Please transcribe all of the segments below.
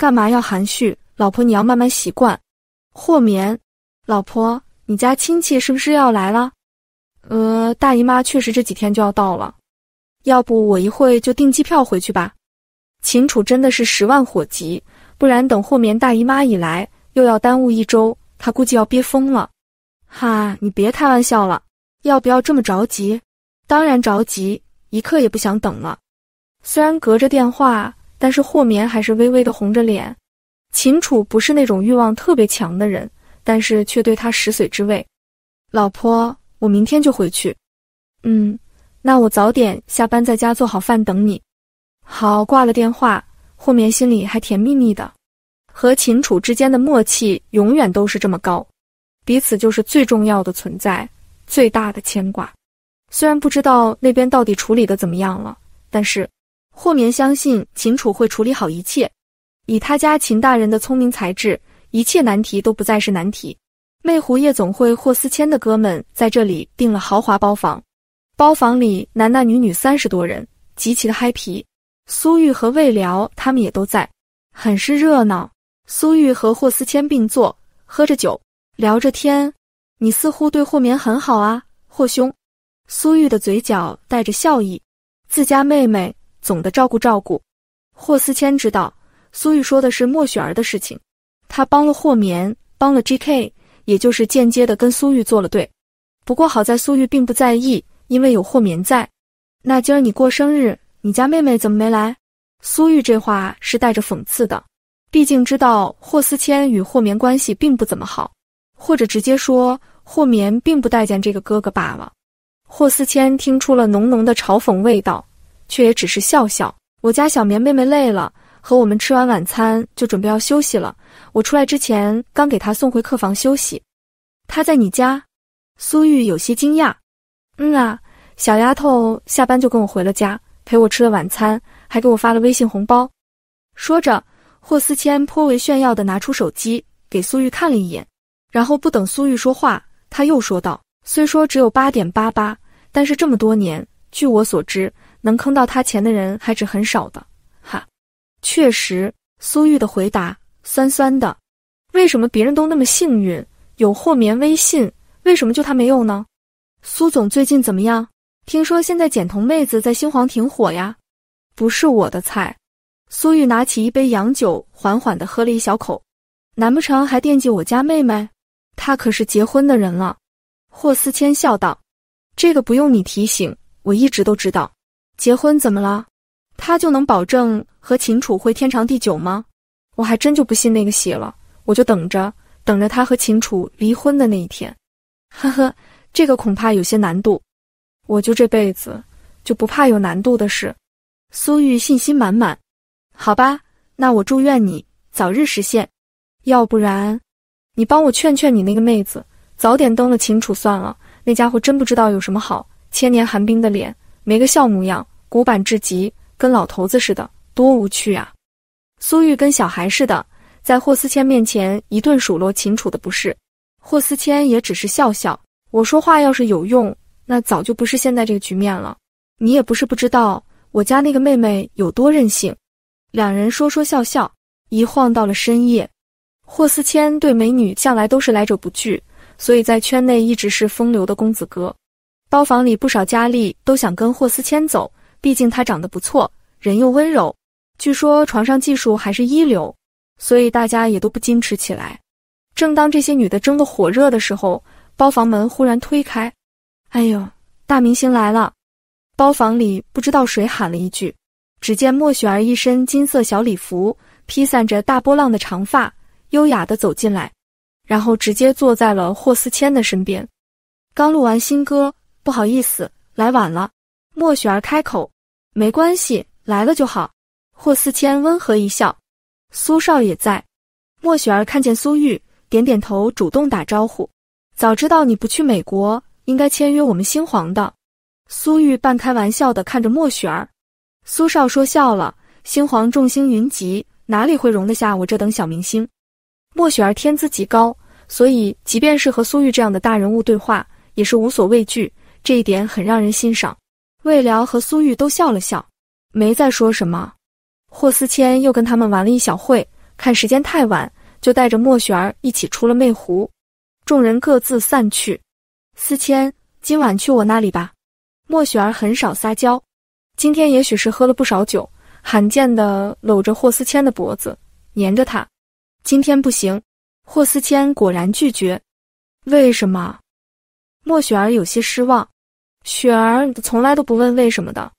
干嘛要含蓄，老婆？你要慢慢习惯。霍眠，老婆，你家亲戚是不是要来了？呃，大姨妈确实这几天就要到了，要不我一会就订机票回去吧。秦楚真的是十万火急，不然等霍眠大姨妈一来，又要耽误一周，他估计要憋疯了。哈，你别开玩笑了，要不要这么着急？当然着急，一刻也不想等了。虽然隔着电话。但是霍棉还是微微的红着脸，秦楚不是那种欲望特别强的人，但是却对他食髓之味。老婆，我明天就回去。嗯，那我早点下班，在家做好饭等你。好，挂了电话。霍棉心里还甜蜜蜜的，和秦楚之间的默契永远都是这么高，彼此就是最重要的存在，最大的牵挂。虽然不知道那边到底处理的怎么样了，但是。霍眠相信秦楚会处理好一切，以他家秦大人的聪明才智，一切难题都不再是难题。魅狐夜总会，霍思谦的哥们在这里订了豪华包房，包房里男男女女三十多人，极其的嗨皮。苏玉和魏辽他们也都在，很是热闹。苏玉和霍思谦并坐，喝着酒，聊着天。你似乎对霍眠很好啊，霍兄。苏玉的嘴角带着笑意，自家妹妹。总的照顾照顾，霍思谦知道苏玉说的是莫雪儿的事情，他帮了霍眠，帮了 G K，也就是间接的跟苏玉做了对。不过好在苏玉并不在意，因为有霍眠在。那今儿你过生日，你家妹妹怎么没来？苏玉这话是带着讽刺的，毕竟知道霍思谦与霍眠关系并不怎么好，或者直接说霍眠并不待见这个哥哥罢了。霍思谦听出了浓浓的嘲讽味道。却也只是笑笑。我家小棉妹妹累了，和我们吃完晚餐就准备要休息了。我出来之前刚给她送回客房休息。她在你家？苏玉有些惊讶。嗯啊，小丫头下班就跟我回了家，陪我吃了晚餐，还给我发了微信红包。说着，霍思谦颇为炫耀的拿出手机给苏玉看了一眼，然后不等苏玉说话，他又说道：“虽说只有八点八八，但是这么多年，据我所知。”能坑到他钱的人还是很少的，哈，确实。苏玉的回答酸酸的。为什么别人都那么幸运有霍棉微信，为什么就他没有呢？苏总最近怎么样？听说现在简童妹子在新黄挺火呀，不是我的菜。苏玉拿起一杯洋酒，缓缓地喝了一小口。难不成还惦记我家妹妹？她可是结婚的人了。霍思谦笑道：“这个不用你提醒，我一直都知道。”结婚怎么了？他就能保证和秦楚会天长地久吗？我还真就不信那个邪了，我就等着等着他和秦楚离婚的那一天。呵呵，这个恐怕有些难度。我就这辈子就不怕有难度的事。苏玉信心满满。好吧，那我祝愿你早日实现。要不然，你帮我劝劝你那个妹子，早点蹬了秦楚算了。那家伙真不知道有什么好，千年寒冰的脸，没个笑模样。古板至极，跟老头子似的，多无趣啊！苏玉跟小孩似的，在霍思谦面前一顿数落秦楚的不是。霍思谦也只是笑笑。我说话要是有用，那早就不是现在这个局面了。你也不是不知道，我家那个妹妹有多任性。两人说说笑笑，一晃到了深夜。霍思谦对美女向来都是来者不拒，所以在圈内一直是风流的公子哥。包房里不少佳丽都想跟霍思谦走。毕竟她长得不错，人又温柔，据说床上技术还是一流，所以大家也都不矜持起来。正当这些女的争得火热的时候，包房门忽然推开，“哎呦，大明星来了！”包房里不知道谁喊了一句。只见莫雪儿一身金色小礼服，披散着大波浪的长发，优雅的走进来，然后直接坐在了霍思谦的身边。刚录完新歌，不好意思来晚了，莫雪儿开口。没关系，来了就好。霍思谦温和一笑。苏少也在。莫雪儿看见苏玉，点点头，主动打招呼。早知道你不去美国，应该签约我们新皇的。苏玉半开玩笑的看着莫雪儿。苏少说笑了，新皇众星云集，哪里会容得下我这等小明星？莫雪儿天资极高，所以即便是和苏玉这样的大人物对话，也是无所畏惧。这一点很让人欣赏。魏辽和苏玉都笑了笑，没再说什么。霍思谦又跟他们玩了一小会，看时间太晚，就带着莫雪儿一起出了媚湖。众人各自散去。思谦，今晚去我那里吧。莫雪儿很少撒娇，今天也许是喝了不少酒，罕见的搂着霍思谦的脖子，粘着他。今天不行。霍思谦果然拒绝。为什么？莫雪儿有些失望。雪儿从来都不问为什么的。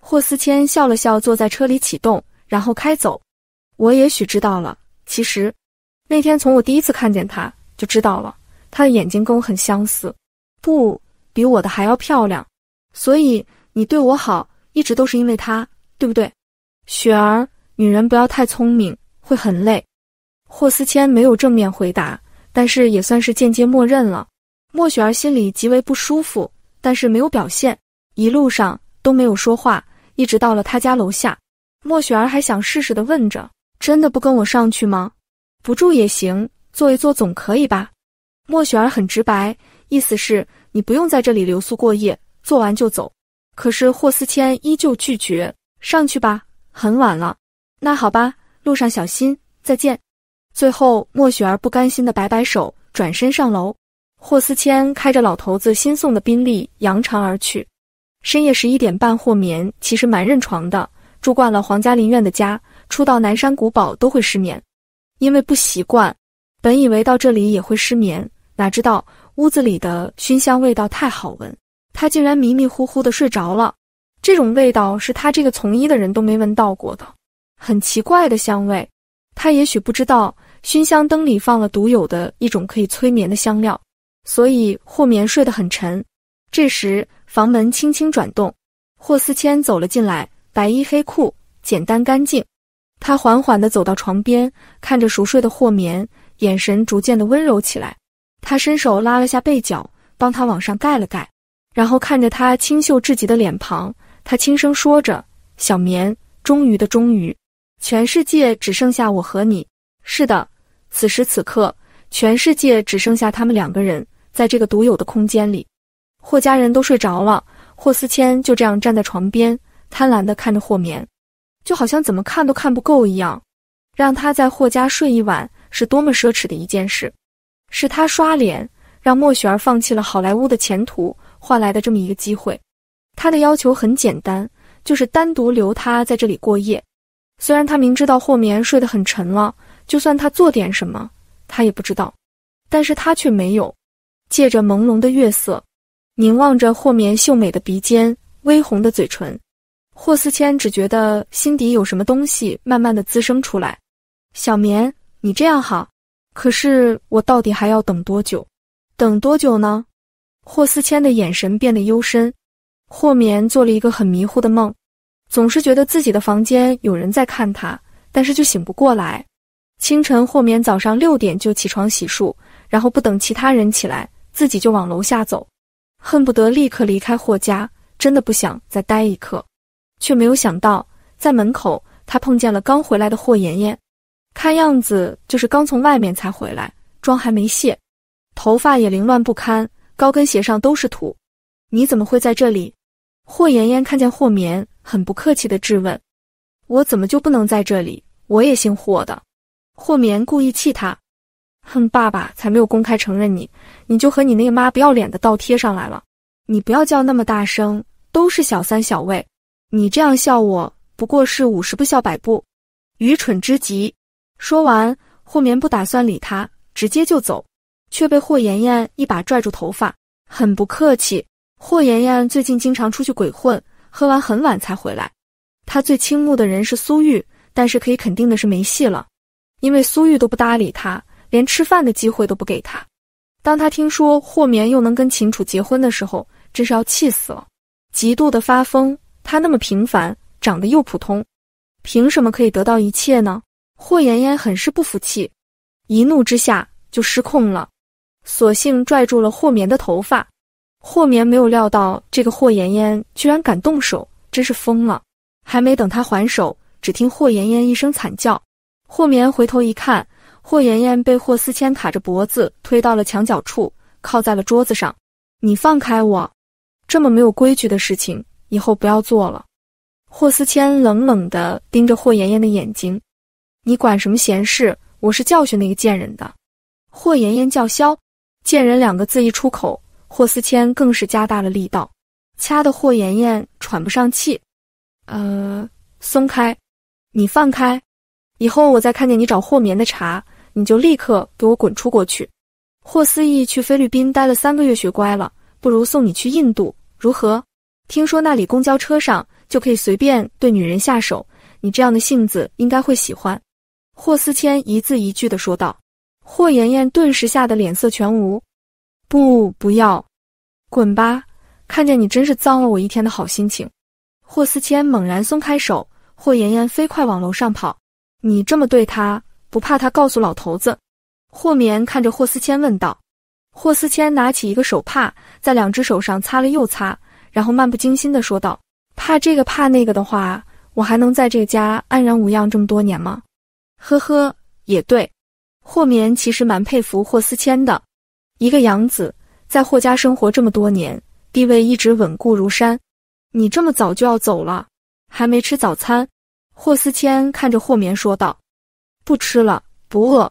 霍思谦笑了笑，坐在车里启动，然后开走。我也许知道了，其实那天从我第一次看见她就知道了，她的眼睛跟我很相似，不比我的还要漂亮。所以你对我好，一直都是因为她，对不对？雪儿，女人不要太聪明，会很累。霍思谦没有正面回答，但是也算是间接默认了。莫雪儿心里极为不舒服。但是没有表现，一路上都没有说话，一直到了他家楼下，莫雪儿还想试试的问着：“真的不跟我上去吗？不住也行，坐一坐总可以吧？”莫雪儿很直白，意思是你不用在这里留宿过夜，做完就走。可是霍思谦依旧拒绝：“上去吧，很晚了。”那好吧，路上小心，再见。最后，莫雪儿不甘心的摆摆手，转身上楼。霍思谦开着老头子新送的宾利扬长而去。深夜十一点半，霍眠其实蛮认床的，住惯了皇家林苑的家，初到南山古堡都会失眠，因为不习惯。本以为到这里也会失眠，哪知道屋子里的熏香味道太好闻，他竟然迷迷糊糊的睡着了。这种味道是他这个从医的人都没闻到过的，很奇怪的香味。他也许不知道，熏香灯里放了独有的一种可以催眠的香料。所以霍眠睡得很沉。这时房门轻轻转动，霍思谦走了进来，白衣黑裤，简单干净。他缓缓地走到床边，看着熟睡的霍眠，眼神逐渐的温柔起来。他伸手拉了下被角，帮他往上盖了盖，然后看着他清秀至极的脸庞，他轻声说着：“小眠，终于的终于，全世界只剩下我和你。”是的，此时此刻，全世界只剩下他们两个人。在这个独有的空间里，霍家人都睡着了。霍思谦就这样站在床边，贪婪的看着霍眠，就好像怎么看都看不够一样。让他在霍家睡一晚，是多么奢侈的一件事。是他刷脸，让莫雪儿放弃了好莱坞的前途，换来的这么一个机会。他的要求很简单，就是单独留他在这里过夜。虽然他明知道霍眠睡得很沉了，就算他做点什么，他也不知道，但是他却没有。借着朦胧的月色，凝望着霍棉秀美的鼻尖、微红的嘴唇，霍思谦只觉得心底有什么东西慢慢的滋生出来。小棉，你这样好，可是我到底还要等多久？等多久呢？霍思谦的眼神变得幽深。霍棉做了一个很迷糊的梦，总是觉得自己的房间有人在看他，但是就醒不过来。清晨，霍棉早上六点就起床洗漱，然后不等其他人起来。自己就往楼下走，恨不得立刻离开霍家，真的不想再待一刻。却没有想到，在门口他碰见了刚回来的霍妍妍，看样子就是刚从外面才回来，妆还没卸，头发也凌乱不堪，高跟鞋上都是土。你怎么会在这里？霍妍妍看见霍棉，很不客气地质问：“我怎么就不能在这里？我也姓霍的。”霍棉故意气他。哼，爸爸才没有公开承认你，你就和你那个妈不要脸的倒贴上来了。你不要叫那么大声，都是小三小未。你这样笑我，不过是五十步笑百步，愚蠢之极。说完，霍棉不打算理他，直接就走，却被霍妍妍一把拽住头发，很不客气。霍妍妍最近经常出去鬼混，喝完很晚才回来。她最倾慕的人是苏玉，但是可以肯定的是没戏了，因为苏玉都不搭理她。连吃饭的机会都不给他。当他听说霍绵又能跟秦楚结婚的时候，真是要气死了，极度的发疯。他那么平凡，长得又普通，凭什么可以得到一切呢？霍妍妍很是不服气，一怒之下就失控了，索性拽住了霍绵的头发。霍绵没有料到这个霍妍妍居然敢动手，真是疯了。还没等他还手，只听霍妍妍一声惨叫，霍绵回头一看。霍妍妍被霍思谦卡着脖子推到了墙角处，靠在了桌子上。你放开我！这么没有规矩的事情，以后不要做了。霍思谦冷冷的盯着霍妍妍的眼睛。你管什么闲事？我是教训那个贱人的。霍妍妍叫嚣。贱人两个字一出口，霍思谦更是加大了力道，掐得霍妍妍喘不上气。呃，松开！你放开！以后我再看见你找霍绵的茬。你就立刻给我滚出过去！霍思义去菲律宾待了三个月，学乖了，不如送你去印度如何？听说那里公交车上就可以随便对女人下手，你这样的性子应该会喜欢。霍思谦一字一句地说道。霍妍妍顿时吓得脸色全无，不，不要，滚吧！看见你真是脏了我一天的好心情。霍思谦猛然松开手，霍妍妍飞快往楼上跑。你这么对他！不怕他告诉老头子，霍棉看着霍思谦问道。霍思谦拿起一个手帕，在两只手上擦了又擦，然后漫不经心的说道：“怕这个怕那个的话，我还能在这个家安然无恙这么多年吗？”呵呵，也对。霍棉其实蛮佩服霍思谦的，一个养子在霍家生活这么多年，地位一直稳固如山。你这么早就要走了，还没吃早餐？霍思谦看着霍棉说道。不吃了，不饿。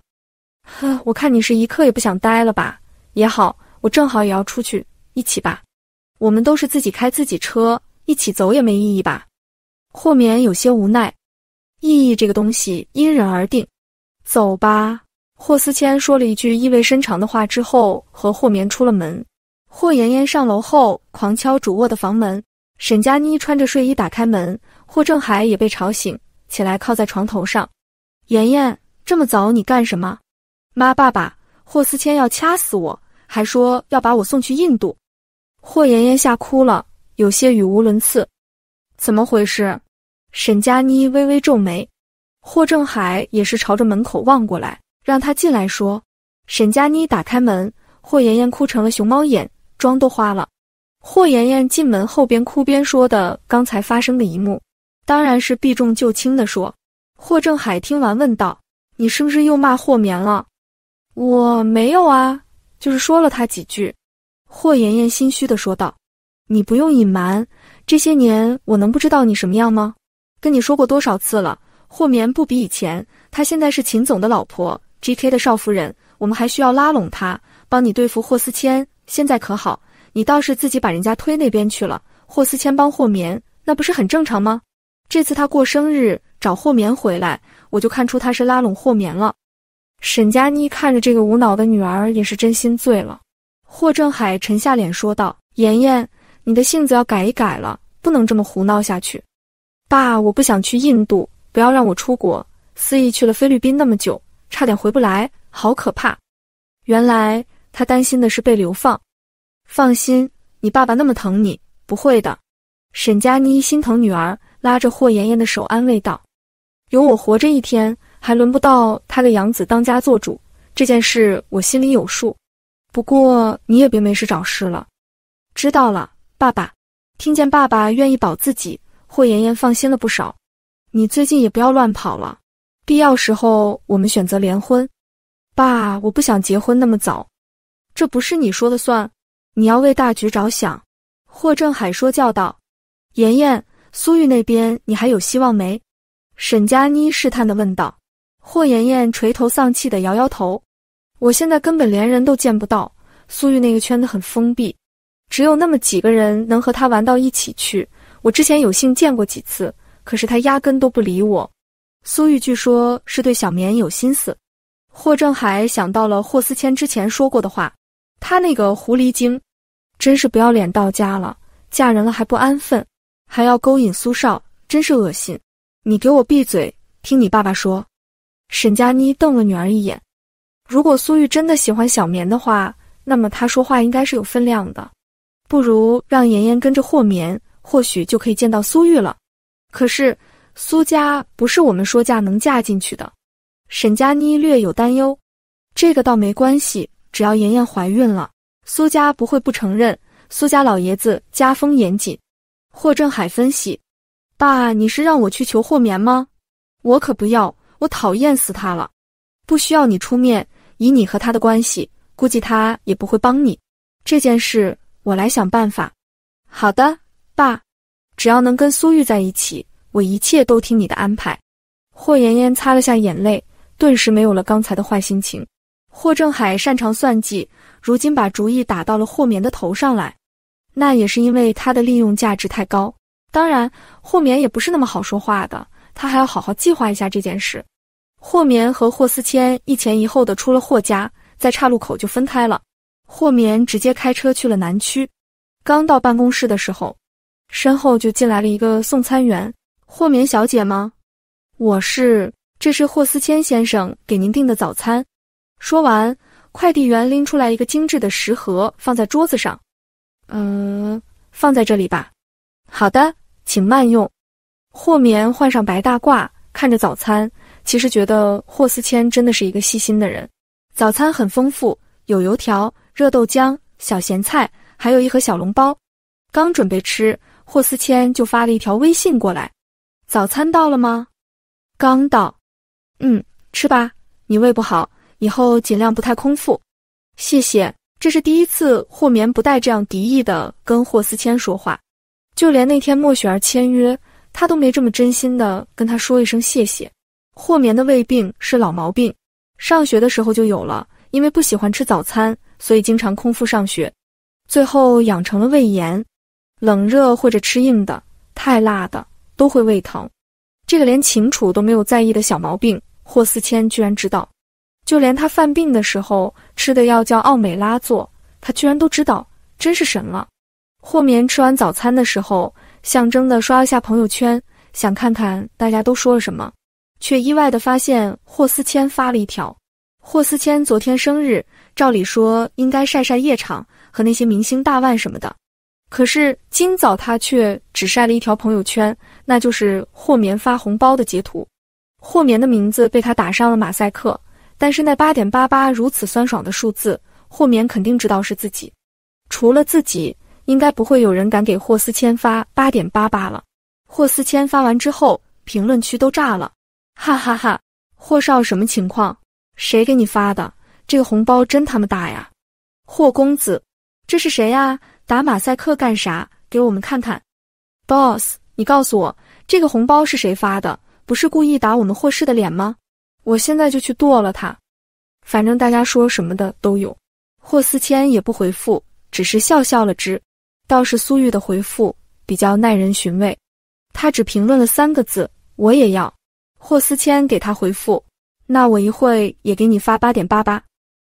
呵，我看你是一刻也不想待了吧？也好，我正好也要出去，一起吧。我们都是自己开自己车，一起走也没意义吧？霍棉有些无奈。意义这个东西因人而定。走吧。霍思谦说了一句意味深长的话之后，和霍棉出了门。霍妍妍上楼后，狂敲主卧的房门。沈佳妮穿着睡衣打开门，霍正海也被吵醒，起来靠在床头上。妍妍，这么早你干什么？妈，爸爸，霍思谦要掐死我，还说要把我送去印度。霍妍妍吓哭了，有些语无伦次。怎么回事？沈佳妮微微皱眉。霍正海也是朝着门口望过来，让他进来说。沈佳妮打开门，霍妍妍哭成了熊猫眼，妆都花了。霍妍妍进门后边哭边说的刚才发生的一幕，当然是避重就轻的说。霍正海听完问道：“你是不是又骂霍棉了？”“我没有啊，就是说了他几句。”霍妍妍心虚的说道：“你不用隐瞒，这些年我能不知道你什么样吗？跟你说过多少次了，霍棉不比以前，她现在是秦总的老婆，GK 的少夫人，我们还需要拉拢她，帮你对付霍思谦。现在可好，你倒是自己把人家推那边去了。霍思谦帮霍棉，那不是很正常吗？这次他过生日。”找霍棉回来，我就看出他是拉拢霍棉了。沈佳妮看着这个无脑的女儿，也是真心醉了。霍正海沉下脸说道：“妍妍，你的性子要改一改了，不能这么胡闹下去。”“爸，我不想去印度，不要让我出国。思意去了菲律宾那么久，差点回不来，好可怕。”原来他担心的是被流放。放心，你爸爸那么疼你，不会的。沈佳妮心疼女儿，拉着霍妍妍的手安慰道。有我活着一天，还轮不到他的养子当家做主。这件事我心里有数，不过你也别没事找事了。知道了，爸爸。听见爸爸愿意保自己，霍妍妍放心了不少。你最近也不要乱跑了，必要时候我们选择联婚。爸，我不想结婚那么早，这不是你说的算，你要为大局着想。霍正海说教道：“妍妍，苏玉那边你还有希望没？”沈佳妮试探的问道：“霍妍妍垂头丧气的摇摇头，我现在根本连人都见不到。苏玉那个圈子很封闭，只有那么几个人能和他玩到一起去。我之前有幸见过几次，可是他压根都不理我。苏玉据说是对小绵有心思。”霍正海想到了霍思谦之前说过的话，他那个狐狸精，真是不要脸到家了，嫁人了还不安分，还要勾引苏少，真是恶心。你给我闭嘴！听你爸爸说。沈佳妮瞪了女儿一眼。如果苏玉真的喜欢小棉的话，那么他说话应该是有分量的。不如让妍妍跟着霍棉，或许就可以见到苏玉了。可是苏家不是我们说嫁能嫁进去的。沈佳妮略有担忧。这个倒没关系，只要妍妍怀孕了，苏家不会不承认。苏家老爷子家风严谨。霍正海分析。爸，你是让我去求霍棉吗？我可不要，我讨厌死他了。不需要你出面，以你和他的关系，估计他也不会帮你。这件事我来想办法。好的，爸，只要能跟苏玉在一起，我一切都听你的安排。霍妍妍擦了下眼泪，顿时没有了刚才的坏心情。霍正海擅长算计，如今把主意打到了霍棉的头上来，那也是因为他的利用价值太高。当然，霍棉也不是那么好说话的，他还要好好计划一下这件事。霍棉和霍思谦一前一后的出了霍家，在岔路口就分开了。霍棉直接开车去了南区，刚到办公室的时候，身后就进来了一个送餐员：“霍棉小姐吗？我是，这是霍思谦先生给您订的早餐。”说完，快递员拎出来一个精致的食盒放在桌子上，“嗯，放在这里吧。”“好的。”请慢用。霍棉换上白大褂，看着早餐，其实觉得霍思谦真的是一个细心的人。早餐很丰富，有油条、热豆浆、小咸菜，还有一盒小笼包。刚准备吃，霍思谦就发了一条微信过来：“早餐到了吗？刚到。嗯，吃吧。你胃不好，以后尽量不太空腹。谢谢。这是第一次霍棉不带这样敌意的跟霍思谦说话。”就连那天莫雪儿签约，他都没这么真心的跟他说一声谢谢。霍眠的胃病是老毛病，上学的时候就有了，因为不喜欢吃早餐，所以经常空腹上学，最后养成了胃炎。冷热或者吃硬的、太辣的都会胃疼。这个连秦楚都没有在意的小毛病，霍思谦居然知道。就连他犯病的时候吃的药叫奥美拉唑，他居然都知道，真是神了。霍棉吃完早餐的时候，象征的刷了下朋友圈，想看看大家都说了什么，却意外的发现霍思谦发了一条。霍思谦昨天生日，照理说应该晒晒夜场和那些明星大腕什么的，可是今早他却只晒了一条朋友圈，那就是霍棉发红包的截图。霍棉的名字被他打上了马赛克，但是那八点八八如此酸爽的数字，霍棉肯定知道是自己。除了自己。应该不会有人敢给霍思谦发八点八八了。霍思谦发完之后，评论区都炸了，哈哈哈！霍少什么情况？谁给你发的？这个红包真他妈大呀！霍公子，这是谁呀？打马赛克干啥？给我们看看，boss，你告诉我这个红包是谁发的？不是故意打我们霍氏的脸吗？我现在就去剁了他！反正大家说什么的都有，霍思谦也不回复，只是笑笑。了之。倒是苏玉的回复比较耐人寻味，他只评论了三个字：“我也要。”霍思谦给他回复：“那我一会也给你发八点八八，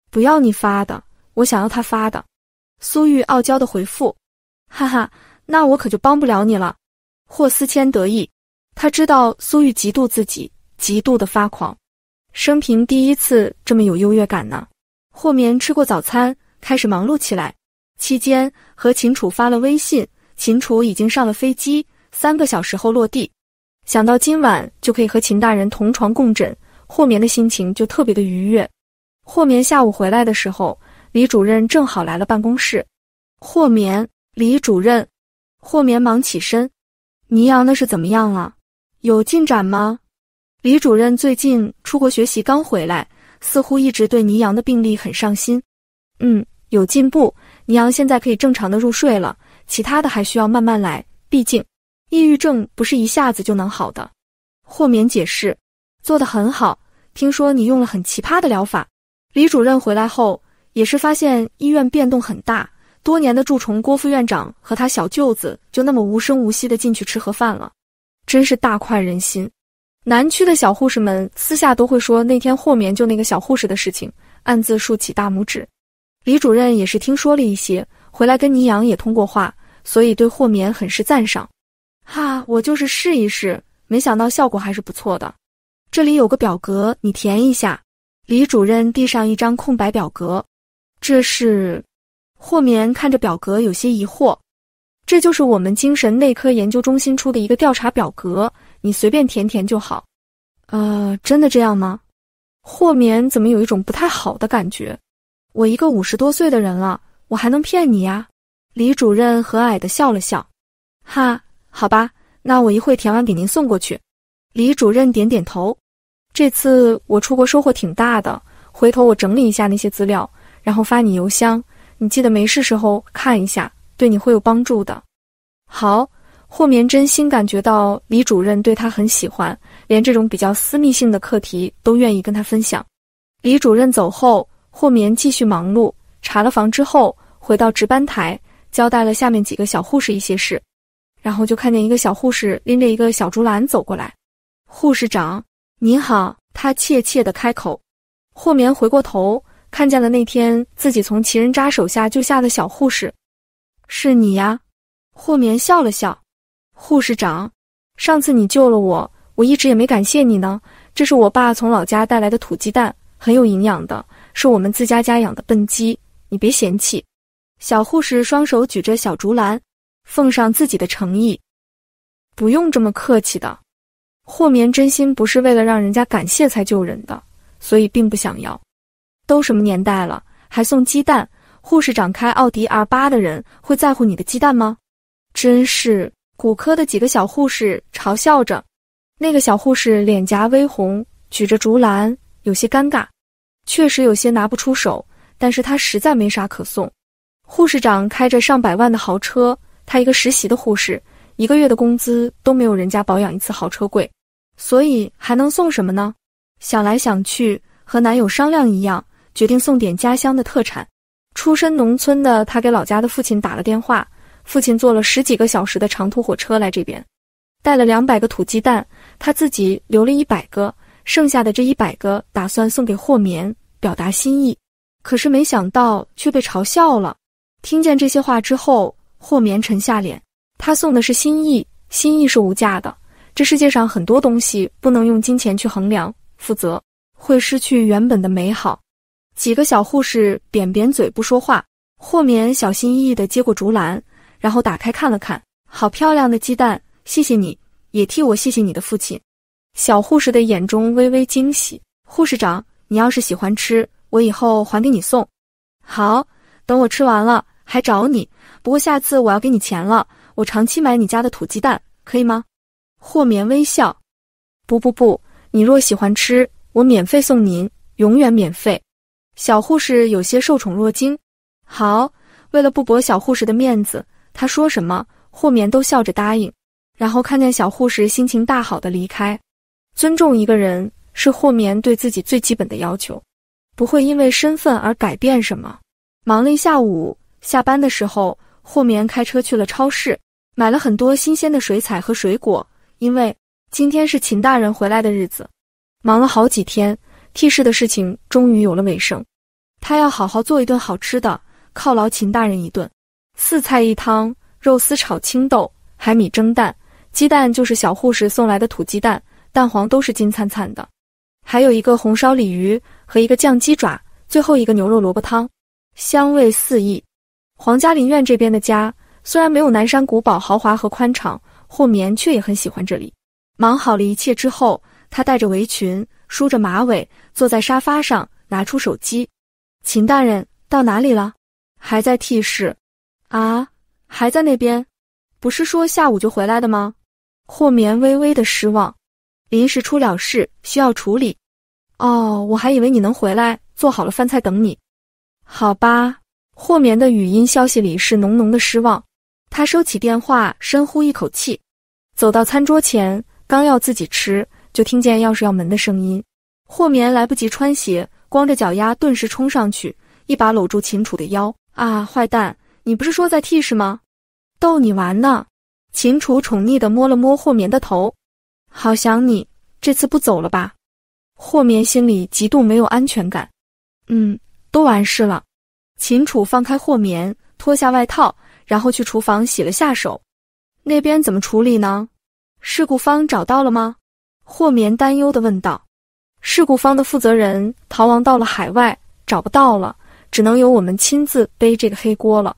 不要你发的，我想要他发的。”苏玉傲娇的回复：“哈哈，那我可就帮不了你了。”霍思谦得意，他知道苏玉嫉妒自己，嫉妒的发狂，生平第一次这么有优越感呢。霍绵吃过早餐，开始忙碌起来。期间和秦楚发了微信，秦楚已经上了飞机，三个小时后落地。想到今晚就可以和秦大人同床共枕，霍眠的心情就特别的愉悦。霍眠下午回来的时候，李主任正好来了办公室。霍眠，李主任。霍眠忙起身。倪阳那是怎么样啊？有进展吗？李主任最近出国学习刚回来，似乎一直对倪阳的病例很上心。嗯，有进步。尼昂现在可以正常的入睡了，其他的还需要慢慢来。毕竟，抑郁症不是一下子就能好的。霍棉解释，做的很好。听说你用了很奇葩的疗法。李主任回来后，也是发现医院变动很大，多年的蛀虫郭副院长和他小舅子就那么无声无息的进去吃盒饭了，真是大快人心。南区的小护士们私下都会说，那天霍棉救那个小护士的事情，暗自竖起大拇指。李主任也是听说了一些，回来跟倪阳也通过话，所以对霍棉很是赞赏。哈，我就是试一试，没想到效果还是不错的。这里有个表格，你填一下。李主任递上一张空白表格。这是霍棉看着表格有些疑惑。这就是我们精神内科研究中心出的一个调查表格，你随便填填就好。呃，真的这样吗？霍棉怎么有一种不太好的感觉？我一个五十多岁的人了，我还能骗你呀？李主任和蔼的笑了笑，哈，好吧，那我一会填完给您送过去。李主任点点头，这次我出国收获挺大的，回头我整理一下那些资料，然后发你邮箱，你记得没事时候看一下，对你会有帮助的。好，霍棉真心感觉到李主任对他很喜欢，连这种比较私密性的课题都愿意跟他分享。李主任走后。霍棉继续忙碌，查了房之后，回到值班台，交代了下面几个小护士一些事，然后就看见一个小护士拎着一个小竹篮走过来。护士长，您好，他怯怯的开口。霍棉回过头，看见了那天自己从奇人渣手下救下的小护士，是你呀。霍棉笑了笑。护士长，上次你救了我，我一直也没感谢你呢。这是我爸从老家带来的土鸡蛋，很有营养的。是我们自家家养的笨鸡，你别嫌弃。小护士双手举着小竹篮，奉上自己的诚意。不用这么客气的，霍棉真心不是为了让人家感谢才救人的，所以并不想要。都什么年代了，还送鸡蛋？护士长开奥迪 R 八的人会在乎你的鸡蛋吗？真是骨科的几个小护士嘲笑着，那个小护士脸颊微红，举着竹篮，有些尴尬。确实有些拿不出手，但是他实在没啥可送。护士长开着上百万的豪车，他一个实习的护士，一个月的工资都没有人家保养一次豪车贵，所以还能送什么呢？想来想去，和男友商量一样，决定送点家乡的特产。出身农村的他给老家的父亲打了电话，父亲坐了十几个小时的长途火车来这边，带了两百个土鸡蛋，他自己留了一百个。剩下的这一百个打算送给霍棉，表达心意。可是没想到却被嘲笑了。听见这些话之后，霍棉沉下脸。他送的是心意，心意是无价的。这世界上很多东西不能用金钱去衡量，否则会失去原本的美好。几个小护士扁扁嘴不说话。霍棉小心翼翼地接过竹篮，然后打开看了看，好漂亮的鸡蛋，谢谢你也替我谢谢你的父亲。小护士的眼中微微惊喜。护士长，你要是喜欢吃，我以后还给你送。好，等我吃完了还找你。不过下次我要给你钱了，我长期买你家的土鸡蛋，可以吗？霍棉微笑。不不不，你若喜欢吃，我免费送您，永远免费。小护士有些受宠若惊。好，为了不驳小护士的面子，他说什么霍棉都笑着答应。然后看见小护士心情大好的离开。尊重一个人是霍棉对自己最基本的要求，不会因为身份而改变什么。忙了一下午，下班的时候，霍棉开车去了超市，买了很多新鲜的水彩和水果，因为今天是秦大人回来的日子。忙了好几天，替事的事情终于有了尾声，他要好好做一顿好吃的，犒劳秦大人一顿。四菜一汤，肉丝炒青豆，海米蒸蛋，鸡蛋就是小护士送来的土鸡蛋。蛋黄都是金灿灿的，还有一个红烧鲤鱼和一个酱鸡爪，最后一个牛肉萝卜汤，香味四溢。皇家林苑这边的家虽然没有南山古堡豪华和宽敞，霍棉却也很喜欢这里。忙好了一切之后，他带着围裙，梳着马尾，坐在沙发上，拿出手机。秦大人到哪里了？还在替市？啊，还在那边？不是说下午就回来的吗？霍棉微微的失望。临时出了事，需要处理。哦，我还以为你能回来，做好了饭菜等你。好吧。霍眠的语音消息里是浓浓的失望。他收起电话，深呼一口气，走到餐桌前，刚要自己吃，就听见钥匙要门的声音。霍眠来不及穿鞋，光着脚丫，顿时冲上去，一把搂住秦楚的腰。啊，坏蛋，你不是说在替是吗？逗你玩呢。秦楚宠溺地摸了摸霍眠的头。好想你，这次不走了吧？霍棉心里极度没有安全感。嗯，都完事了。秦楚放开霍棉，脱下外套，然后去厨房洗了下手。那边怎么处理呢？事故方找到了吗？霍棉担忧的问道。事故方的负责人逃亡到了海外，找不到了，只能由我们亲自背这个黑锅了。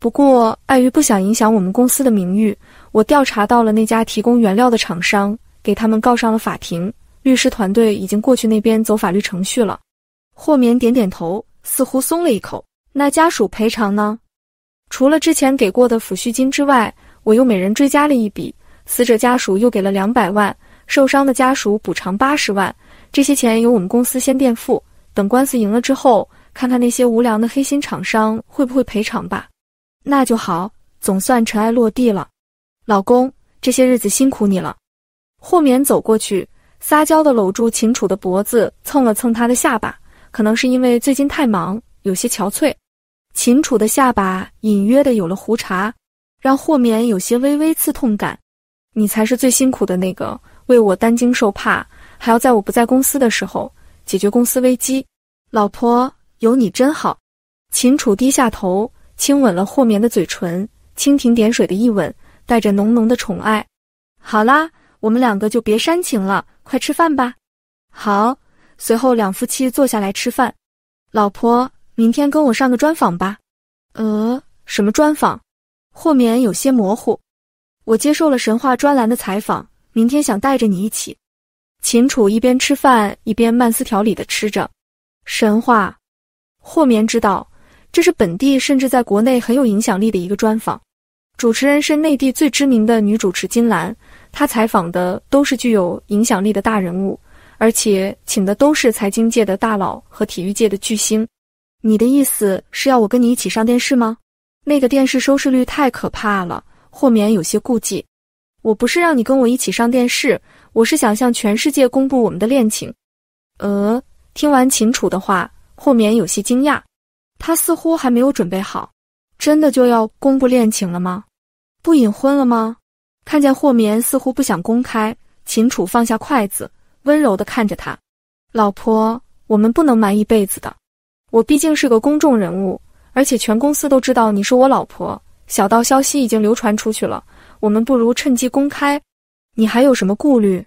不过，碍于不想影响我们公司的名誉，我调查到了那家提供原料的厂商。给他们告上了法庭，律师团队已经过去那边走法律程序了。霍棉点点头，似乎松了一口。那家属赔偿呢？除了之前给过的抚恤金之外，我又每人追加了一笔。死者家属又给了两百万，受伤的家属补偿八十万。这些钱由我们公司先垫付，等官司赢了之后，看看那些无良的黑心厂商会不会赔偿吧。那就好，总算尘埃落地了。老公，这些日子辛苦你了。霍眠走过去，撒娇的搂住秦楚的脖子，蹭了蹭他的下巴。可能是因为最近太忙，有些憔悴。秦楚的下巴隐约的有了胡茬，让霍眠有些微微刺痛感。你才是最辛苦的那个，为我担惊受怕，还要在我不在公司的时候解决公司危机。老婆，有你真好。秦楚低下头，亲吻了霍眠的嘴唇，蜻蜓点水的一吻，带着浓浓的宠爱。好啦。我们两个就别煽情了，快吃饭吧。好，随后两夫妻坐下来吃饭。老婆，明天跟我上个专访吧。呃，什么专访？霍眠有些模糊。我接受了神话专栏的采访，明天想带着你一起。秦楚一边吃饭一边慢思条理的吃着。神话，霍眠知道这是本地甚至在国内很有影响力的一个专访，主持人是内地最知名的女主持金兰。他采访的都是具有影响力的大人物，而且请的都是财经界的大佬和体育界的巨星。你的意思是要我跟你一起上电视吗？那个电视收视率太可怕了，霍冕有些顾忌。我不是让你跟我一起上电视，我是想向全世界公布我们的恋情。呃，听完秦楚的话，霍冕有些惊讶，他似乎还没有准备好。真的就要公布恋情了吗？不隐婚了吗？看见霍眠似乎不想公开，秦楚放下筷子，温柔的看着他：“老婆，我们不能瞒一辈子的。我毕竟是个公众人物，而且全公司都知道你是我老婆，小道消息已经流传出去了。我们不如趁机公开。你还有什么顾虑？”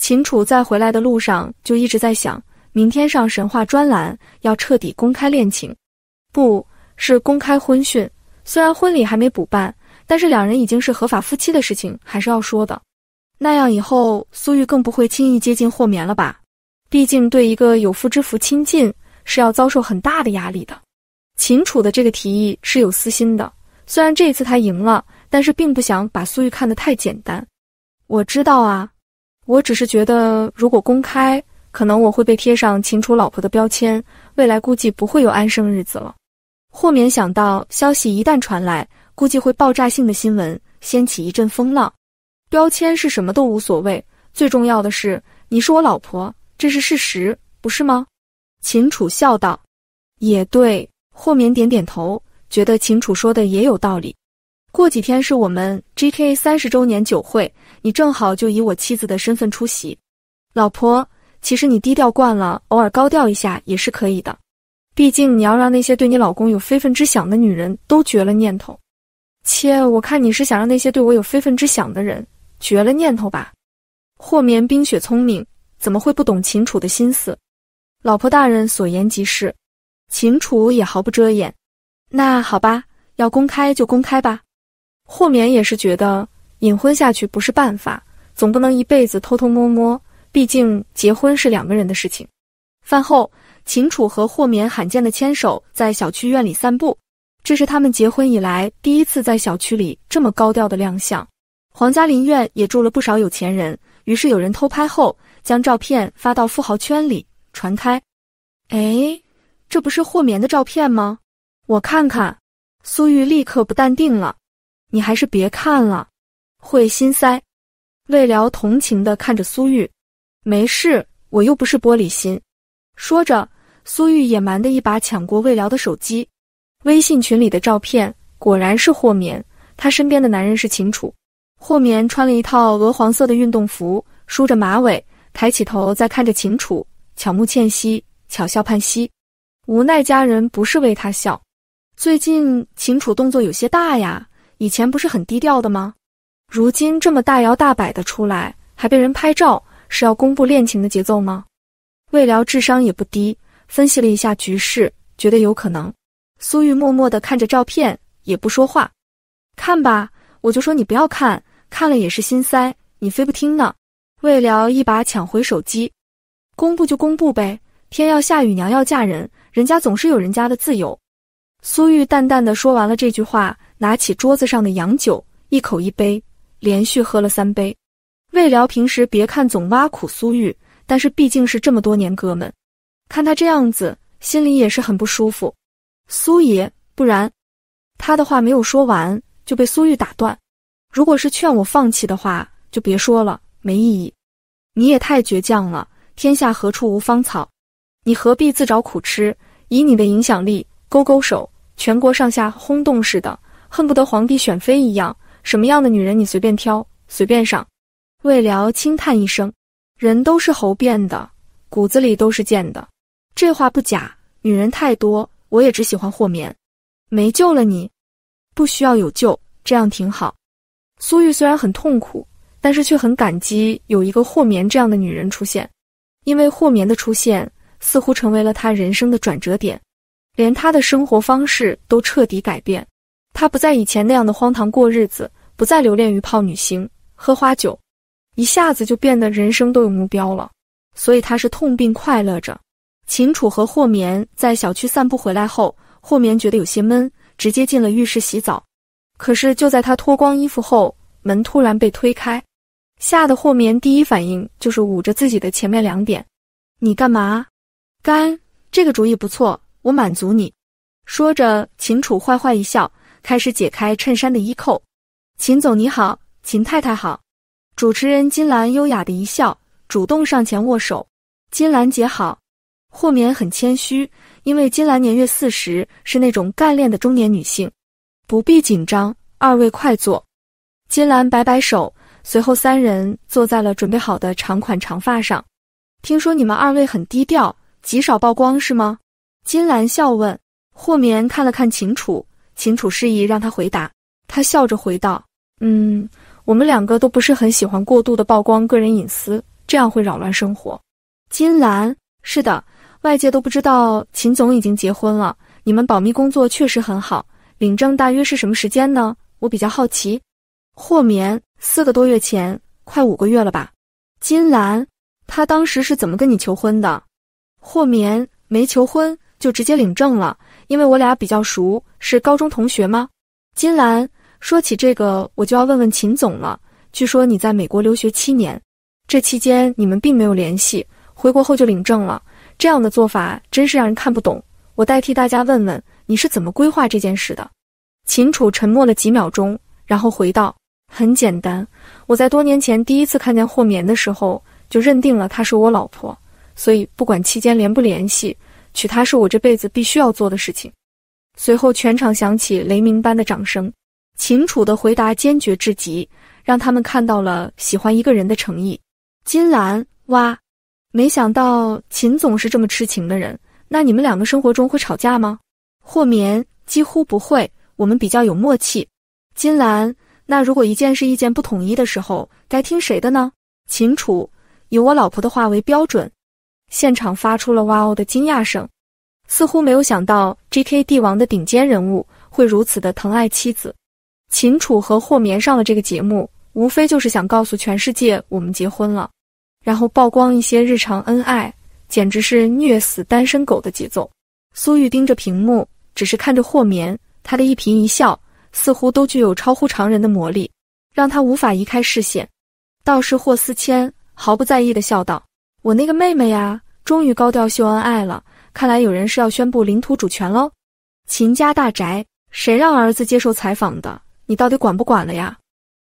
秦楚在回来的路上就一直在想，明天上神话专栏要彻底公开恋情，不是公开婚讯。虽然婚礼还没补办。但是两人已经是合法夫妻的事情还是要说的，那样以后苏玉更不会轻易接近霍棉了吧？毕竟对一个有夫之妇亲近是要遭受很大的压力的。秦楚的这个提议是有私心的，虽然这一次他赢了，但是并不想把苏玉看得太简单。我知道啊，我只是觉得如果公开，可能我会被贴上秦楚老婆的标签，未来估计不会有安生日子了。霍棉想到消息一旦传来。估计会爆炸性的新闻，掀起一阵风浪。标签是什么都无所谓，最重要的是你是我老婆，这是事实，不是吗？秦楚笑道。也对，霍勉点点头，觉得秦楚说的也有道理。过几天是我们 GK 三十周年酒会，你正好就以我妻子的身份出席。老婆，其实你低调惯了，偶尔高调一下也是可以的。毕竟你要让那些对你老公有非分之想的女人都绝了念头。切！我看你是想让那些对我有非分之想的人绝了念头吧。霍绵冰雪聪明，怎么会不懂秦楚的心思？老婆大人所言极是。秦楚也毫不遮掩。那好吧，要公开就公开吧。霍绵也是觉得隐婚下去不是办法，总不能一辈子偷偷摸摸。毕竟结婚是两个人的事情。饭后，秦楚和霍绵罕见的牵手在小区院里散步。这是他们结婚以来第一次在小区里这么高调的亮相。皇家林苑也住了不少有钱人，于是有人偷拍后将照片发到富豪圈里传开。哎，这不是霍棉的照片吗？我看看。苏玉立刻不淡定了，你还是别看了，会心塞。魏辽同情地看着苏玉，没事，我又不是玻璃心。说着，苏玉野蛮的一把抢过魏辽的手机。微信群里的照片果然是霍绵，他身边的男人是秦楚。霍绵穿了一套鹅黄色的运动服，梳着马尾，抬起头在看着秦楚，巧目倩兮，巧笑盼兮。无奈家人不是为他笑。最近秦楚动作有些大呀，以前不是很低调的吗？如今这么大摇大摆的出来，还被人拍照，是要公布恋情的节奏吗？未聊智商也不低，分析了一下局势，觉得有可能。苏玉默默的看着照片，也不说话。看吧，我就说你不要看，看了也是心塞，你非不听呢。魏辽一把抢回手机，公布就公布呗，天要下雨娘要嫁人，人家总是有人家的自由。苏玉淡淡的说完了这句话，拿起桌子上的洋酒，一口一杯，连续喝了三杯。魏辽平时别看总挖苦苏玉，但是毕竟是这么多年哥们，看他这样子，心里也是很不舒服。苏爷，不然，他的话没有说完就被苏玉打断。如果是劝我放弃的话，就别说了，没意义。你也太倔强了。天下何处无芳草，你何必自找苦吃？以你的影响力，勾勾手，全国上下轰动似的，恨不得皇帝选妃一样，什么样的女人你随便挑，随便上。魏辽轻叹一声，人都是猴变的，骨子里都是贱的。这话不假，女人太多。我也只喜欢霍棉，没救了你，不需要有救，这样挺好。苏玉虽然很痛苦，但是却很感激有一个霍棉这样的女人出现，因为霍棉的出现似乎成为了他人生的转折点，连他的生活方式都彻底改变。他不再以前那样的荒唐过日子，不再留恋于泡女星、喝花酒，一下子就变得人生都有目标了。所以他是痛并快乐着。秦楚和霍棉在小区散步回来后，霍棉觉得有些闷，直接进了浴室洗澡。可是就在他脱光衣服后，门突然被推开，吓得霍棉第一反应就是捂着自己的前面两点。你干嘛？干这个主意不错，我满足你。说着，秦楚坏坏一笑，开始解开衬衫的衣扣。秦总你好，秦太太好。主持人金兰优雅的一笑，主动上前握手。金兰姐好。霍棉很谦虚，因为金兰年月四十，是那种干练的中年女性，不必紧张，二位快坐。金兰摆摆手，随后三人坐在了准备好的长款长发上。听说你们二位很低调，极少曝光，是吗？金兰笑问。霍棉看了看秦楚，秦楚示意让他回答，他笑着回道：“嗯，我们两个都不是很喜欢过度的曝光个人隐私，这样会扰乱生活。”金兰：“是的。”外界都不知道秦总已经结婚了，你们保密工作确实很好。领证大约是什么时间呢？我比较好奇。霍棉，四个多月前，快五个月了吧？金兰，他当时是怎么跟你求婚的？霍棉没求婚，就直接领证了，因为我俩比较熟，是高中同学吗？金兰，说起这个，我就要问问秦总了。据说你在美国留学七年，这期间你们并没有联系，回国后就领证了。这样的做法真是让人看不懂。我代替大家问问，你是怎么规划这件事的？秦楚沉默了几秒钟，然后回道：“很简单，我在多年前第一次看见霍眠的时候，就认定了她是我老婆。所以不管期间联不联系，娶她是我这辈子必须要做的事情。”随后全场响起雷鸣般的掌声。秦楚的回答坚决至极，让他们看到了喜欢一个人的诚意。金兰，哇！没想到秦总是这么痴情的人，那你们两个生活中会吵架吗？霍眠几乎不会，我们比较有默契。金兰，那如果一件事意见不统一的时候，该听谁的呢？秦楚以我老婆的话为标准。现场发出了哇哦的惊讶声，似乎没有想到 j k 帝王的顶尖人物会如此的疼爱妻子。秦楚和霍眠上了这个节目，无非就是想告诉全世界我们结婚了。然后曝光一些日常恩爱，简直是虐死单身狗的节奏。苏玉盯着屏幕，只是看着霍眠，他的一颦一笑似乎都具有超乎常人的魔力，让他无法移开视线。倒是霍思谦毫不在意的笑道：“我那个妹妹呀，终于高调秀恩爱了，看来有人是要宣布领土主权喽。”秦家大宅，谁让儿子接受采访的？你到底管不管了呀？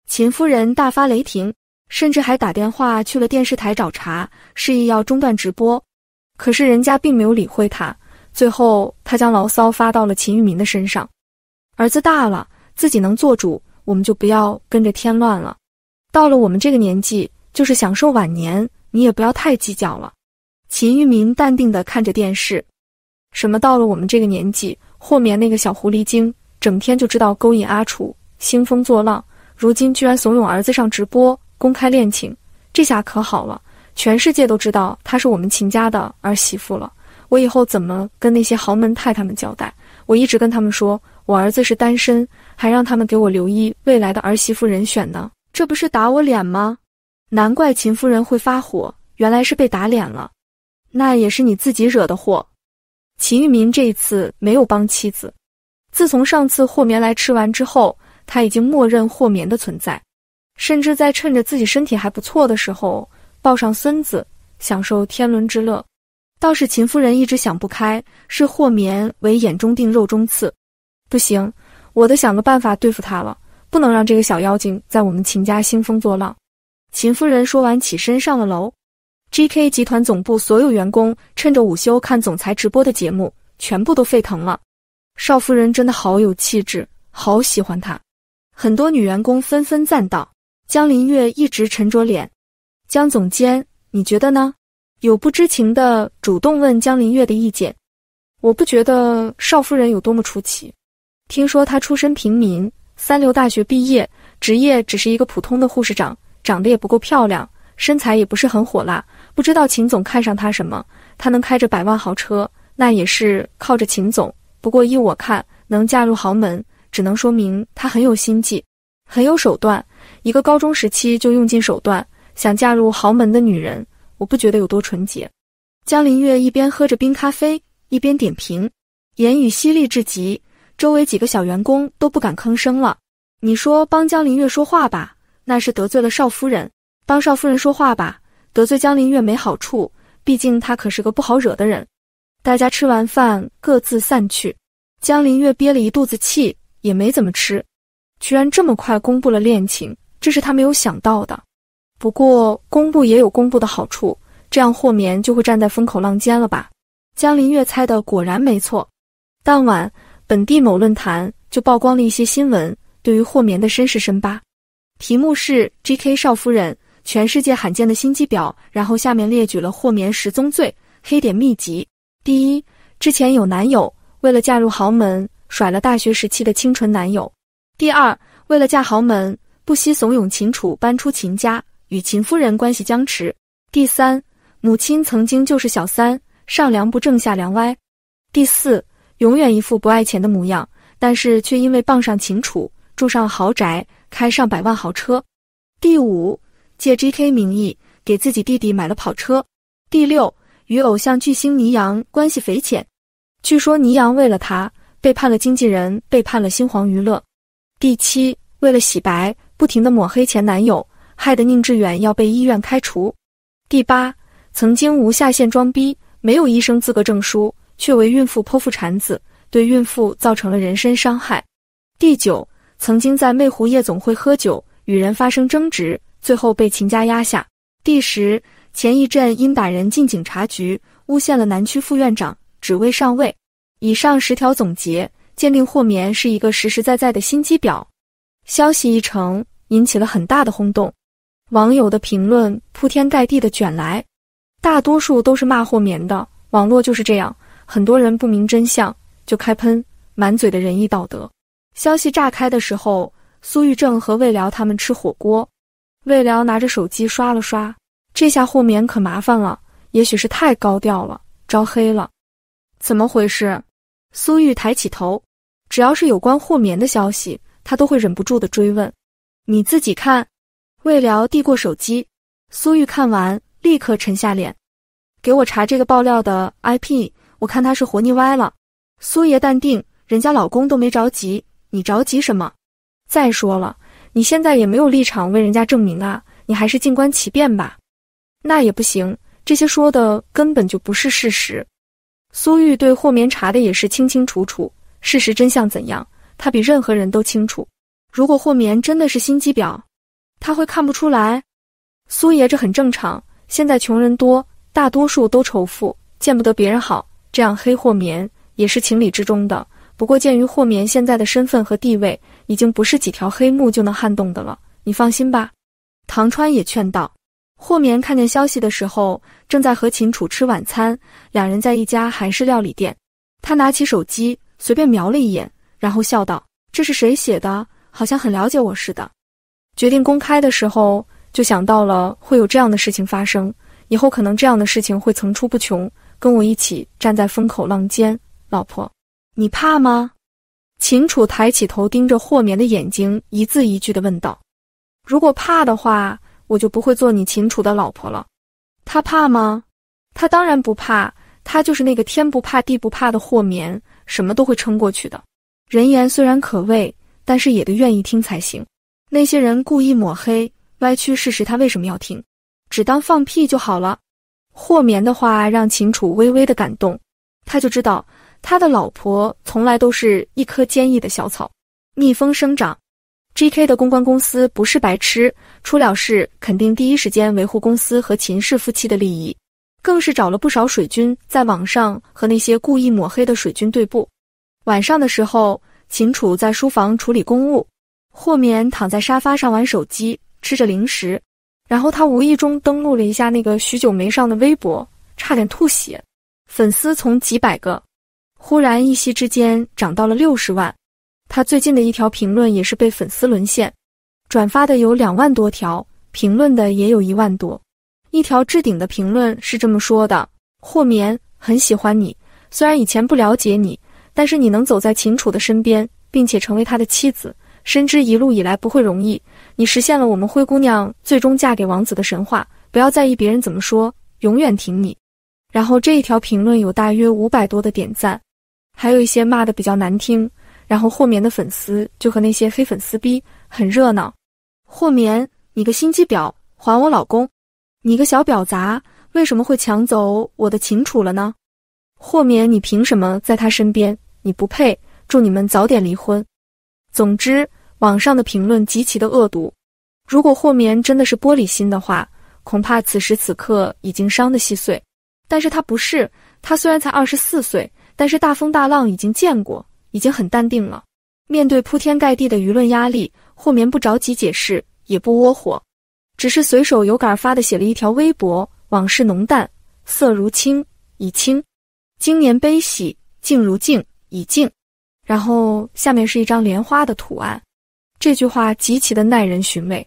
秦夫人大发雷霆。甚至还打电话去了电视台找茬，示意要中断直播，可是人家并没有理会他。最后，他将牢骚发到了秦玉民的身上。儿子大了，自己能做主，我们就不要跟着添乱了。到了我们这个年纪，就是享受晚年，你也不要太计较了。秦玉民淡定的看着电视，什么到了我们这个年纪，豁免那个小狐狸精，整天就知道勾引阿楚，兴风作浪，如今居然怂恿儿子上直播。公开恋情，这下可好了，全世界都知道她是我们秦家的儿媳妇了。我以后怎么跟那些豪门太太们交代？我一直跟他们说我儿子是单身，还让他们给我留意未来的儿媳妇人选呢，这不是打我脸吗？难怪秦夫人会发火，原来是被打脸了。那也是你自己惹的祸。秦玉民这一次没有帮妻子，自从上次霍棉来吃完之后，他已经默认霍棉的存在。甚至在趁着自己身体还不错的时候抱上孙子，享受天伦之乐。倒是秦夫人一直想不开，是霍绵为眼中钉肉中刺。不行，我得想个办法对付他了，不能让这个小妖精在我们秦家兴风作浪。秦夫人说完，起身上了楼。GK 集团总部所有员工趁着午休看总裁直播的节目，全部都沸腾了。少夫人真的好有气质，好喜欢她。很多女员工纷纷赞道。江林月一直沉着脸，江总监，你觉得呢？有不知情的主动问江林月的意见。我不觉得少夫人有多么出奇。听说她出身平民，三流大学毕业，职业只是一个普通的护士长，长得也不够漂亮，身材也不是很火辣。不知道秦总看上她什么？她能开着百万豪车，那也是靠着秦总。不过依我看，能嫁入豪门，只能说明她很有心计，很有手段。一个高中时期就用尽手段想嫁入豪门的女人，我不觉得有多纯洁。江临月一边喝着冰咖啡，一边点评，言语犀利至极。周围几个小员工都不敢吭声了。你说帮江临月说话吧，那是得罪了少夫人；帮少夫人说话吧，得罪江临月没好处。毕竟她可是个不好惹的人。大家吃完饭各自散去。江临月憋了一肚子气，也没怎么吃，居然这么快公布了恋情。这是他没有想到的，不过公布也有公布的好处，这样霍棉就会站在风口浪尖了吧？江林月猜的果然没错。当晚，本地某论坛就曝光了一些新闻，对于霍棉的身世深扒，题目是《G K 少夫人：全世界罕见的心机婊》，然后下面列举了霍棉十宗罪、黑点秘籍。第一，之前有男友，为了嫁入豪门，甩了大学时期的清纯男友；第二，为了嫁豪门。不惜怂恿秦楚搬出秦家，与秦夫人关系僵持。第三，母亲曾经就是小三，上梁不正下梁歪。第四，永远一副不爱钱的模样，但是却因为傍上秦楚，住上豪宅，开上百万豪车。第五，借 J.K. 名义给自己弟弟买了跑车。第六，与偶像巨星倪洋关系匪浅，据说倪洋为了他背叛了经纪人，背叛了新皇娱乐。第七，为了洗白。不停的抹黑前男友，害得宁致远要被医院开除。第八，曾经无下限装逼，没有医生资格证书，却为孕妇剖腹产子，对孕妇造成了人身伤害。第九，曾经在魅狐夜总会喝酒，与人发生争执，最后被秦家压下。第十，前一阵因打人进警察局，诬陷了南区副院长，只为上位。以上十条总结，鉴定霍免是一个实实在在的心机婊。消息一成。引起了很大的轰动，网友的评论铺天盖地的卷来，大多数都是骂霍棉的。网络就是这样，很多人不明真相就开喷，满嘴的仁义道德。消息炸开的时候，苏玉正和魏辽他们吃火锅，魏辽拿着手机刷了刷，这下霍棉可麻烦了。也许是太高调了，招黑了。怎么回事？苏玉抬起头，只要是有关霍棉的消息，他都会忍不住的追问。你自己看，魏辽递过手机，苏玉看完立刻沉下脸，给我查这个爆料的 IP，我看他是活腻歪了。苏爷淡定，人家老公都没着急，你着急什么？再说了，你现在也没有立场为人家证明啊，你还是静观其变吧。那也不行，这些说的根本就不是事实。苏玉对霍绵查的也是清清楚楚，事实真相怎样，他比任何人都清楚。如果霍棉真的是心机婊，他会看不出来。苏爷这很正常，现在穷人多，大多数都仇富，见不得别人好，这样黑霍棉也是情理之中的。不过鉴于霍棉现在的身份和地位，已经不是几条黑幕就能撼动的了。你放心吧，唐川也劝道。霍棉看见消息的时候，正在和秦楚吃晚餐，两人在一家韩式料理店。他拿起手机，随便瞄了一眼，然后笑道：“这是谁写的？”好像很了解我似的。决定公开的时候，就想到了会有这样的事情发生，以后可能这样的事情会层出不穷，跟我一起站在风口浪尖。老婆，你怕吗？秦楚抬起头，盯着霍绵的眼睛，一字一句的问道：“如果怕的话，我就不会做你秦楚的老婆了。”他怕吗？他当然不怕，他就是那个天不怕地不怕的霍绵，什么都会撑过去的。人言虽然可畏。但是也得愿意听才行。那些人故意抹黑、歪曲事实，他为什么要听？只当放屁就好了。霍棉的话让秦楚微微的感动，他就知道他的老婆从来都是一棵坚毅的小草，逆风生长。GK 的公关公司不是白痴，出了事肯定第一时间维护公司和秦氏夫妻的利益，更是找了不少水军在网上和那些故意抹黑的水军对簿。晚上的时候。秦楚在书房处理公务，霍眠躺在沙发上玩手机，吃着零食。然后他无意中登录了一下那个许久没上的微博，差点吐血。粉丝从几百个，忽然一夕之间涨到了六十万。他最近的一条评论也是被粉丝沦陷，转发的有两万多条，评论的也有一万多。一条置顶的评论是这么说的：“霍眠很喜欢你，虽然以前不了解你。”但是你能走在秦楚的身边，并且成为他的妻子，深知一路以来不会容易。你实现了我们灰姑娘最终嫁给王子的神话。不要在意别人怎么说，永远挺你。然后这一条评论有大约五百多的点赞，还有一些骂的比较难听。然后霍眠的粉丝就和那些黑粉丝逼，很热闹。霍眠，你个心机婊，还我老公！你个小婊砸，为什么会抢走我的秦楚了呢？霍眠，你凭什么在他身边？你不配，祝你们早点离婚。总之，网上的评论极其的恶毒。如果霍棉真的是玻璃心的话，恐怕此时此刻已经伤得细碎。但是他不是，他虽然才二十四岁，但是大风大浪已经见过，已经很淡定了。面对铺天盖地的舆论压力，霍棉不着急解释，也不窝火，只是随手有感而发的写了一条微博：往事浓淡色如青已清，今年悲喜静如镜。已静，然后下面是一张莲花的图案，这句话极其的耐人寻味，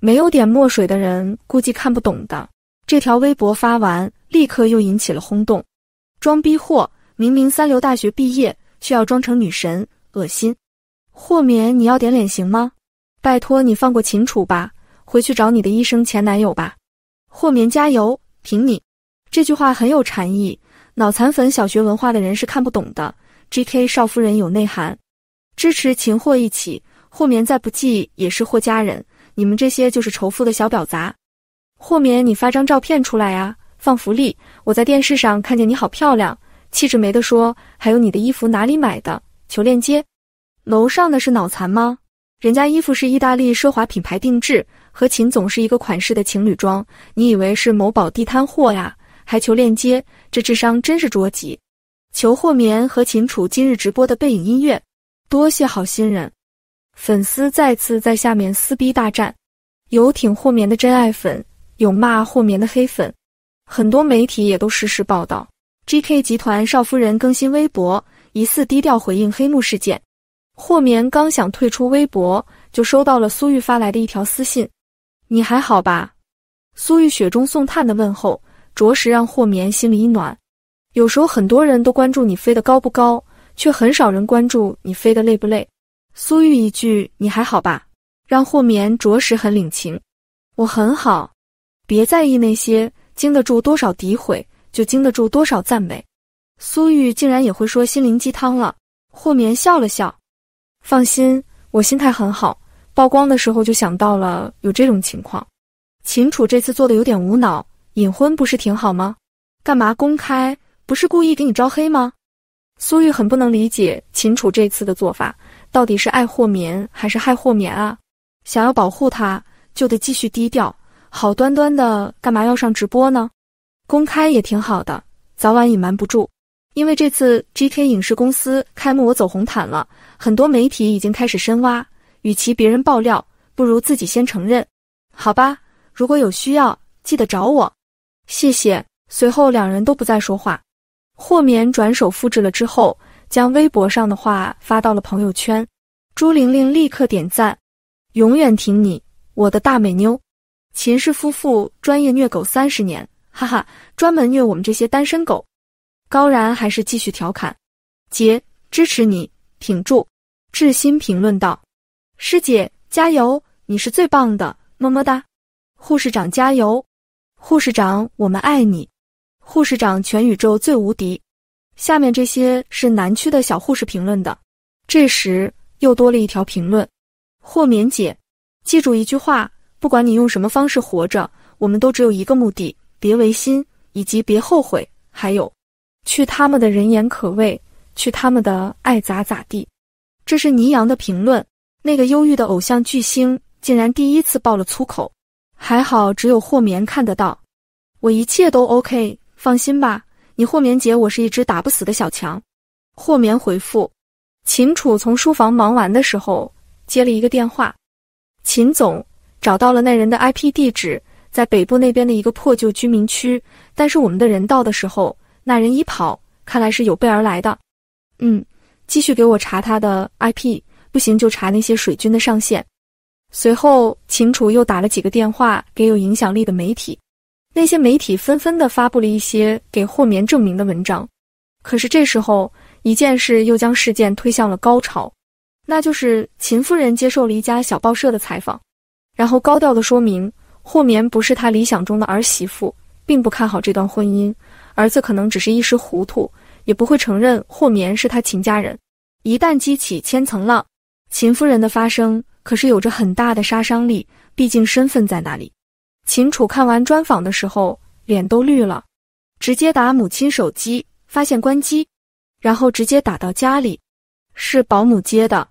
没有点墨水的人估计看不懂的。这条微博发完，立刻又引起了轰动。装逼货，明明三流大学毕业，却要装成女神，恶心！霍绵，你要点脸行吗？拜托你放过秦楚吧，回去找你的医生前男友吧。霍绵加油，凭你！这句话很有禅意，脑残粉小学文化的人是看不懂的。J.K. 少夫人有内涵，支持秦霍一起。霍绵再不济也是霍家人，你们这些就是仇富的小婊砸。霍绵，你发张照片出来啊，放福利。我在电视上看见你好漂亮，气质没得说。还有你的衣服哪里买的？求链接。楼上的是脑残吗？人家衣服是意大利奢华品牌定制，和秦总是一个款式的情侣装。你以为是某宝地摊货呀？还求链接，这智商真是捉急。求霍棉和秦楚今日直播的背影音乐，多谢好心人。粉丝再次在下面撕逼大战，有挺霍棉的真爱粉，有骂霍棉的黑粉。很多媒体也都实时报道。GK 集团少夫人更新微博，疑似低调回应黑幕事件。霍棉刚想退出微博，就收到了苏玉发来的一条私信：“你还好吧？”苏玉雪中送炭的问候，着实让霍棉心里一暖。有时候很多人都关注你飞得高不高，却很少人关注你飞得累不累。苏玉一句“你还好吧”，让霍眠着实很领情。我很好，别在意那些，经得住多少诋毁，就经得住多少赞美。苏玉竟然也会说心灵鸡汤了。霍眠笑了笑，放心，我心态很好。曝光的时候就想到了有这种情况。秦楚这次做的有点无脑，隐婚不是挺好吗？干嘛公开？不是故意给你招黑吗？苏玉很不能理解秦楚这次的做法，到底是爱霍棉还是害霍棉啊？想要保护他，就得继续低调。好端端的，干嘛要上直播呢？公开也挺好的，早晚隐瞒不住。因为这次 G K 影视公司开幕我走红毯了，很多媒体已经开始深挖。与其别人爆料，不如自己先承认。好吧，如果有需要，记得找我，谢谢。随后，两人都不再说话。霍棉转手复制了之后，将微博上的话发到了朋友圈。朱玲玲立刻点赞，永远挺你，我的大美妞。秦氏夫妇专业虐狗三十年，哈哈，专门虐我们这些单身狗。高然还是继续调侃，姐支持你，挺住。志新评论道：“师姐加油，你是最棒的，么么哒。”护士长加油，护士长我们爱你。护士长全宇宙最无敌，下面这些是南区的小护士评论的。这时又多了一条评论：霍棉姐，记住一句话，不管你用什么方式活着，我们都只有一个目的，别违心，以及别后悔。还有，去他们的“人言可畏”，去他们的“爱咋咋地”。这是尼阳的评论，那个忧郁的偶像巨星竟然第一次爆了粗口，还好只有霍棉看得到。我一切都 OK。放心吧，你霍绵姐，我是一只打不死的小强。霍绵回复，秦楚从书房忙完的时候接了一个电话，秦总找到了那人的 IP 地址，在北部那边的一个破旧居民区，但是我们的人到的时候，那人一跑，看来是有备而来的。嗯，继续给我查他的 IP，不行就查那些水军的上线。随后，秦楚又打了几个电话给有影响力的媒体。那些媒体纷纷的发布了一些给霍棉证明的文章，可是这时候一件事又将事件推向了高潮，那就是秦夫人接受了一家小报社的采访，然后高调的说明霍棉不是她理想中的儿媳妇，并不看好这段婚姻，儿子可能只是一时糊涂，也不会承认霍棉是他秦家人。一旦激起千层浪，秦夫人的发声可是有着很大的杀伤力，毕竟身份在那里。秦楚看完专访的时候，脸都绿了，直接打母亲手机，发现关机，然后直接打到家里，是保姆接的。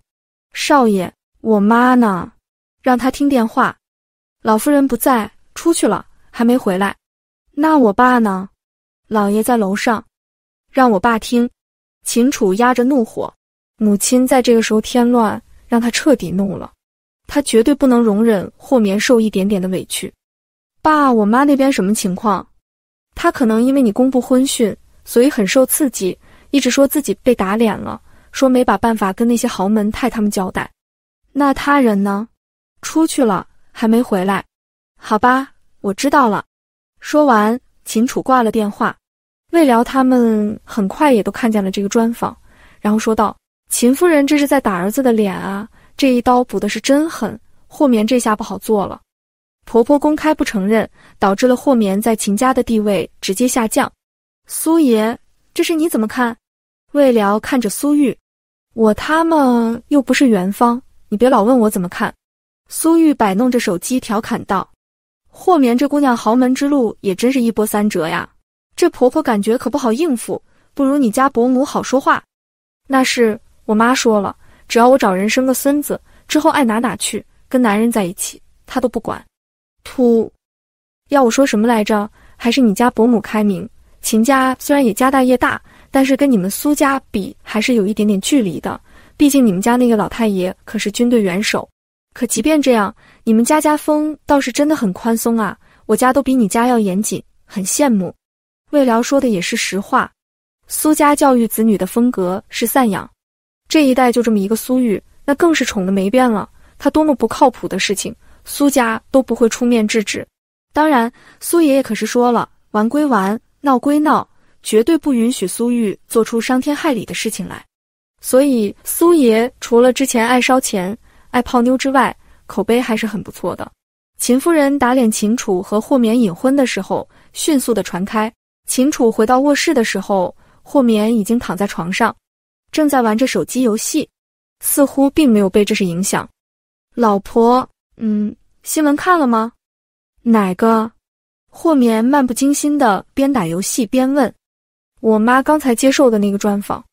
少爷，我妈呢？让她听电话。老夫人不在，出去了，还没回来。那我爸呢？老爷在楼上，让我爸听。秦楚压着怒火，母亲在这个时候添乱，让他彻底怒了。他绝对不能容忍霍眠受一点点的委屈。爸，我妈那边什么情况？她可能因为你公布婚讯，所以很受刺激，一直说自己被打脸了，说没把办法跟那些豪门太他们交代。那他人呢？出去了，还没回来。好吧，我知道了。说完，秦楚挂了电话。魏辽他们很快也都看见了这个专访，然后说道：“秦夫人这是在打儿子的脸啊，这一刀补的是真狠。霍绵这下不好做了。”婆婆公开不承认，导致了霍棉在秦家的地位直接下降。苏爷，这事你怎么看？魏辽看着苏玉，我他妈又不是元芳，你别老问我怎么看。苏玉摆弄着手机，调侃道：“霍棉这姑娘豪门之路也真是一波三折呀，这婆婆感觉可不好应付，不如你家伯母好说话。那是我妈说了，只要我找人生个孙子，之后爱哪哪去，跟男人在一起，她都不管。”突，要我说什么来着？还是你家伯母开明。秦家虽然也家大业大，但是跟你们苏家比还是有一点点距离的。毕竟你们家那个老太爷可是军队元首。可即便这样，你们家家风倒是真的很宽松啊。我家都比你家要严谨，很羡慕。魏辽说的也是实话，苏家教育子女的风格是散养，这一代就这么一个苏玉，那更是宠的没边了。他多么不靠谱的事情！苏家都不会出面制止，当然，苏爷爷可是说了，玩归玩，闹归闹，绝对不允许苏玉做出伤天害理的事情来。所以，苏爷除了之前爱烧钱、爱泡妞之外，口碑还是很不错的。秦夫人打脸秦楚和霍冕隐婚的时候，迅速的传开。秦楚回到卧室的时候，霍冕已经躺在床上，正在玩着手机游戏，似乎并没有被这事影响。老婆，嗯。新闻看了吗？哪个？霍棉漫不经心的边打游戏边问。我妈刚才接受的那个专访，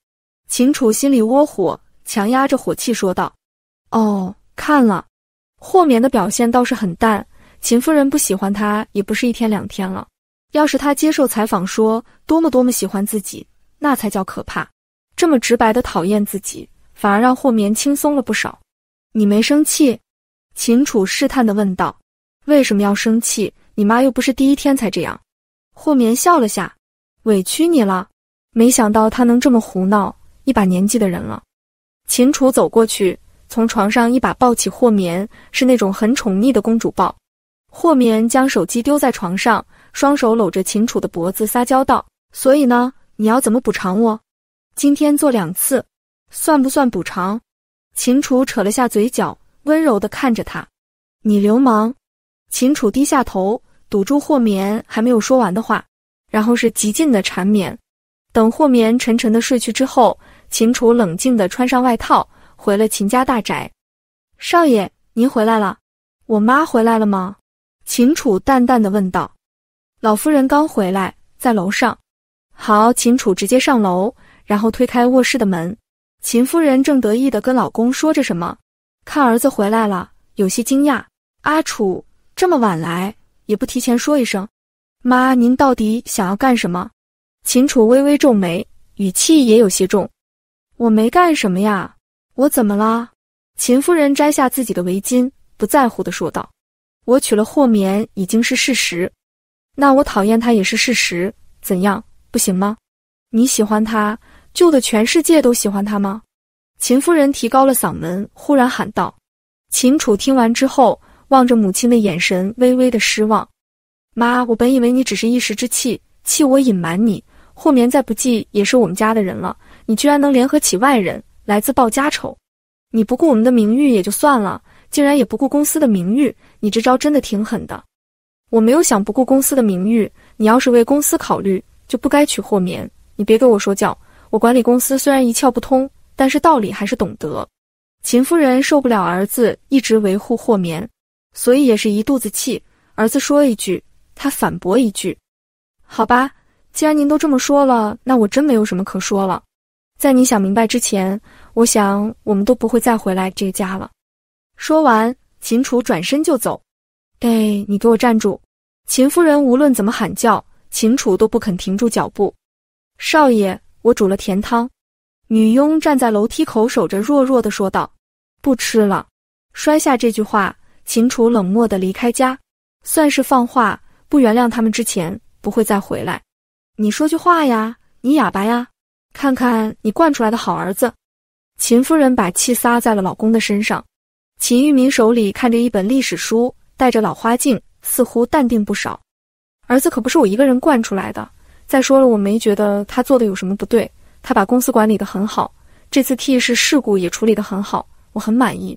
秦楚心里窝火，强压着火气说道：“哦，看了。霍棉的表现倒是很淡，秦夫人不喜欢他也不是一天两天了。要是他接受采访说多么多么喜欢自己，那才叫可怕。这么直白的讨厌自己，反而让霍棉轻松了不少。你没生气？”秦楚试探的问道：“为什么要生气？你妈又不是第一天才这样。”霍绵笑了下，委屈你了。没想到她能这么胡闹，一把年纪的人了。秦楚走过去，从床上一把抱起霍绵，是那种很宠溺的公主抱。霍绵将手机丢在床上，双手搂着秦楚的脖子撒娇道：“所以呢，你要怎么补偿我？今天做两次，算不算补偿？”秦楚扯了下嘴角。温柔的看着他，你流氓！秦楚低下头，堵住霍棉还没有说完的话，然后是极尽的缠绵。等霍棉沉沉的睡去之后，秦楚冷静的穿上外套，回了秦家大宅。少爷，您回来了？我妈回来了吗？秦楚淡淡的问道。老夫人刚回来，在楼上。好，秦楚直接上楼，然后推开卧室的门。秦夫人正得意的跟老公说着什么。看儿子回来了，有些惊讶。阿楚这么晚来，也不提前说一声。妈，您到底想要干什么？秦楚微微皱眉，语气也有些重。我没干什么呀，我怎么了？秦夫人摘下自己的围巾，不在乎的说道：“我娶了霍棉已经是事实，那我讨厌他也是事实。怎样，不行吗？你喜欢他，就的全世界都喜欢他吗？”秦夫人提高了嗓门，忽然喊道：“秦楚，听完之后，望着母亲的眼神微微的失望。妈，我本以为你只是一时之气，气我隐瞒你。霍绵再不济也是我们家的人了，你居然能联合起外人来自报家仇。你不顾我们的名誉也就算了，竟然也不顾公司的名誉，你这招真的挺狠的。我没有想不顾公司的名誉，你要是为公司考虑，就不该娶霍绵。你别给我说教，我管理公司虽然一窍不通。”但是道理还是懂得。秦夫人受不了儿子一直维护霍绵，所以也是一肚子气。儿子说一句，她反驳一句。好吧，既然您都这么说了，那我真没有什么可说了。在你想明白之前，我想我们都不会再回来这个家了。说完，秦楚转身就走。哎，你给我站住！秦夫人无论怎么喊叫，秦楚都不肯停住脚步。少爷，我煮了甜汤。女佣站在楼梯口守着，弱弱的说道：“不吃了。”摔下这句话，秦楚冷漠的离开家，算是放话，不原谅他们之前不会再回来。你说句话呀？你哑巴呀？看看你惯出来的好儿子！秦夫人把气撒在了老公的身上。秦玉明手里看着一本历史书，戴着老花镜，似乎淡定不少。儿子可不是我一个人惯出来的。再说了，我没觉得他做的有什么不对。他把公司管理得很好，这次 T 是事故也处理得很好，我很满意。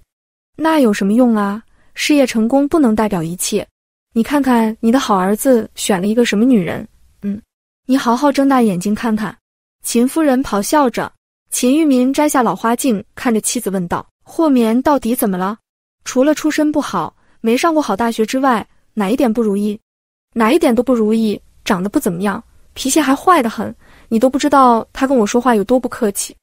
那有什么用啊？事业成功不能代表一切。你看看你的好儿子选了一个什么女人？嗯，你好好睁大眼睛看看。秦夫人咆哮着。秦玉民摘下老花镜，看着妻子问道：“霍绵到底怎么了？除了出身不好，没上过好大学之外，哪一点不如意？哪一点都不如意？长得不怎么样，脾气还坏得很。”你都不知道他跟我说话有多不客气，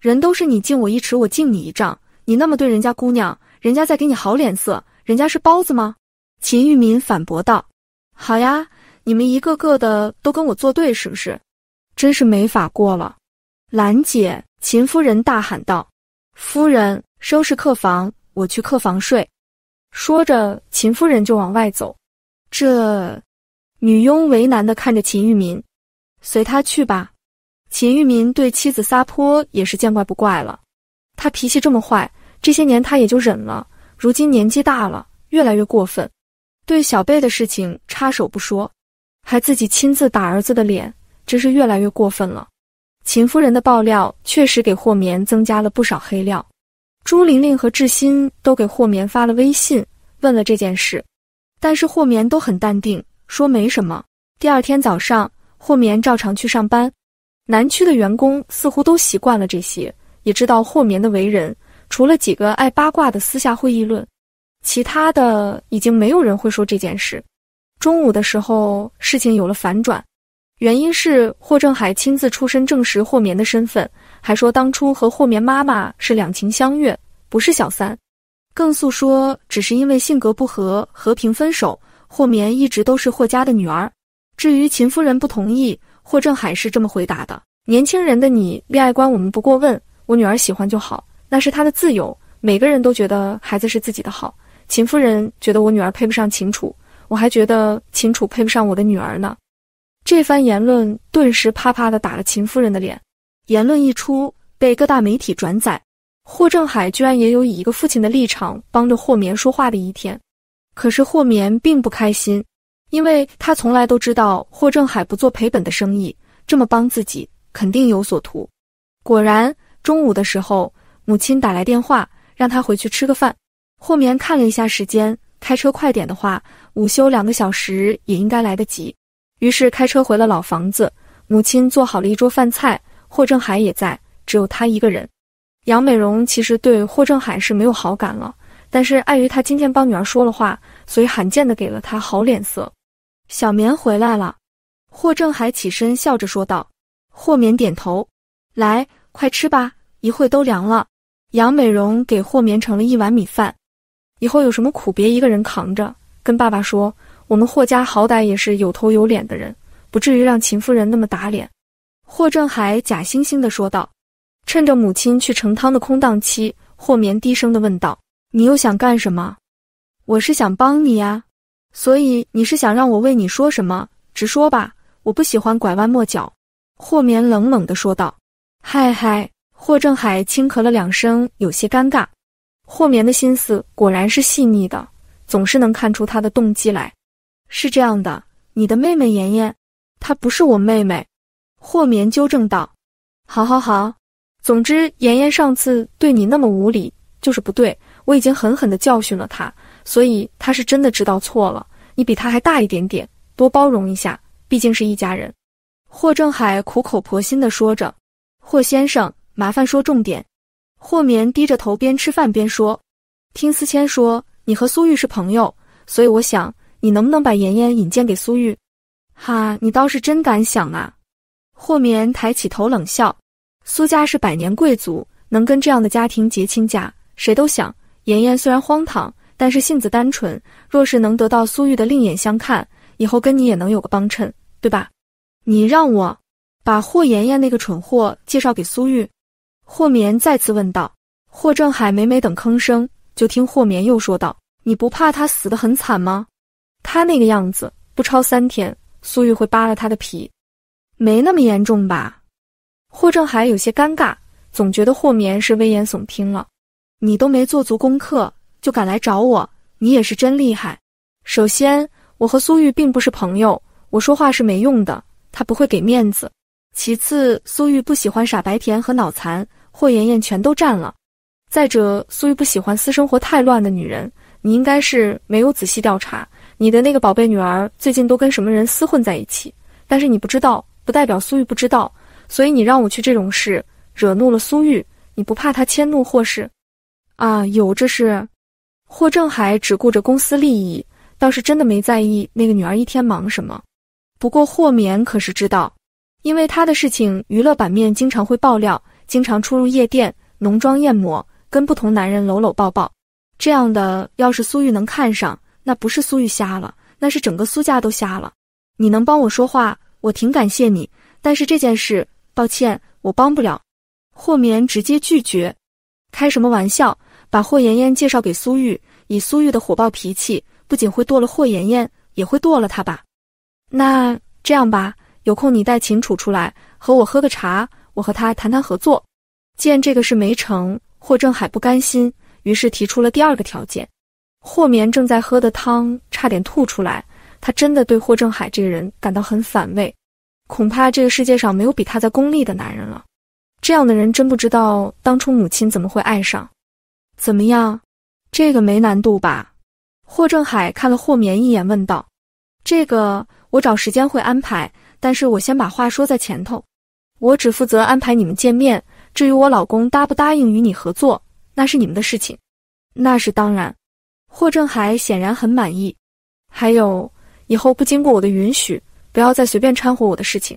人都是你敬我一尺，我敬你一丈，你那么对人家姑娘，人家再给你好脸色，人家是包子吗？秦玉民反驳道。好呀，你们一个个的都跟我作对是不是？真是没法过了。兰姐，秦夫人大喊道。夫人，收拾客房，我去客房睡。说着，秦夫人就往外走。这，女佣为难的看着秦玉民。随他去吧，秦玉民对妻子撒泼也是见怪不怪了。他脾气这么坏，这些年他也就忍了。如今年纪大了，越来越过分，对小贝的事情插手不说，还自己亲自打儿子的脸，真是越来越过分了。秦夫人的爆料确实给霍棉增加了不少黑料。朱玲玲和志新都给霍棉发了微信，问了这件事，但是霍棉都很淡定，说没什么。第二天早上。霍棉照常去上班，南区的员工似乎都习惯了这些，也知道霍棉的为人。除了几个爱八卦的私下会议论，其他的已经没有人会说这件事。中午的时候，事情有了反转，原因是霍正海亲自出身证实霍棉的身份，还说当初和霍棉妈妈是两情相悦，不是小三，更诉说只是因为性格不合和平分手。霍棉一直都是霍家的女儿。至于秦夫人不同意，霍正海是这么回答的：“年轻人的你恋爱观我们不过问，我女儿喜欢就好，那是她的自由。每个人都觉得孩子是自己的好，秦夫人觉得我女儿配不上秦楚，我还觉得秦楚配不上我的女儿呢。”这番言论顿时啪啪的打了秦夫人的脸。言论一出，被各大媒体转载。霍正海居然也有以一个父亲的立场帮着霍绵说话的一天，可是霍绵并不开心。因为他从来都知道霍正海不做赔本的生意，这么帮自己肯定有所图。果然，中午的时候，母亲打来电话，让他回去吃个饭。霍棉看了一下时间，开车快点的话，午休两个小时也应该来得及。于是开车回了老房子。母亲做好了一桌饭菜，霍正海也在，只有他一个人。杨美荣其实对霍正海是没有好感了，但是碍于他今天帮女儿说了话，所以罕见的给了他好脸色。小棉回来了，霍正海起身笑着说道。霍棉点头，来，快吃吧，一会都凉了。杨美容给霍棉盛了一碗米饭。以后有什么苦别一个人扛着，跟爸爸说。我们霍家好歹也是有头有脸的人，不至于让秦夫人那么打脸。霍正海假惺惺的说道。趁着母亲去盛汤的空档期，霍棉低声的问道：“你又想干什么？”“我是想帮你呀。”所以你是想让我为你说什么？直说吧，我不喜欢拐弯抹角。”霍眠冷冷的说道。“嗨嗨！”霍正海轻咳了两声，有些尴尬。霍眠的心思果然是细腻的，总是能看出他的动机来。是这样的，你的妹妹妍妍，她不是我妹妹。”霍眠纠正道。“好，好，好。总之，妍妍上次对你那么无礼，就是不对，我已经狠狠的教训了她。”所以他是真的知道错了，你比他还大一点点，多包容一下，毕竟是一家人。霍正海苦口婆心的说着。霍先生，麻烦说重点。霍眠低着头边吃饭边说，听思谦说你和苏玉是朋友，所以我想你能不能把妍妍引荐给苏玉？哈，你倒是真敢想啊！霍眠抬起头冷笑，苏家是百年贵族，能跟这样的家庭结亲家，谁都想。妍妍虽然荒唐。但是性子单纯，若是能得到苏玉的另眼相看，以后跟你也能有个帮衬，对吧？你让我把霍妍妍那个蠢货介绍给苏玉，霍绵再次问道。霍正海没没等吭声，就听霍棉又说道：“你不怕他死得很惨吗？他那个样子，不超三天，苏玉会扒了他的皮。没那么严重吧？”霍正海有些尴尬，总觉得霍绵是危言耸听了。你都没做足功课。就敢来找我，你也是真厉害。首先，我和苏玉并不是朋友，我说话是没用的，他不会给面子。其次，苏玉不喜欢傻白甜和脑残，霍妍妍全都占了。再者，苏玉不喜欢私生活太乱的女人，你应该是没有仔细调查你的那个宝贝女儿最近都跟什么人厮混在一起。但是你不知道，不代表苏玉不知道，所以你让我去这种事，惹怒了苏玉，你不怕他迁怒霍氏？啊，有这事。霍正海只顾着公司利益，倒是真的没在意那个女儿一天忙什么。不过霍眠可是知道，因为他的事情，娱乐版面经常会爆料，经常出入夜店，浓妆艳抹，跟不同男人搂搂抱抱。这样的要是苏玉能看上，那不是苏玉瞎了，那是整个苏家都瞎了。你能帮我说话，我挺感谢你，但是这件事，抱歉，我帮不了。霍眠直接拒绝，开什么玩笑？把霍妍妍介绍给苏玉，以苏玉的火爆脾气，不仅会剁了霍妍妍，也会剁了他吧？那这样吧，有空你带秦楚出来和我喝个茶，我和他谈谈合作。见这个事没成，霍正海不甘心，于是提出了第二个条件。霍棉正在喝的汤差点吐出来，他真的对霍正海这个人感到很反胃，恐怕这个世界上没有比他在功利的男人了。这样的人真不知道当初母亲怎么会爱上。怎么样？这个没难度吧？霍正海看了霍棉一眼，问道：“这个我找时间会安排，但是我先把话说在前头，我只负责安排你们见面，至于我老公答不答应与你合作，那是你们的事情。”那是当然。霍正海显然很满意。还有，以后不经过我的允许，不要再随便掺和我的事情。”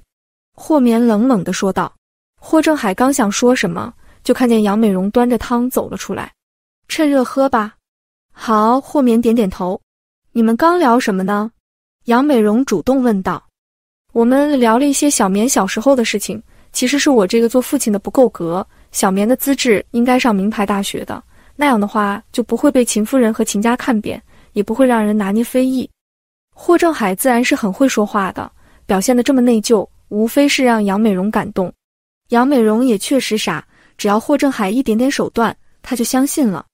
霍棉冷冷的说道。霍正海刚想说什么，就看见杨美容端着汤走了出来。趁热喝吧。好，霍棉点点头。你们刚聊什么呢？杨美容主动问道。我们聊了一些小棉小时候的事情。其实是我这个做父亲的不够格，小棉的资质应该上名牌大学的，那样的话就不会被秦夫人和秦家看扁，也不会让人拿捏非议。霍正海自然是很会说话的，表现的这么内疚，无非是让杨美容感动。杨美容也确实傻，只要霍正海一点点手段，他就相信了。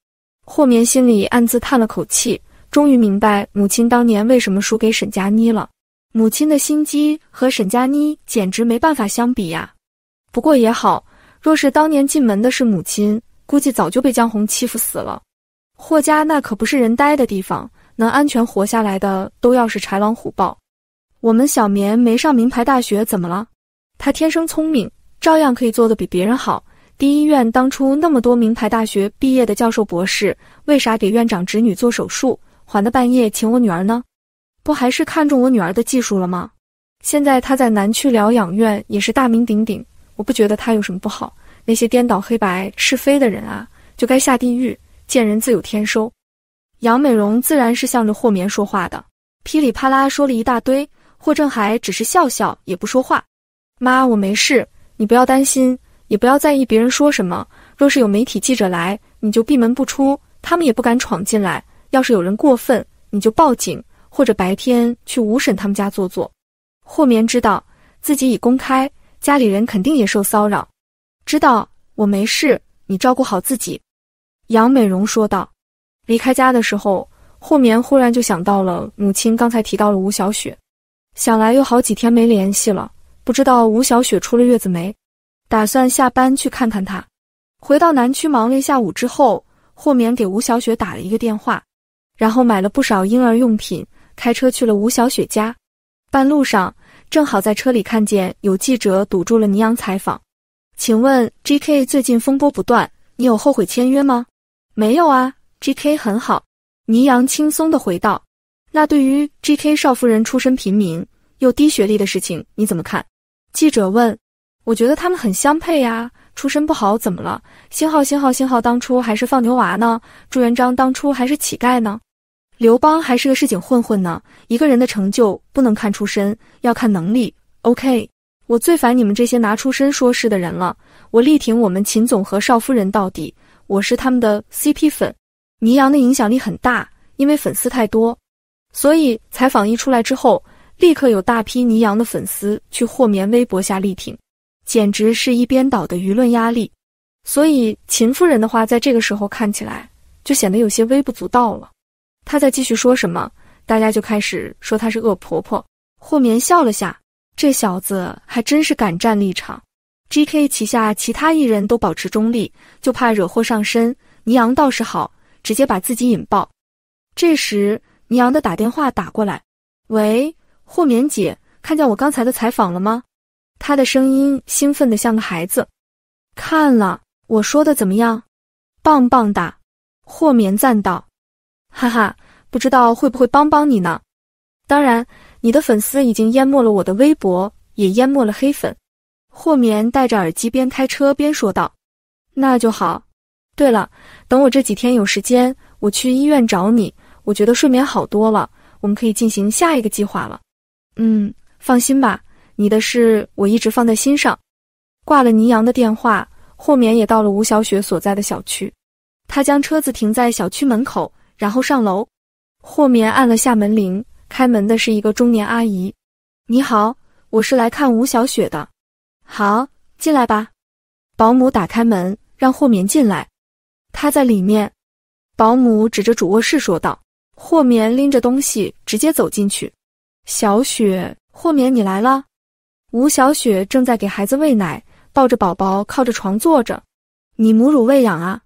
霍棉心里暗自叹了口气，终于明白母亲当年为什么输给沈佳妮了。母亲的心机和沈佳妮简直没办法相比呀。不过也好，若是当年进门的是母亲，估计早就被江红欺负死了。霍家那可不是人呆的地方，能安全活下来的都要是豺狼虎豹。我们小棉没上名牌大学怎么了？她天生聪明，照样可以做的比别人好。第一医院当初那么多名牌大学毕业的教授博士，为啥给院长侄女做手术，还的半夜请我女儿呢？不还是看中我女儿的技术了吗？现在她在南区疗养院也是大名鼎鼎，我不觉得她有什么不好。那些颠倒黑白是非的人啊，就该下地狱，见人自有天收。杨美荣自然是向着霍棉说话的，噼里啪啦说了一大堆。霍正海只是笑笑，也不说话。妈，我没事，你不要担心。也不要在意别人说什么。若是有媒体记者来，你就闭门不出，他们也不敢闯进来。要是有人过分，你就报警或者白天去吴婶他们家坐坐。霍棉知道自己已公开，家里人肯定也受骚扰。知道我没事，你照顾好自己。”杨美容说道。离开家的时候，霍棉忽然就想到了母亲刚才提到了吴小雪，想来又好几天没联系了，不知道吴小雪出了月子没。打算下班去看看他。回到南区忙了一下午之后，霍眠给吴小雪打了一个电话，然后买了不少婴儿用品，开车去了吴小雪家。半路上，正好在车里看见有记者堵住了倪阳采访。请问，G K 最近风波不断，你有后悔签约吗？没有啊，G K 很好。倪阳轻松的回道。那对于 G K 少夫人出身平民又低学历的事情，你怎么看？记者问。我觉得他们很相配呀！出身不好怎么了？星号星号星号当初还是放牛娃呢，朱元璋当初还是乞丐呢，刘邦还是个市井混混呢。一个人的成就不能看出身，要看能力。OK，我最烦你们这些拿出身说事的人了！我力挺我们秦总和少夫人到底，我是他们的 CP 粉。倪阳的影响力很大，因为粉丝太多，所以采访一出来之后，立刻有大批倪阳的粉丝去霍棉微博下力挺。简直是一边倒的舆论压力，所以秦夫人的话在这个时候看起来就显得有些微不足道了。她在继续说什么，大家就开始说她是恶婆婆。霍棉笑了下，这小子还真是敢站立场。GK 旗下其他艺人都保持中立，就怕惹祸上身。倪昂倒是好，直接把自己引爆。这时，倪昂的打电话打过来：“喂，霍棉姐，看见我刚才的采访了吗？”他的声音兴奋的像个孩子，看了我说的怎么样？棒棒哒！霍棉赞道。哈哈，不知道会不会帮帮你呢？当然，你的粉丝已经淹没了我的微博，也淹没了黑粉。霍棉戴着耳机边开车边说道。那就好。对了，等我这几天有时间，我去医院找你。我觉得睡眠好多了，我们可以进行下一个计划了。嗯，放心吧。你的事我一直放在心上。挂了倪阳的电话，霍棉也到了吴小雪所在的小区。他将车子停在小区门口，然后上楼。霍棉按了下门铃，开门的是一个中年阿姨。你好，我是来看吴小雪的。好，进来吧。保姆打开门，让霍棉进来。她在里面。保姆指着主卧室说道。霍棉拎着东西直接走进去。小雪，霍棉，你来了。吴小雪正在给孩子喂奶，抱着宝宝靠着床坐着。你母乳喂养啊？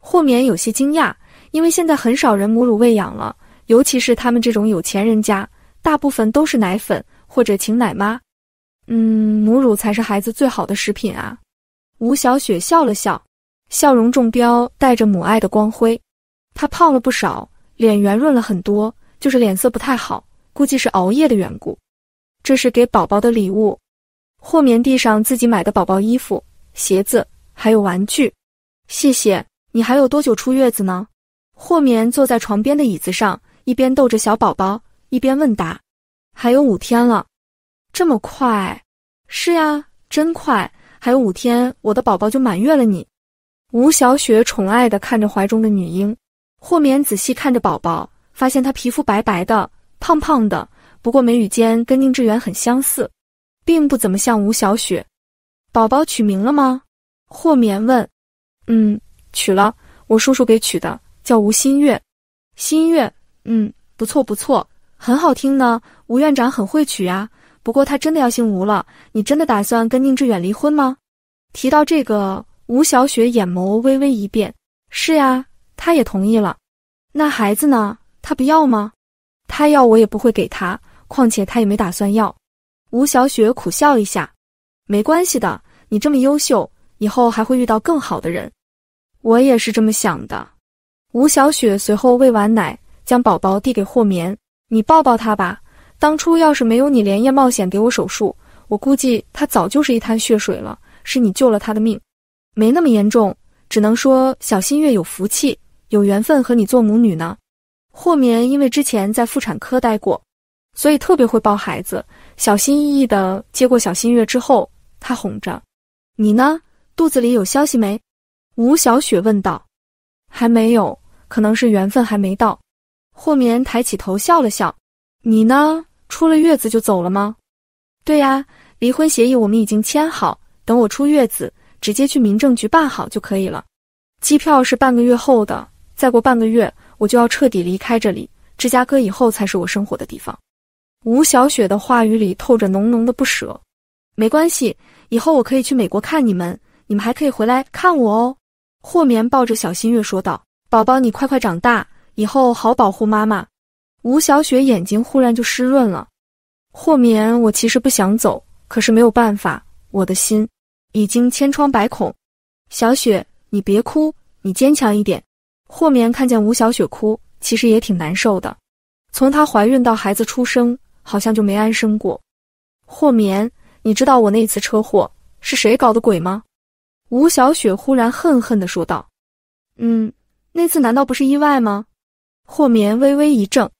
霍冕有些惊讶，因为现在很少人母乳喂养了，尤其是他们这种有钱人家，大部分都是奶粉或者请奶妈。嗯，母乳才是孩子最好的食品啊！吴小雪笑了笑，笑容中标带着母爱的光辉。她胖了不少，脸圆润了很多，就是脸色不太好，估计是熬夜的缘故。这是给宝宝的礼物，霍棉递上自己买的宝宝衣服、鞋子，还有玩具。谢谢你，还有多久出月子呢？霍棉坐在床边的椅子上，一边逗着小宝宝，一边问答：“还有五天了，这么快？是呀，真快！还有五天，我的宝宝就满月了。”你，吴小雪宠爱的看着怀中的女婴，霍棉仔细看着宝宝，发现她皮肤白白的，胖胖的。不过眉宇间跟宁致远很相似，并不怎么像吴小雪。宝宝取名了吗？霍棉问。嗯，取了，我叔叔给取的，叫吴新月。新月，嗯，不错不错，很好听呢。吴院长很会取啊。不过他真的要姓吴了？你真的打算跟宁致远离婚吗？提到这个，吴小雪眼眸微微一变。是呀，他也同意了。那孩子呢？他不要吗？他要我也不会给他。况且他也没打算要，吴小雪苦笑一下，没关系的，你这么优秀，以后还会遇到更好的人，我也是这么想的。吴小雪随后喂完奶，将宝宝递给霍棉，你抱抱他吧。当初要是没有你连夜冒险给我手术，我估计他早就是一滩血水了。是你救了他的命，没那么严重，只能说小新月有福气，有缘分和你做母女呢。霍棉因为之前在妇产科待过。所以特别会抱孩子，小心翼翼的接过小新月之后，他哄着：“你呢？肚子里有消息没？”吴小雪问道。“还没有，可能是缘分还没到。”霍眠抬起头笑了笑。“你呢？出了月子就走了吗？”“对呀，离婚协议我们已经签好，等我出月子，直接去民政局办好就可以了。机票是半个月后的，再过半个月我就要彻底离开这里，芝加哥以后才是我生活的地方。”吴小雪的话语里透着浓浓的不舍。没关系，以后我可以去美国看你们，你们还可以回来看我哦。霍棉抱着小新月说道：“宝宝，你快快长大，以后好保护妈妈。”吴小雪眼睛忽然就湿润了。霍棉，我其实不想走，可是没有办法，我的心已经千疮百孔。小雪，你别哭，你坚强一点。霍棉看见吴小雪哭，其实也挺难受的。从她怀孕到孩子出生。好像就没安生过。霍眠，你知道我那次车祸是谁搞的鬼吗？吴小雪忽然恨恨的说道：“嗯，那次难道不是意外吗？”霍眠微微一怔：“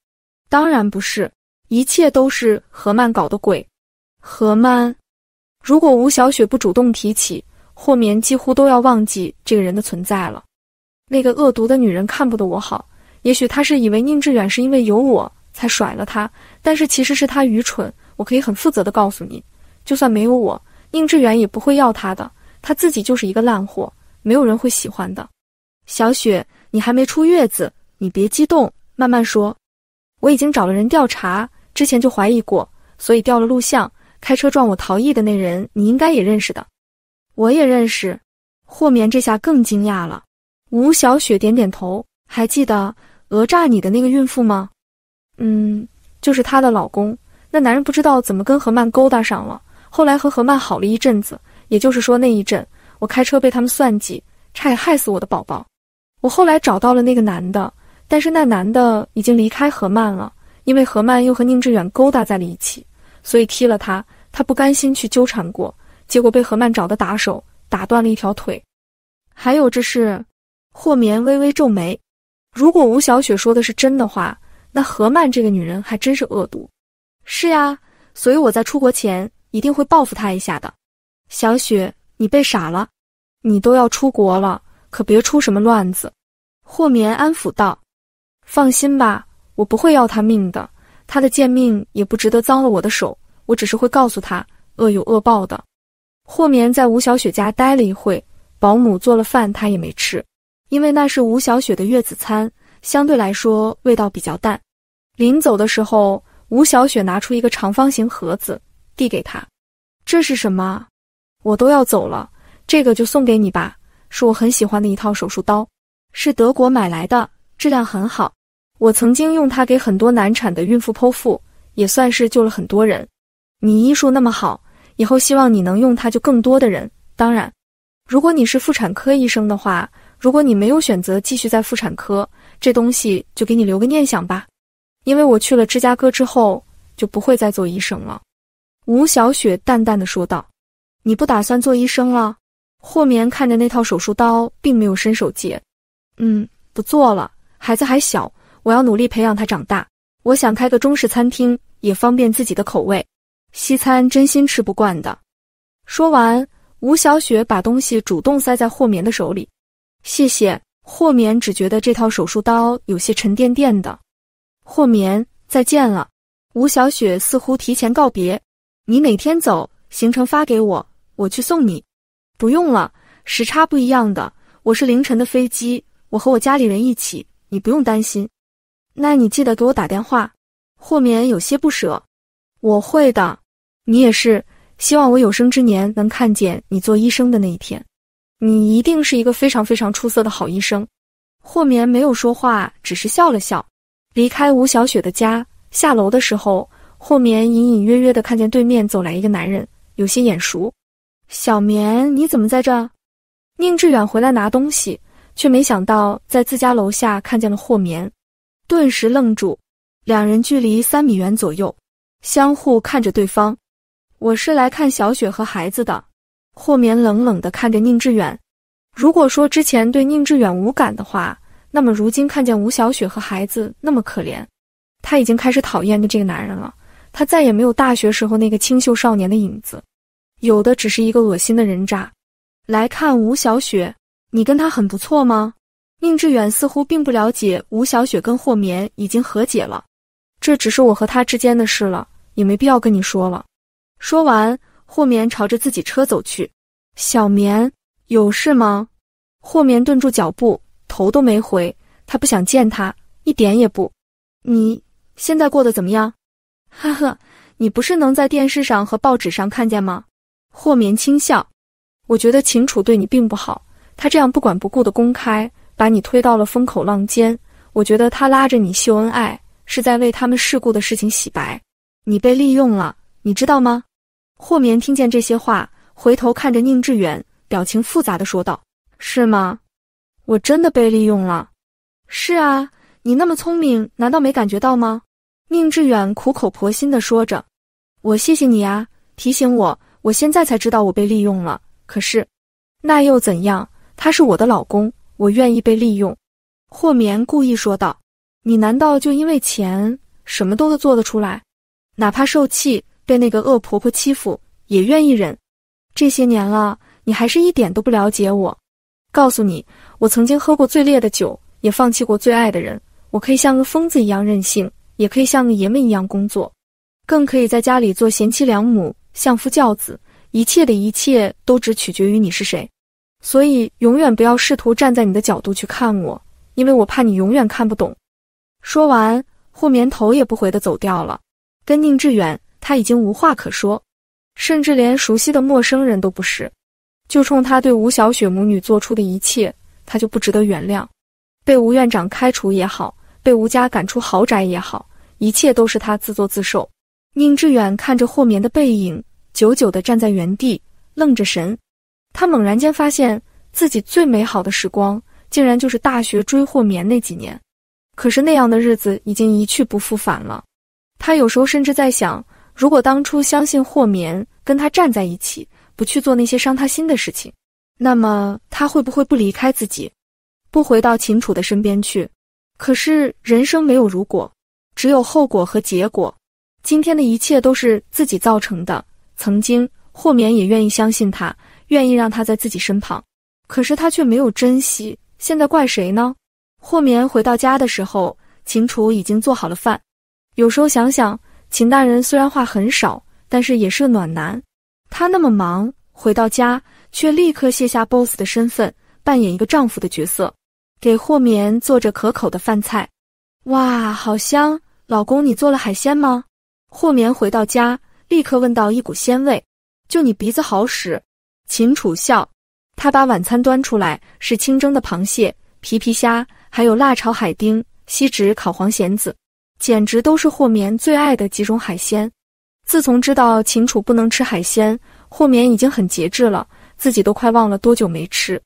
当然不是，一切都是何曼搞的鬼。”何曼，如果吴小雪不主动提起，霍眠几乎都要忘记这个人的存在了。那个恶毒的女人看不得我好，也许她是以为宁致远是因为有我。才甩了他，但是其实是他愚蠢。我可以很负责的告诉你，就算没有我，宁致远也不会要他的。他自己就是一个烂货，没有人会喜欢的。小雪，你还没出月子，你别激动，慢慢说。我已经找了人调查，之前就怀疑过，所以调了录像，开车撞我逃逸的那人，你应该也认识的。我也认识。霍眠这下更惊讶了。吴小雪点点头，还记得讹诈你的那个孕妇吗？嗯，就是她的老公，那男人不知道怎么跟何曼勾搭上了，后来和何曼好了一阵子。也就是说，那一阵我开车被他们算计，差点害死我的宝宝。我后来找到了那个男的，但是那男的已经离开何曼了，因为何曼又和宁致远勾搭在了一起，所以踢了他。他不甘心去纠缠过，结果被何曼找的打手打断了一条腿。还有这事，霍棉微微皱眉，如果吴小雪说的是真的话。那何曼这个女人还真是恶毒，是呀，所以我在出国前一定会报复她一下的。小雪，你被傻了，你都要出国了，可别出什么乱子。霍眠安抚道：“放心吧，我不会要她命的，她的贱命也不值得脏了我的手。我只是会告诉她，恶有恶报的。”霍眠在吴小雪家待了一会，保姆做了饭，他也没吃，因为那是吴小雪的月子餐。相对来说味道比较淡。临走的时候，吴小雪拿出一个长方形盒子递给他：“这是什么？我都要走了，这个就送给你吧。是我很喜欢的一套手术刀，是德国买来的，质量很好。我曾经用它给很多难产的孕妇剖腹，也算是救了很多人。你医术那么好，以后希望你能用它救更多的人。当然，如果你是妇产科医生的话，如果你没有选择继续在妇产科，这东西就给你留个念想吧，因为我去了芝加哥之后就不会再做医生了。”吴小雪淡淡的说道。“你不打算做医生了？”霍棉看着那套手术刀，并没有伸手接。“嗯，不做了。孩子还小，我要努力培养他长大。我想开个中式餐厅，也方便自己的口味。西餐真心吃不惯的。”说完，吴小雪把东西主动塞在霍棉的手里。“谢谢。”霍棉只觉得这套手术刀有些沉甸甸的。霍棉，再见了。吴小雪似乎提前告别。你哪天走，行程发给我，我去送你。不用了，时差不一样的。我是凌晨的飞机，我和我家里人一起，你不用担心。那你记得给我打电话。霍棉有些不舍。我会的。你也是。希望我有生之年能看见你做医生的那一天。你一定是一个非常非常出色的好医生。霍眠没有说话，只是笑了笑。离开吴小雪的家，下楼的时候，霍眠隐隐约约的看见对面走来一个男人，有些眼熟。小眠，你怎么在这？宁致远回来拿东西，却没想到在自家楼下看见了霍眠，顿时愣住。两人距离三米远左右，相互看着对方。我是来看小雪和孩子的。霍眠冷冷地看着宁致远，如果说之前对宁致远无感的话，那么如今看见吴小雪和孩子那么可怜，他已经开始讨厌这个男人了。他再也没有大学时候那个清秀少年的影子，有的只是一个恶心的人渣。来看吴小雪，你跟他很不错吗？宁致远似乎并不了解吴小雪跟霍眠已经和解了，这只是我和他之间的事了，也没必要跟你说了。说完。霍棉朝着自己车走去，小棉有事吗？霍棉顿住脚步，头都没回，他不想见他，一点也不。你现在过得怎么样？哈呵，你不是能在电视上和报纸上看见吗？霍棉轻笑。我觉得秦楚对你并不好，他这样不管不顾的公开，把你推到了风口浪尖。我觉得他拉着你秀恩爱，是在为他们事故的事情洗白。你被利用了，你知道吗？霍眠听见这些话，回头看着宁致远，表情复杂的说道：“是吗？我真的被利用了？”“是啊，你那么聪明，难道没感觉到吗？”宁致远苦口婆心的说着。“我谢谢你啊，提醒我，我现在才知道我被利用了。可是，那又怎样？他是我的老公，我愿意被利用。”霍眠故意说道。“你难道就因为钱，什么都都做得出来，哪怕受气？”被那个恶婆婆欺负也愿意忍，这些年了，你还是一点都不了解我。告诉你，我曾经喝过最烈的酒，也放弃过最爱的人。我可以像个疯子一样任性，也可以像个爷们一样工作，更可以在家里做贤妻良母，相夫教子。一切的一切都只取决于你是谁。所以，永远不要试图站在你的角度去看我，因为我怕你永远看不懂。说完，霍绵头也不回的走掉了，跟宁致远。他已经无话可说，甚至连熟悉的陌生人都不是。就冲他对吴小雪母女做出的一切，他就不值得原谅。被吴院长开除也好，被吴家赶出豪宅也好，一切都是他自作自受。宁致远看着霍棉的背影，久久地站在原地，愣着神。他猛然间发现自己最美好的时光，竟然就是大学追霍棉那几年。可是那样的日子已经一去不复返了。他有时候甚至在想。如果当初相信霍眠，跟他站在一起，不去做那些伤他心的事情，那么他会不会不离开自己，不回到秦楚的身边去？可是人生没有如果，只有后果和结果。今天的一切都是自己造成的。曾经霍眠也愿意相信他，愿意让他在自己身旁，可是他却没有珍惜。现在怪谁呢？霍眠回到家的时候，秦楚已经做好了饭。有时候想想。秦大人虽然话很少，但是也是个暖男。他那么忙，回到家却立刻卸下 boss 的身份，扮演一个丈夫的角色，给霍眠做着可口的饭菜。哇，好香！老公，你做了海鲜吗？霍眠回到家，立刻闻到一股鲜味，就你鼻子好使。秦楚笑，他把晚餐端出来，是清蒸的螃蟹、皮皮虾，还有辣炒海丁、锡纸烤黄蚬子。简直都是霍眠最爱的几种海鲜。自从知道秦楚不能吃海鲜，霍眠已经很节制了，自己都快忘了多久没吃。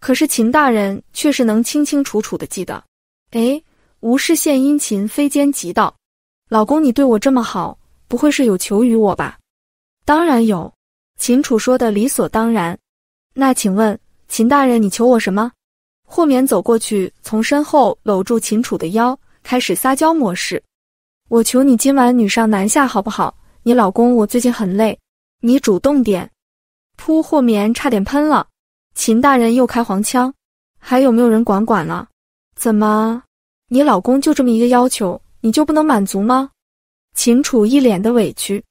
可是秦大人却是能清清楚楚的记得。哎，无事献殷勤，非奸即盗。老公，你对我这么好，不会是有求于我吧？当然有。秦楚说的理所当然。那请问，秦大人，你求我什么？霍眠走过去，从身后搂住秦楚的腰。开始撒娇模式，我求你今晚女上男下好不好？你老公我最近很累，你主动点。扑霍棉差点喷了，秦大人又开黄腔，还有没有人管管了？怎么，你老公就这么一个要求，你就不能满足吗？秦楚一脸的委屈。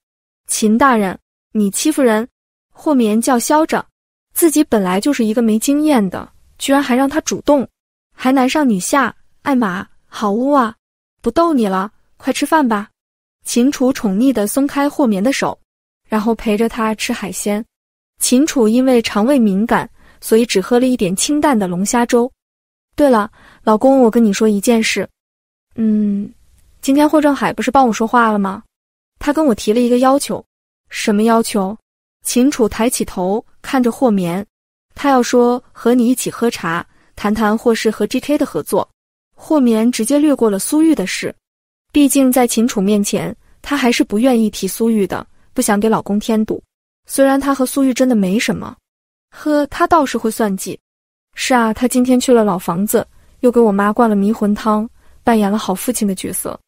秦大人，你欺负人！霍棉叫嚣着，自己本来就是一个没经验的，居然还让他主动，还男上女下，艾玛！好污啊！不逗你了，快吃饭吧。秦楚宠溺的松开霍绵的手，然后陪着他吃海鲜。秦楚因为肠胃敏感，所以只喝了一点清淡的龙虾粥。对了，老公，我跟你说一件事。嗯，今天霍正海不是帮我说话了吗？他跟我提了一个要求。什么要求？秦楚抬起头看着霍绵，他要说和你一起喝茶，谈谈霍氏和 GK 的合作。霍眠直接略过了苏玉的事，毕竟在秦楚面前，他还是不愿意提苏玉的，不想给老公添堵。虽然他和苏玉真的没什么，呵，他倒是会算计。是啊，他今天去了老房子，又给我妈灌了迷魂汤，扮演了好父亲的角色。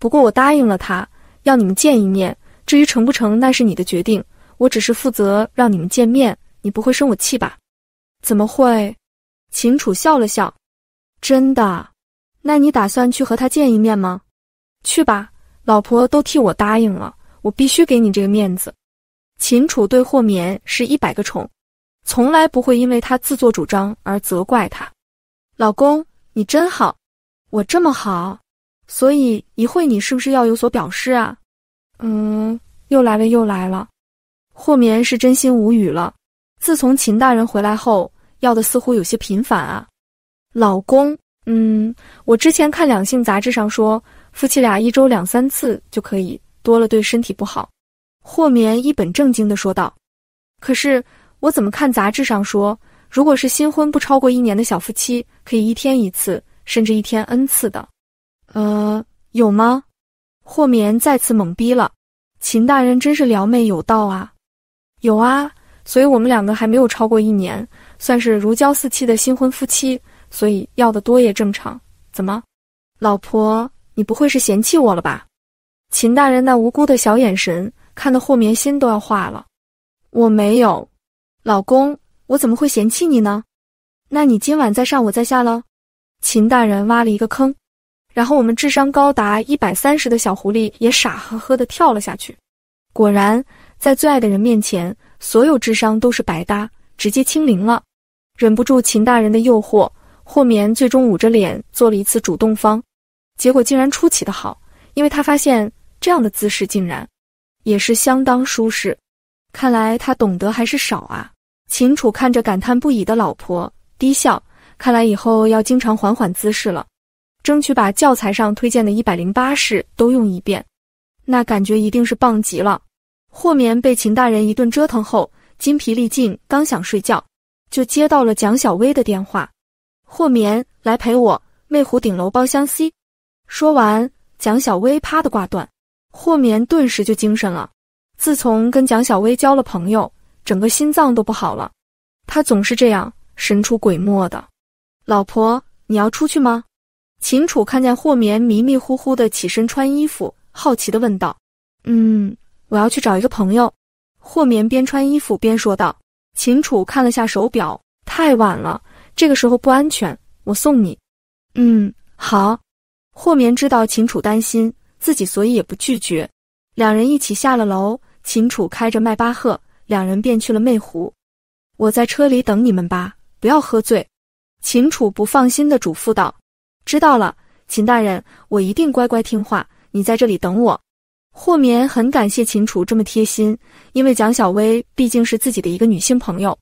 不过我答应了他，要你们见一面。至于成不成，那是你的决定，我只是负责让你们见面。你不会生我气吧？怎么会？秦楚笑了笑，真的。那你打算去和他见一面吗？去吧，老婆都替我答应了，我必须给你这个面子。秦楚对霍绵是一百个宠，从来不会因为他自作主张而责怪他。老公，你真好，我这么好，所以一会你是不是要有所表示啊？嗯，又来了又来了，霍绵是真心无语了。自从秦大人回来后，要的似乎有些频繁啊，老公。嗯，我之前看两性杂志上说，夫妻俩一周两三次就可以，多了对身体不好。霍棉一本正经的说道。可是我怎么看杂志上说，如果是新婚不超过一年的小夫妻，可以一天一次，甚至一天 n 次的。呃，有吗？霍棉再次懵逼了。秦大人真是撩妹有道啊！有啊，所以我们两个还没有超过一年，算是如胶似漆的新婚夫妻。所以要的多也正常。怎么，老婆，你不会是嫌弃我了吧？秦大人那无辜的小眼神，看得霍棉心都要化了。我没有，老公，我怎么会嫌弃你呢？那你今晚再上，我再下喽。秦大人挖了一个坑，然后我们智商高达一百三十的小狐狸也傻呵呵的跳了下去。果然，在最爱的人面前，所有智商都是白搭，直接清零了。忍不住秦大人的诱惑。霍眠最终捂着脸做了一次主动方，结果竟然出奇的好，因为他发现这样的姿势竟然也是相当舒适。看来他懂得还是少啊。秦楚看着感叹不已的老婆，低笑，看来以后要经常缓缓姿势了，争取把教材上推荐的一百零八式都用一遍，那感觉一定是棒极了。霍眠被秦大人一顿折腾后，筋疲力尽，刚想睡觉，就接到了蒋小薇的电话。霍眠来陪我，魅狐顶楼包厢 C。说完，蒋小薇啪的挂断。霍眠顿时就精神了。自从跟蒋小薇交了朋友，整个心脏都不好了。他总是这样神出鬼没的。老婆，你要出去吗？秦楚看见霍眠迷迷糊糊的起身穿衣服，好奇的问道：“嗯，我要去找一个朋友。”霍眠边穿衣服边说道。秦楚看了下手表，太晚了。这个时候不安全，我送你。嗯，好。霍眠知道秦楚担心自己，所以也不拒绝。两人一起下了楼，秦楚开着迈巴赫，两人便去了媚湖。我在车里等你们吧，不要喝醉。秦楚不放心的嘱咐道：“知道了，秦大人，我一定乖乖听话。你在这里等我。”霍眠很感谢秦楚这么贴心，因为蒋小薇毕竟是自己的一个女性朋友，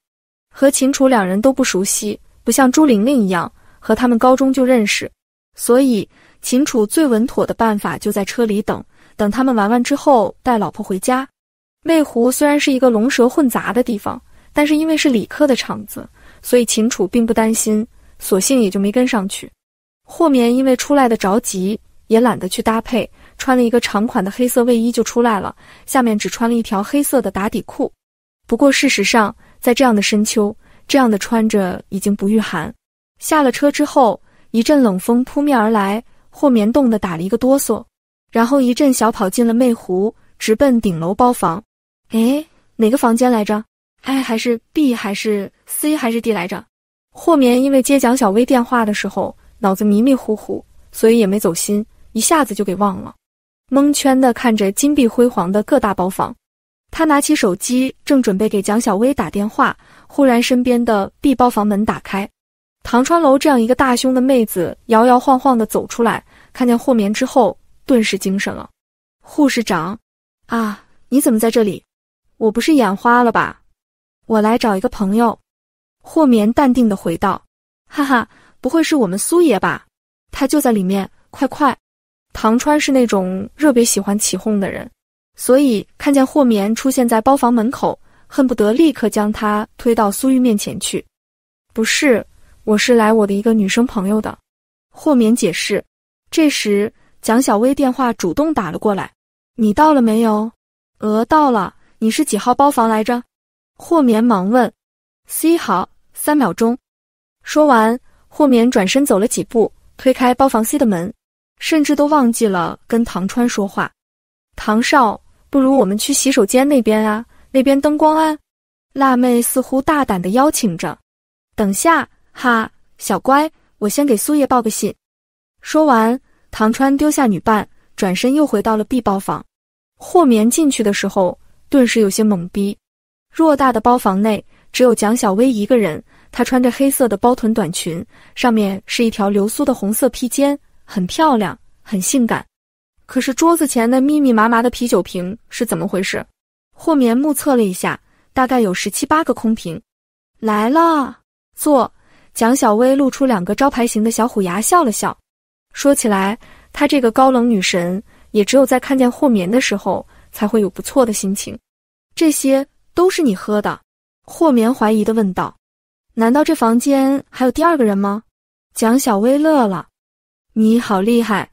和秦楚两人都不熟悉。不像朱玲玲一样和他们高中就认识，所以秦楚最稳妥的办法就在车里等，等他们玩完之后带老婆回家。魅湖虽然是一个龙蛇混杂的地方，但是因为是理科的场子，所以秦楚并不担心，索性也就没跟上去。霍棉因为出来的着急，也懒得去搭配，穿了一个长款的黑色卫衣就出来了，下面只穿了一条黑色的打底裤。不过事实上，在这样的深秋。这样的穿着已经不御寒。下了车之后，一阵冷风扑面而来，霍棉冻得打了一个哆嗦，然后一阵小跑进了媚湖，直奔顶楼包房。哎，哪个房间来着？哎，还是 B 还是 C 还是 D 来着？霍棉因为接蒋小薇电话的时候脑子迷迷糊糊，所以也没走心，一下子就给忘了，蒙圈的看着金碧辉煌的各大包房，他拿起手机，正准备给蒋小薇打电话。忽然，身边的 B 包房门打开，唐川楼这样一个大胸的妹子摇摇晃晃的走出来，看见霍眠之后，顿时精神了。护士长啊，你怎么在这里？我不是眼花了吧？我来找一个朋友。霍眠淡定的回道：“哈哈，不会是我们苏爷吧？他就在里面，快快！”唐川是那种特别喜欢起哄的人，所以看见霍眠出现在包房门口。恨不得立刻将他推到苏玉面前去。不是，我是来我的一个女生朋友的。霍棉解释。这时，蒋小薇电话主动打了过来：“你到了没有？”“呃，到了。”“你是几号包房来着？”霍棉忙问。“C 号。”三秒钟。说完，霍棉转身走了几步，推开包房 C 的门，甚至都忘记了跟唐川说话。“唐少，不如我们去洗手间那边啊。”那边灯光暗，辣妹似乎大胆地邀请着。等下，哈，小乖，我先给苏叶报个信。说完，唐川丢下女伴，转身又回到了 B 包房。霍棉进去的时候，顿时有些懵逼。偌大的包房内只有蒋小薇一个人，她穿着黑色的包臀短裙，上面是一条流苏的红色披肩，很漂亮，很性感。可是桌子前那密密麻麻的啤酒瓶是怎么回事？霍棉目测了一下，大概有十七八个空瓶。来了，坐。蒋小薇露出两个招牌型的小虎牙，笑了笑。说起来，她这个高冷女神也只有在看见霍棉的时候，才会有不错的心情。这些都是你喝的？霍棉怀疑的问道。难道这房间还有第二个人吗？蒋小薇乐了。你好厉害，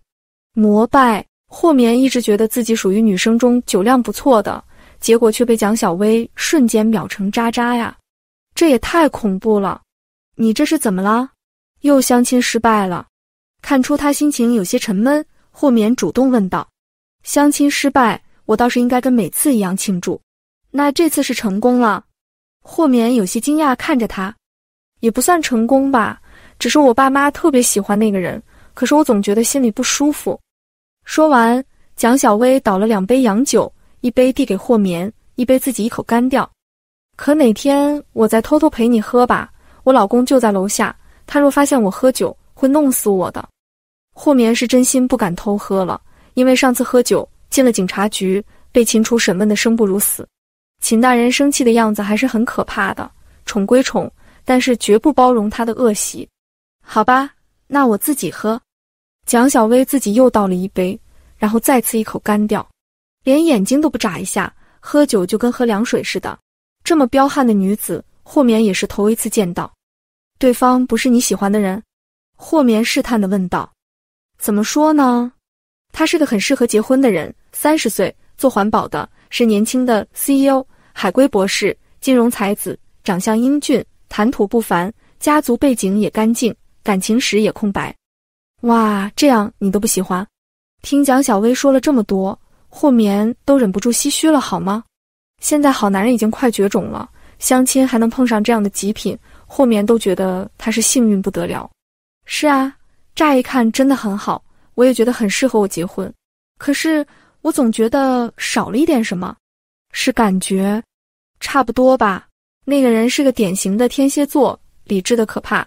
膜拜。霍棉一直觉得自己属于女生中酒量不错的。结果却被蒋小薇瞬间秒成渣渣呀！这也太恐怖了！你这是怎么了？又相亲失败了？看出他心情有些沉闷，霍勉主动问道：“相亲失败，我倒是应该跟每次一样庆祝。那这次是成功了？”霍勉有些惊讶看着他，也不算成功吧，只是我爸妈特别喜欢那个人，可是我总觉得心里不舒服。说完，蒋小薇倒了两杯洋酒。一杯递给霍眠，一杯自己一口干掉。可哪天我再偷偷陪你喝吧？我老公就在楼下，他若发现我喝酒，会弄死我的。霍眠是真心不敢偷喝了，因为上次喝酒进了警察局，被秦楚审问的生不如死。秦大人生气的样子还是很可怕的，宠归宠，但是绝不包容他的恶习。好吧，那我自己喝。蒋小薇自己又倒了一杯，然后再次一口干掉。连眼睛都不眨一下，喝酒就跟喝凉水似的。这么彪悍的女子，霍棉也是头一次见到。对方不是你喜欢的人，霍棉试探地问道：“怎么说呢？他是个很适合结婚的人，三十岁，做环保的，是年轻的 CEO，海归博士，金融才子，长相英俊，谈吐不凡，家族背景也干净，感情史也空白。哇，这样你都不喜欢？听蒋小薇说了这么多。”霍眠都忍不住唏嘘了，好吗？现在好男人已经快绝种了，相亲还能碰上这样的极品，霍眠都觉得他是幸运不得了。是啊，乍一看真的很好，我也觉得很适合我结婚。可是我总觉得少了一点什么，是感觉？差不多吧。那个人是个典型的天蝎座，理智的可怕。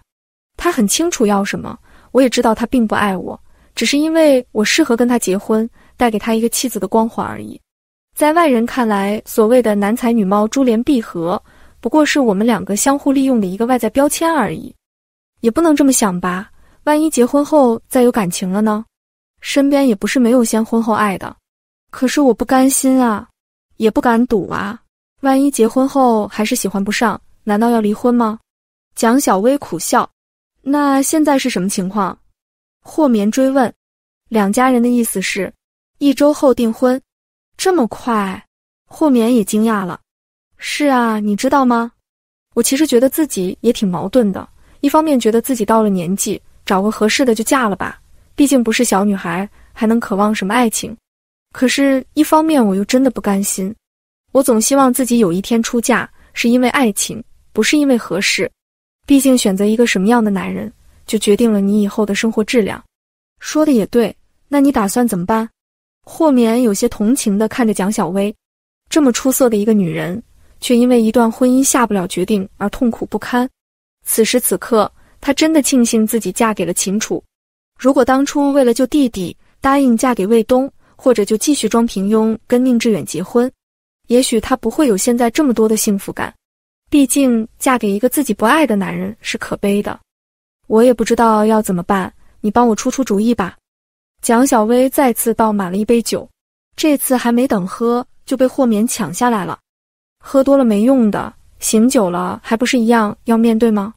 他很清楚要什么，我也知道他并不爱我，只是因为我适合跟他结婚。带给他一个妻子的光环而已，在外人看来，所谓的男才女貌、珠联璧合，不过是我们两个相互利用的一个外在标签而已。也不能这么想吧？万一结婚后再有感情了呢？身边也不是没有先婚后爱的。可是我不甘心啊，也不敢赌啊。万一结婚后还是喜欢不上，难道要离婚吗？蒋小薇苦笑。那现在是什么情况？霍眠追问。两家人的意思是？一周后订婚，这么快，霍免也惊讶了。是啊，你知道吗？我其实觉得自己也挺矛盾的。一方面觉得自己到了年纪，找个合适的就嫁了吧，毕竟不是小女孩，还能渴望什么爱情？可是，一方面我又真的不甘心。我总希望自己有一天出嫁，是因为爱情，不是因为合适。毕竟选择一个什么样的男人，就决定了你以后的生活质量。说的也对，那你打算怎么办？霍勉有些同情地看着蒋小薇，这么出色的一个女人，却因为一段婚姻下不了决定而痛苦不堪。此时此刻，她真的庆幸自己嫁给了秦楚。如果当初为了救弟弟答应嫁给卫东，或者就继续装平庸跟宁致远结婚，也许她不会有现在这么多的幸福感。毕竟，嫁给一个自己不爱的男人是可悲的。我也不知道要怎么办，你帮我出出主意吧。蒋小薇再次倒满了一杯酒，这次还没等喝就被霍眠抢下来了。喝多了没用的，醒酒了还不是一样要面对吗？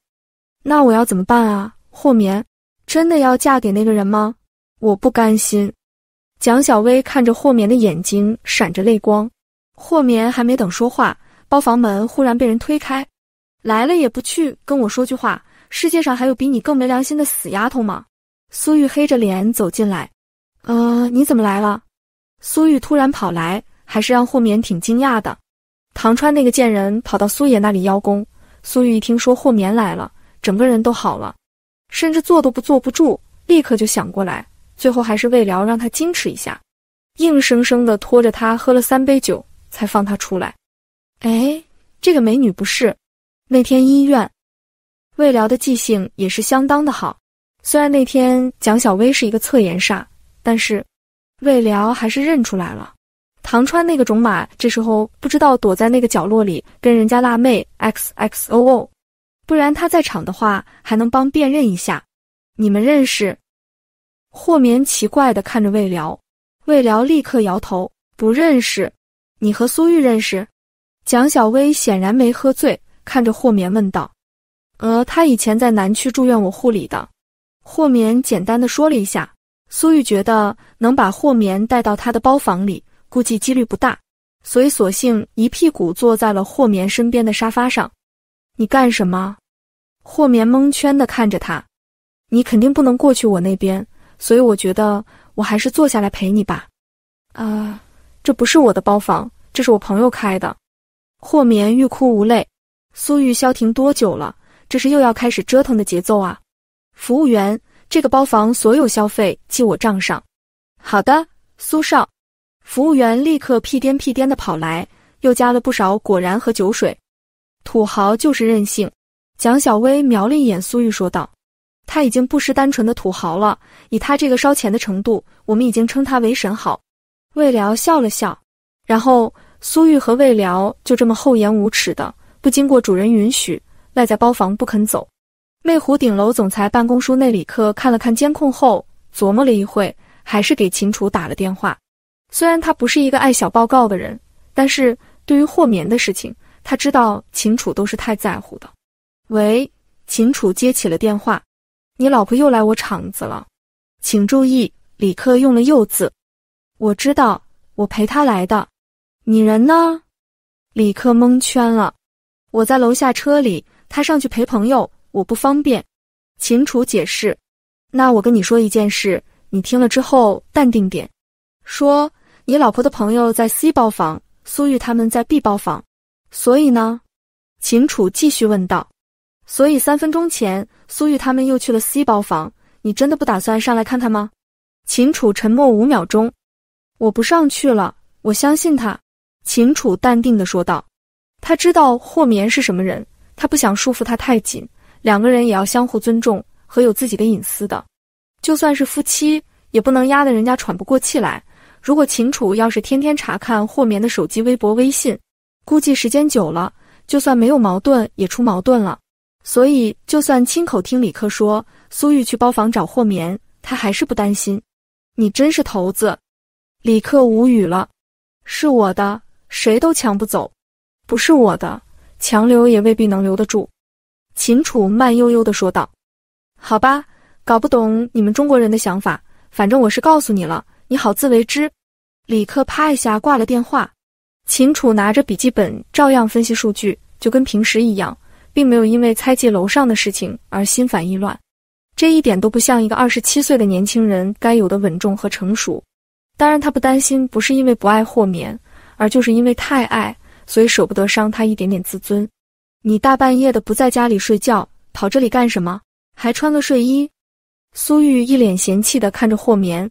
那我要怎么办啊？霍眠真的要嫁给那个人吗？我不甘心。蒋小薇看着霍眠的眼睛，闪着泪光。霍眠还没等说话，包房门忽然被人推开，来了也不去跟我说句话。世界上还有比你更没良心的死丫头吗？苏玉黑着脸走进来。呃，你怎么来了？苏玉突然跑来，还是让霍绵挺惊讶的。唐川那个贱人跑到苏野那里邀功，苏玉一听说霍绵来了，整个人都好了，甚至坐都不坐不住，立刻就想过来。最后还是魏辽让他矜持一下，硬生生的拖着他喝了三杯酒才放他出来。哎，这个美女不是？那天医院，魏辽的记性也是相当的好，虽然那天蒋小薇是一个侧颜煞。但是，魏辽还是认出来了，唐川那个种马。这时候不知道躲在那个角落里跟人家辣妹 X X O O，不然他在场的话还能帮辨认一下。你们认识？霍棉奇怪的看着魏辽，魏辽立刻摇头，不认识。你和苏玉认识？蒋小薇显然没喝醉，看着霍棉问道：“呃，他以前在南区住院，我护理的。”霍棉简单的说了一下。苏玉觉得能把霍棉带到他的包房里，估计几率不大，所以索性一屁股坐在了霍棉身边的沙发上。你干什么？霍棉蒙圈的看着他，你肯定不能过去我那边，所以我觉得我还是坐下来陪你吧。啊，这不是我的包房，这是我朋友开的。霍棉欲哭无泪。苏玉消停多久了？这是又要开始折腾的节奏啊！服务员。这个包房所有消费记我账上。好的，苏少。服务员立刻屁颠屁颠的跑来，又加了不少果然和酒水。土豪就是任性。蒋小薇瞄了一眼苏玉，说道：“他已经不是单纯的土豪了，以他这个烧钱的程度，我们已经称他为神豪。”魏辽笑了笑，然后苏玉和魏辽就这么厚颜无耻的，不经过主人允许，赖在包房不肯走。魅狐顶楼总裁办公书内李克看了看监控后，琢磨了一会，还是给秦楚打了电话。虽然他不是一个爱小报告的人，但是对于霍棉的事情，他知道秦楚都是太在乎的。喂，秦楚接起了电话：“你老婆又来我厂子了，请注意。”李克用了“又”字。我知道，我陪她来的。你人呢？李克蒙圈了。我在楼下车里，他上去陪朋友。我不方便，秦楚解释。那我跟你说一件事，你听了之后淡定点。说你老婆的朋友在 C 包房，苏玉他们在 B 包房，所以呢？秦楚继续问道。所以三分钟前，苏玉他们又去了 C 包房，你真的不打算上来看看吗？秦楚沉默五秒钟。我不上去了，我相信他。秦楚淡定的说道。他知道霍棉是什么人，他不想束缚他太紧。两个人也要相互尊重和有自己的隐私的，就算是夫妻也不能压得人家喘不过气来。如果秦楚要是天天查看霍棉的手机、微博、微信，估计时间久了，就算没有矛盾也出矛盾了。所以，就算亲口听李克说苏玉去包房找霍棉，他还是不担心。你真是头子，李克无语了。是我的，谁都抢不走；不是我的，强留也未必能留得住。秦楚慢悠悠地说道：“好吧，搞不懂你们中国人的想法，反正我是告诉你了，你好自为之。”李克啪一下挂了电话。秦楚拿着笔记本，照样分析数据，就跟平时一样，并没有因为猜忌楼上的事情而心烦意乱。这一点都不像一个二十七岁的年轻人该有的稳重和成熟。当然，他不担心，不是因为不爱霍棉，而就是因为太爱，所以舍不得伤他一点点自尊。你大半夜的不在家里睡觉，跑这里干什么？还穿个睡衣。苏玉一脸嫌弃的看着霍棉，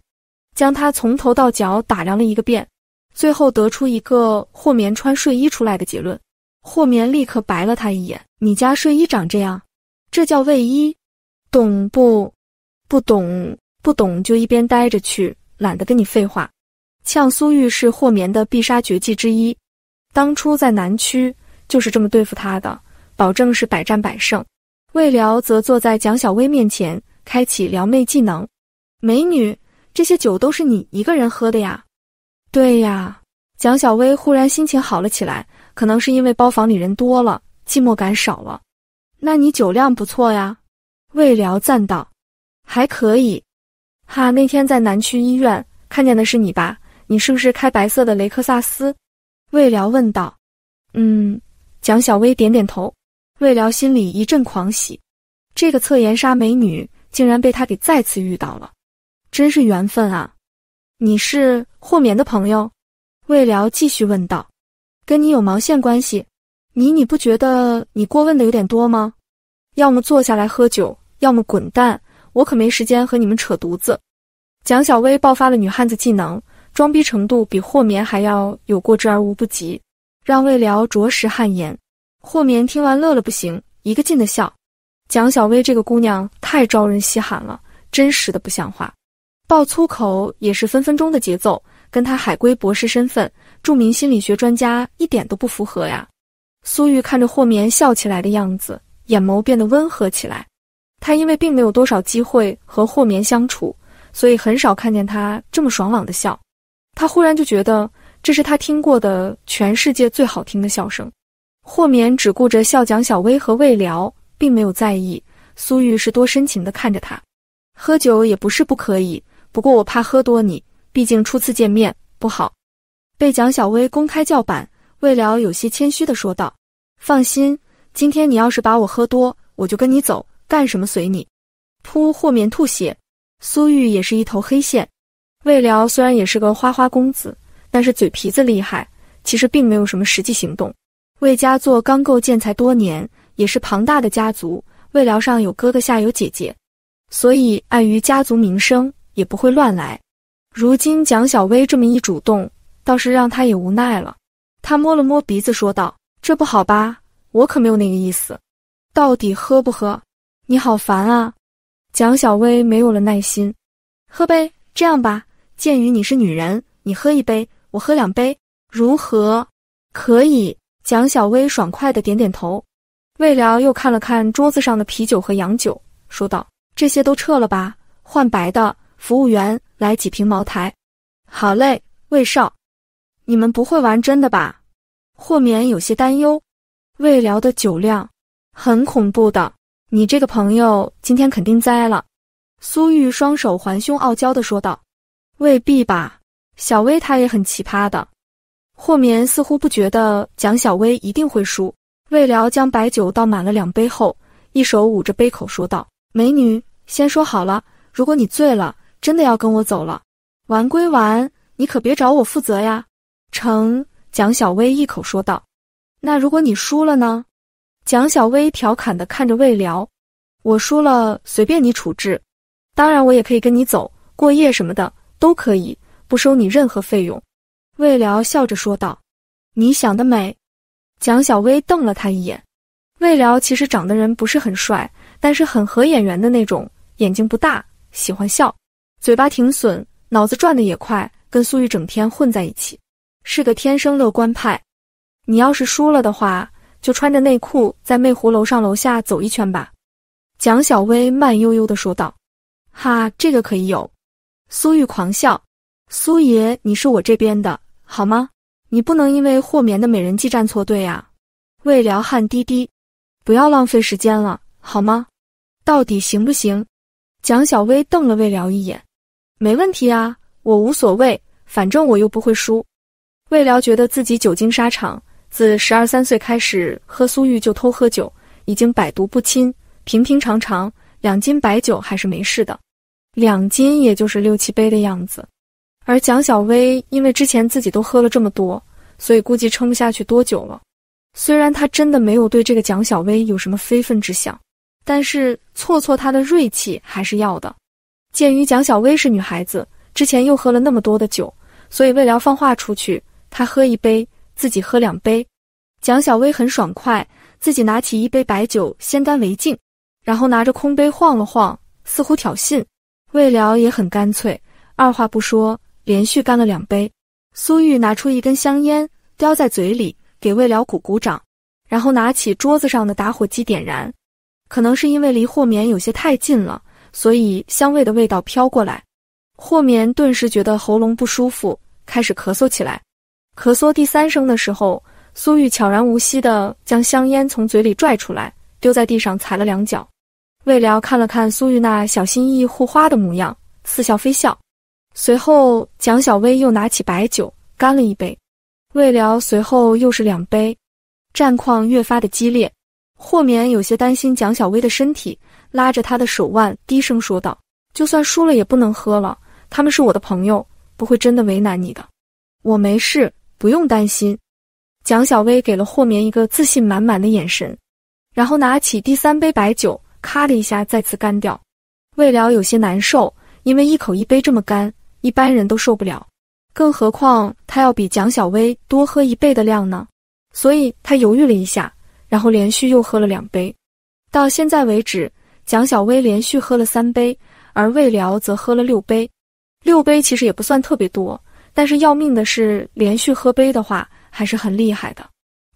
将他从头到脚打量了一个遍，最后得出一个霍棉穿睡衣出来的结论。霍棉立刻白了他一眼：“你家睡衣长这样，这叫卫衣，懂不？不懂不懂就一边呆着去，懒得跟你废话。”呛苏玉是霍棉的必杀绝技之一，当初在南区。就是这么对付他的，保证是百战百胜。魏辽则坐在蒋小薇面前，开启撩妹技能。美女，这些酒都是你一个人喝的呀？对呀。蒋小薇忽然心情好了起来，可能是因为包房里人多了，寂寞感少了。那你酒量不错呀？魏辽赞道。还可以。哈，那天在南区医院看见的是你吧？你是不是开白色的雷克萨斯？魏辽问道。嗯。蒋小薇点点头，魏辽心里一阵狂喜，这个侧颜杀美女竟然被他给再次遇到了，真是缘分啊！你是霍眠的朋友？魏辽继续问道，跟你有毛线关系？你你不觉得你过问的有点多吗？要么坐下来喝酒，要么滚蛋，我可没时间和你们扯犊子！蒋小薇爆发了女汉子技能，装逼程度比霍眠还要有过之而无不及。让魏辽着实汗颜。霍绵听完乐了不行，一个劲的笑。蒋小薇这个姑娘太招人稀罕了，真实的不像话，爆粗口也是分分钟的节奏，跟她海归博士身份、著名心理学专家一点都不符合呀。苏玉看着霍绵笑起来的样子，眼眸变得温和起来。他因为并没有多少机会和霍绵相处，所以很少看见他这么爽朗的笑。他忽然就觉得。这是他听过的全世界最好听的笑声。霍勉只顾着笑蒋小薇和魏辽，并没有在意苏玉是多深情的看着他。喝酒也不是不可以，不过我怕喝多你，毕竟初次见面不好。被蒋小薇公开叫板，魏辽有些谦虚的说道：“放心，今天你要是把我喝多，我就跟你走，干什么随你。”噗！霍勉吐血，苏玉也是一头黑线。魏辽虽然也是个花花公子。但是嘴皮子厉害，其实并没有什么实际行动。魏家做钢构建材多年，也是庞大的家族。魏辽上有哥哥，下有姐姐，所以碍于家族名声，也不会乱来。如今蒋小薇这么一主动，倒是让他也无奈了。他摸了摸鼻子，说道：“这不好吧？我可没有那个意思。到底喝不喝？你好烦啊！”蒋小薇没有了耐心，喝杯。这样吧，鉴于你是女人，你喝一杯。我喝两杯，如何？可以。蒋小薇爽快的点点头。魏辽又看了看桌子上的啤酒和洋酒，说道：“这些都撤了吧，换白的。服务员，来几瓶茅台。”“好嘞，魏少。”“你们不会玩真的吧？”霍免有些担忧。“魏辽的酒量很恐怖的，你这个朋友今天肯定栽了。”苏玉双手环胸，傲娇的说道：“未必吧。”小薇她也很奇葩的，霍眠似乎不觉得蒋小薇一定会输。魏辽将白酒倒满了两杯后，一手捂着杯口说道：“美女，先说好了，如果你醉了，真的要跟我走了，玩归玩，你可别找我负责呀。”成蒋小薇一口说道：“那如果你输了呢？”蒋小薇调侃的看着魏辽：“我输了，随便你处置，当然我也可以跟你走过夜什么的，都可以。”不收你任何费用，魏辽笑着说道：“你想得美。”蒋小薇瞪了他一眼。魏辽其实长得人不是很帅，但是很合眼缘的那种，眼睛不大，喜欢笑，嘴巴挺损，脑子转的也快，跟苏玉整天混在一起，是个天生乐观派。你要是输了的话，就穿着内裤在魅湖楼上楼下走一圈吧。”蒋小薇慢悠悠的说道：“哈，这个可以有。”苏玉狂笑。苏爷，你是我这边的，好吗？你不能因为霍绵的美人计站错队呀！魏辽汗滴滴，不要浪费时间了，好吗？到底行不行？蒋小薇瞪了魏辽一眼。没问题啊，我无所谓，反正我又不会输。魏辽觉得自己久经沙场，自十二三岁开始喝苏玉就偷喝酒，已经百毒不侵，平平常常两斤白酒还是没事的，两斤也就是六七杯的样子。而蒋小薇因为之前自己都喝了这么多，所以估计撑不下去多久了。虽然他真的没有对这个蒋小薇有什么非分之想，但是挫挫她的锐气还是要的。鉴于蒋小薇是女孩子，之前又喝了那么多的酒，所以魏了放话出去：“他喝一杯，自己喝两杯。”蒋小薇很爽快，自己拿起一杯白酒先干为敬，然后拿着空杯晃了晃，似乎挑衅。魏辽也很干脆，二话不说。连续干了两杯，苏玉拿出一根香烟叼在嘴里，给魏辽鼓鼓掌，然后拿起桌子上的打火机点燃。可能是因为离霍棉有些太近了，所以香味的味道飘过来，霍棉顿时觉得喉咙不舒服，开始咳嗽起来。咳嗽第三声的时候，苏玉悄然无息的将香烟从嘴里拽出来，丢在地上踩了两脚。魏辽看了看苏玉那小心翼翼护花的模样，似笑非笑。随后，蒋小薇又拿起白酒干了一杯，未了，随后又是两杯，战况越发的激烈。霍眠有些担心蒋小薇的身体，拉着她的手腕低声说道：“就算输了也不能喝了，他们是我的朋友，不会真的为难你的。”“我没事，不用担心。”蒋小薇给了霍眠一个自信满满的眼神，然后拿起第三杯白酒，咔的一下再次干掉。未了有些难受，因为一口一杯这么干。一般人都受不了，更何况他要比蒋小薇多喝一倍的量呢？所以他犹豫了一下，然后连续又喝了两杯。到现在为止，蒋小薇连续喝了三杯，而魏辽则喝了六杯。六杯其实也不算特别多，但是要命的是，连续喝杯的话还是很厉害的。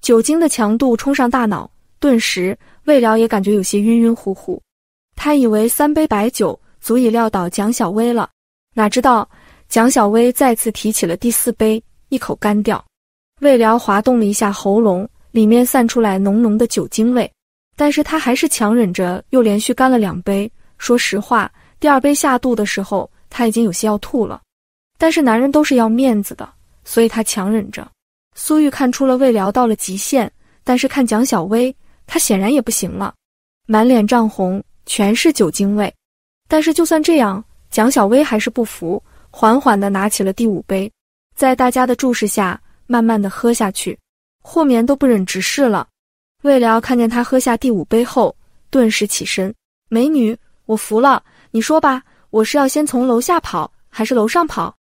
酒精的强度冲上大脑，顿时魏辽也感觉有些晕晕乎乎。他以为三杯白酒足以撂倒蒋小薇了，哪知道。蒋小薇再次提起了第四杯，一口干掉。魏辽滑动了一下喉咙，里面散出来浓浓的酒精味，但是他还是强忍着，又连续干了两杯。说实话，第二杯下肚的时候，他已经有些要吐了。但是男人都是要面子的，所以他强忍着。苏玉看出了魏辽到了极限，但是看蒋小薇，他显然也不行了，满脸涨红，全是酒精味。但是就算这样，蒋小薇还是不服。缓缓的拿起了第五杯，在大家的注视下，慢慢的喝下去。霍眠都不忍直视了。魏辽看见他喝下第五杯后，顿时起身。美女，我服了，你说吧，我是要先从楼下跑，还是楼上跑？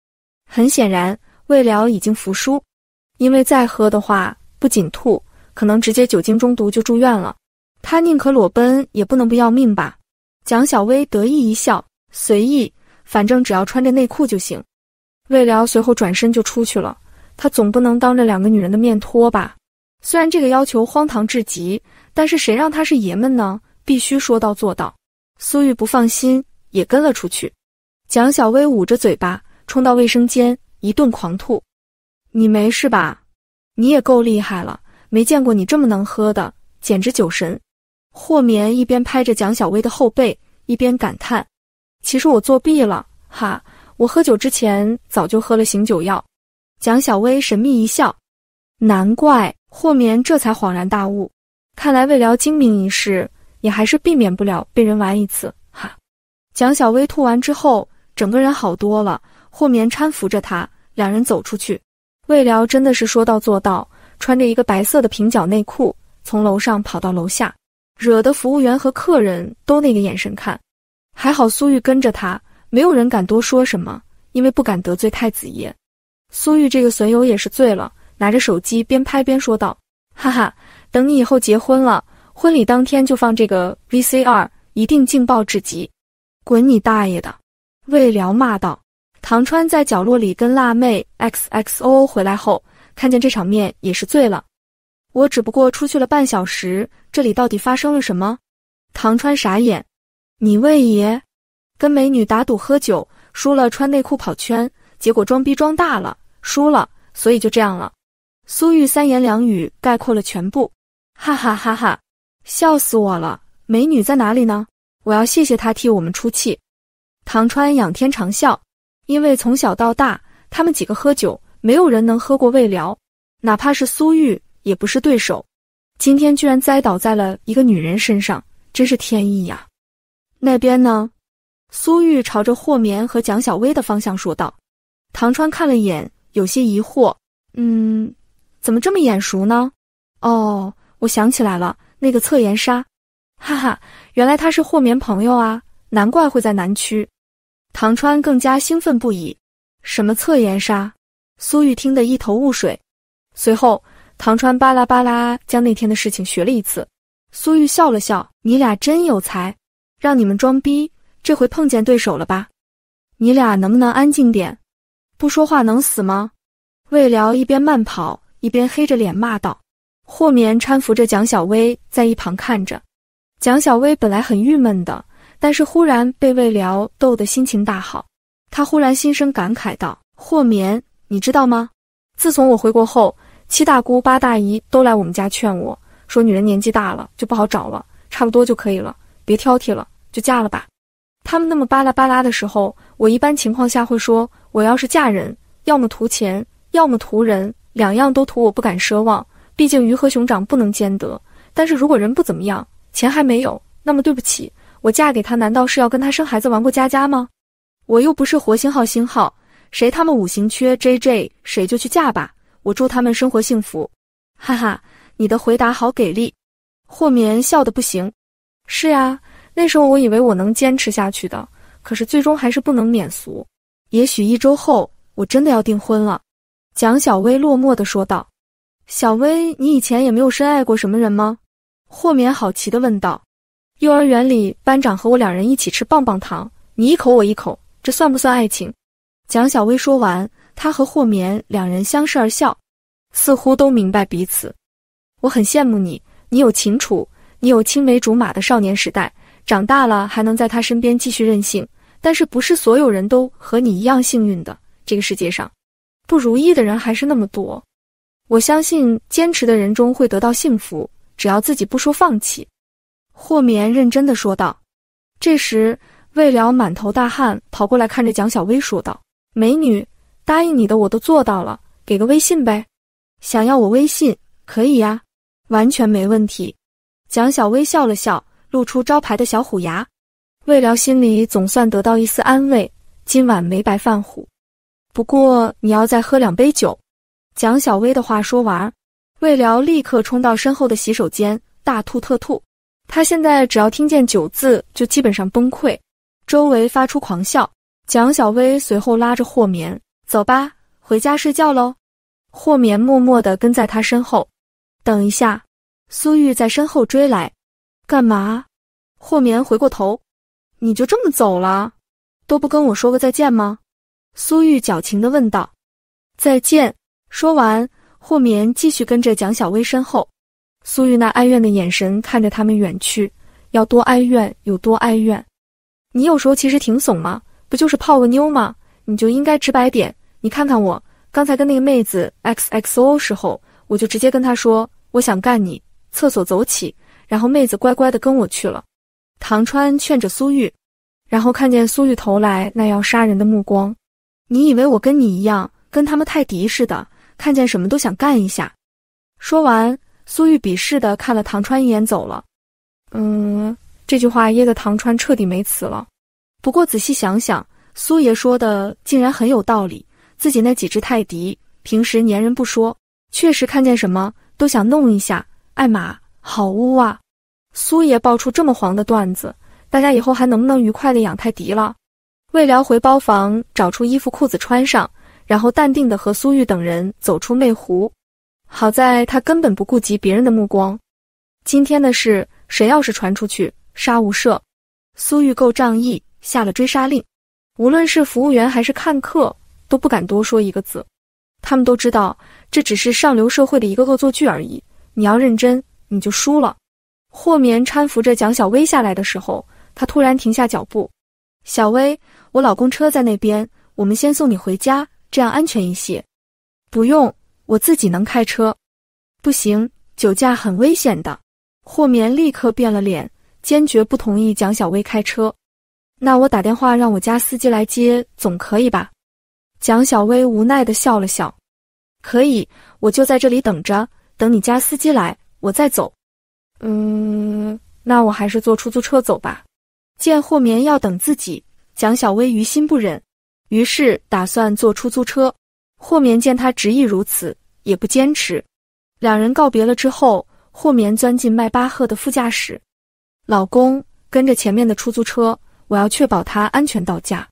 很显然，魏辽已经服输，因为再喝的话，不仅吐，可能直接酒精中毒就住院了。他宁可裸奔，也不能不要命吧？蒋小薇得意一笑，随意。反正只要穿着内裤就行。魏辽随后转身就出去了，他总不能当着两个女人的面脱吧。虽然这个要求荒唐至极，但是谁让他是爷们呢？必须说到做到。苏玉不放心，也跟了出去。蒋小薇捂着嘴巴，冲到卫生间，一顿狂吐。你没事吧？你也够厉害了，没见过你这么能喝的，简直酒神。霍棉一边拍着蒋小薇的后背，一边感叹。其实我作弊了，哈！我喝酒之前早就喝了醒酒药。蒋小薇神秘一笑，难怪霍眠这才恍然大悟。看来未了精明一世，也还是避免不了被人玩一次，哈！蒋小薇吐完之后，整个人好多了。霍眠搀扶着他，两人走出去。魏辽真的是说到做到，穿着一个白色的平角内裤，从楼上跑到楼下，惹得服务员和客人都那个眼神看。还好苏玉跟着他，没有人敢多说什么，因为不敢得罪太子爷。苏玉这个损友也是醉了，拿着手机边拍边说道：“哈哈，等你以后结婚了，婚礼当天就放这个 V C R，一定劲爆至极。”滚你大爷的！魏辽骂道。唐川在角落里跟辣妹 X X O O 回来后，看见这场面也是醉了。我只不过出去了半小时，这里到底发生了什么？唐川傻眼。你魏爷跟美女打赌喝酒输了，穿内裤跑圈，结果装逼装大了输了，所以就这样了。苏玉三言两语概括了全部，哈哈哈哈，笑死我了！美女在哪里呢？我要谢谢她替我们出气。唐川仰天长笑，因为从小到大，他们几个喝酒，没有人能喝过魏辽，哪怕是苏玉也不是对手。今天居然栽倒在了一个女人身上，真是天意呀！那边呢？苏玉朝着霍棉和蒋小薇的方向说道。唐川看了眼，有些疑惑：“嗯，怎么这么眼熟呢？”“哦，我想起来了，那个侧颜杀。”“哈哈，原来他是霍棉朋友啊，难怪会在南区。”唐川更加兴奋不已。“什么侧颜杀？”苏玉听得一头雾水。随后，唐川巴拉巴拉将那天的事情学了一次。苏玉笑了笑：“你俩真有才。”让你们装逼，这回碰见对手了吧？你俩能不能安静点？不说话能死吗？魏辽一边慢跑一边黑着脸骂道。霍眠搀扶着蒋小薇在一旁看着。蒋小薇本来很郁闷的，但是忽然被魏辽逗得心情大好，她忽然心生感慨道：“霍眠，你知道吗？自从我回国后，七大姑八大姨都来我们家劝我，说女人年纪大了就不好找了，差不多就可以了。”别挑剔了，就嫁了吧。他们那么巴拉巴拉的时候，我一般情况下会说：我要是嫁人，要么图钱，要么图人，两样都图我不敢奢望，毕竟鱼和熊掌不能兼得。但是如果人不怎么样，钱还没有，那么对不起，我嫁给他难道是要跟他生孩子玩过家家吗？我又不是活星号星号，谁他们五行缺 J J，谁就去嫁吧。我祝他们生活幸福，哈哈，你的回答好给力，霍棉笑的不行。是呀，那时候我以为我能坚持下去的，可是最终还是不能免俗。也许一周后，我真的要订婚了。”蒋小薇落寞的说道。“小薇，你以前也没有深爱过什么人吗？”霍眠好奇的问道。“幼儿园里，班长和我两人一起吃棒棒糖，你一口我一口，这算不算爱情？”蒋小薇说完，她和霍眠两人相视而笑，似乎都明白彼此。我很羡慕你，你有秦楚。你有青梅竹马的少年时代，长大了还能在他身边继续任性，但是不是所有人都和你一样幸运的。这个世界上，不如意的人还是那么多。我相信坚持的人中会得到幸福，只要自己不说放弃。”霍棉认真的说道。这时，魏了满头大汗跑过来，看着蒋小薇说道：“美女，答应你的我都做到了，给个微信呗？想要我微信？可以呀，完全没问题。”蒋小薇笑了笑，露出招牌的小虎牙。魏辽心里总算得到一丝安慰，今晚没白犯虎。不过你要再喝两杯酒。蒋小薇的话说完，魏辽立刻冲到身后的洗手间，大吐特吐。他现在只要听见酒字，就基本上崩溃。周围发出狂笑。蒋小薇随后拉着霍绵，走吧，回家睡觉喽。霍绵默默的跟在他身后。等一下。苏玉在身后追来，干嘛？霍眠回过头，你就这么走了，都不跟我说个再见吗？苏玉矫情的问道。再见。说完，霍眠继续跟着蒋小薇身后。苏玉那哀怨的眼神看着他们远去，要多哀怨有多哀怨。你有时候其实挺怂嘛，不就是泡个妞吗？你就应该直白点。你看看我，刚才跟那个妹子 X X O 时候，我就直接跟她说我想干你。厕所走起，然后妹子乖乖的跟我去了。唐川劝着苏玉，然后看见苏玉投来那要杀人的目光，你以为我跟你一样，跟他们泰迪似的，看见什么都想干一下？说完，苏玉鄙视的看了唐川一眼，走了。嗯，这句话噎得唐川彻底没词了。不过仔细想想，苏爷说的竟然很有道理。自己那几只泰迪，平时粘人不说，确实看见什么都想弄一下。艾玛，好污啊！苏爷爆出这么黄的段子，大家以后还能不能愉快的养泰迪了？未聊回包房，找出衣服裤子穿上，然后淡定的和苏玉等人走出魅湖。好在他根本不顾及别人的目光。今天的事，谁要是传出去，杀无赦！苏玉够仗义，下了追杀令。无论是服务员还是看客，都不敢多说一个字。他们都知道，这只是上流社会的一个恶作剧而已。你要认真，你就输了。霍棉搀扶着蒋小薇下来的时候，她突然停下脚步。小薇，我老公车在那边，我们先送你回家，这样安全一些。不用，我自己能开车。不行，酒驾很危险的。霍棉立刻变了脸，坚决不同意蒋小薇开车。那我打电话让我家司机来接，总可以吧？蒋小薇无奈的笑了笑。可以，我就在这里等着。等你家司机来，我再走。嗯，那我还是坐出租车走吧。见霍棉要等自己，蒋小薇于心不忍，于是打算坐出租车。霍棉见他执意如此，也不坚持。两人告别了之后，霍棉钻进迈巴赫的副驾驶，老公跟着前面的出租车，我要确保他安全到家。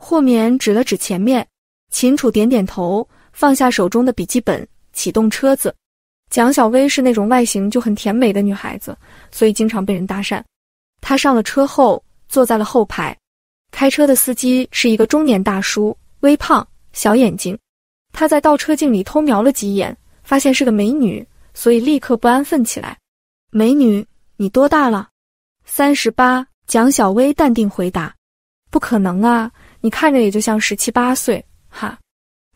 霍棉指了指前面，秦楚点点头，放下手中的笔记本，启动车子。蒋小薇是那种外形就很甜美的女孩子，所以经常被人搭讪。她上了车后，坐在了后排。开车的司机是一个中年大叔，微胖，小眼睛。他在倒车镜里偷瞄了几眼，发现是个美女，所以立刻不安分起来。“美女，你多大了？”“三十八。”蒋小薇淡定回答。“不可能啊，你看着也就像十七八岁。”“哈。”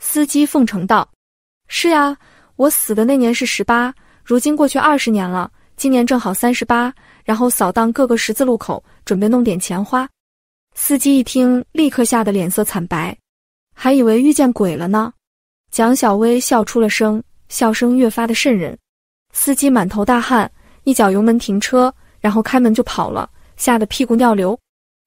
司机奉承道。“是呀。”我死的那年是十八，如今过去二十年了，今年正好三十八。然后扫荡各个十字路口，准备弄点钱花。司机一听，立刻吓得脸色惨白，还以为遇见鬼了呢。蒋小薇笑出了声，笑声越发的瘆人。司机满头大汗，一脚油门停车，然后开门就跑了，吓得屁股尿流。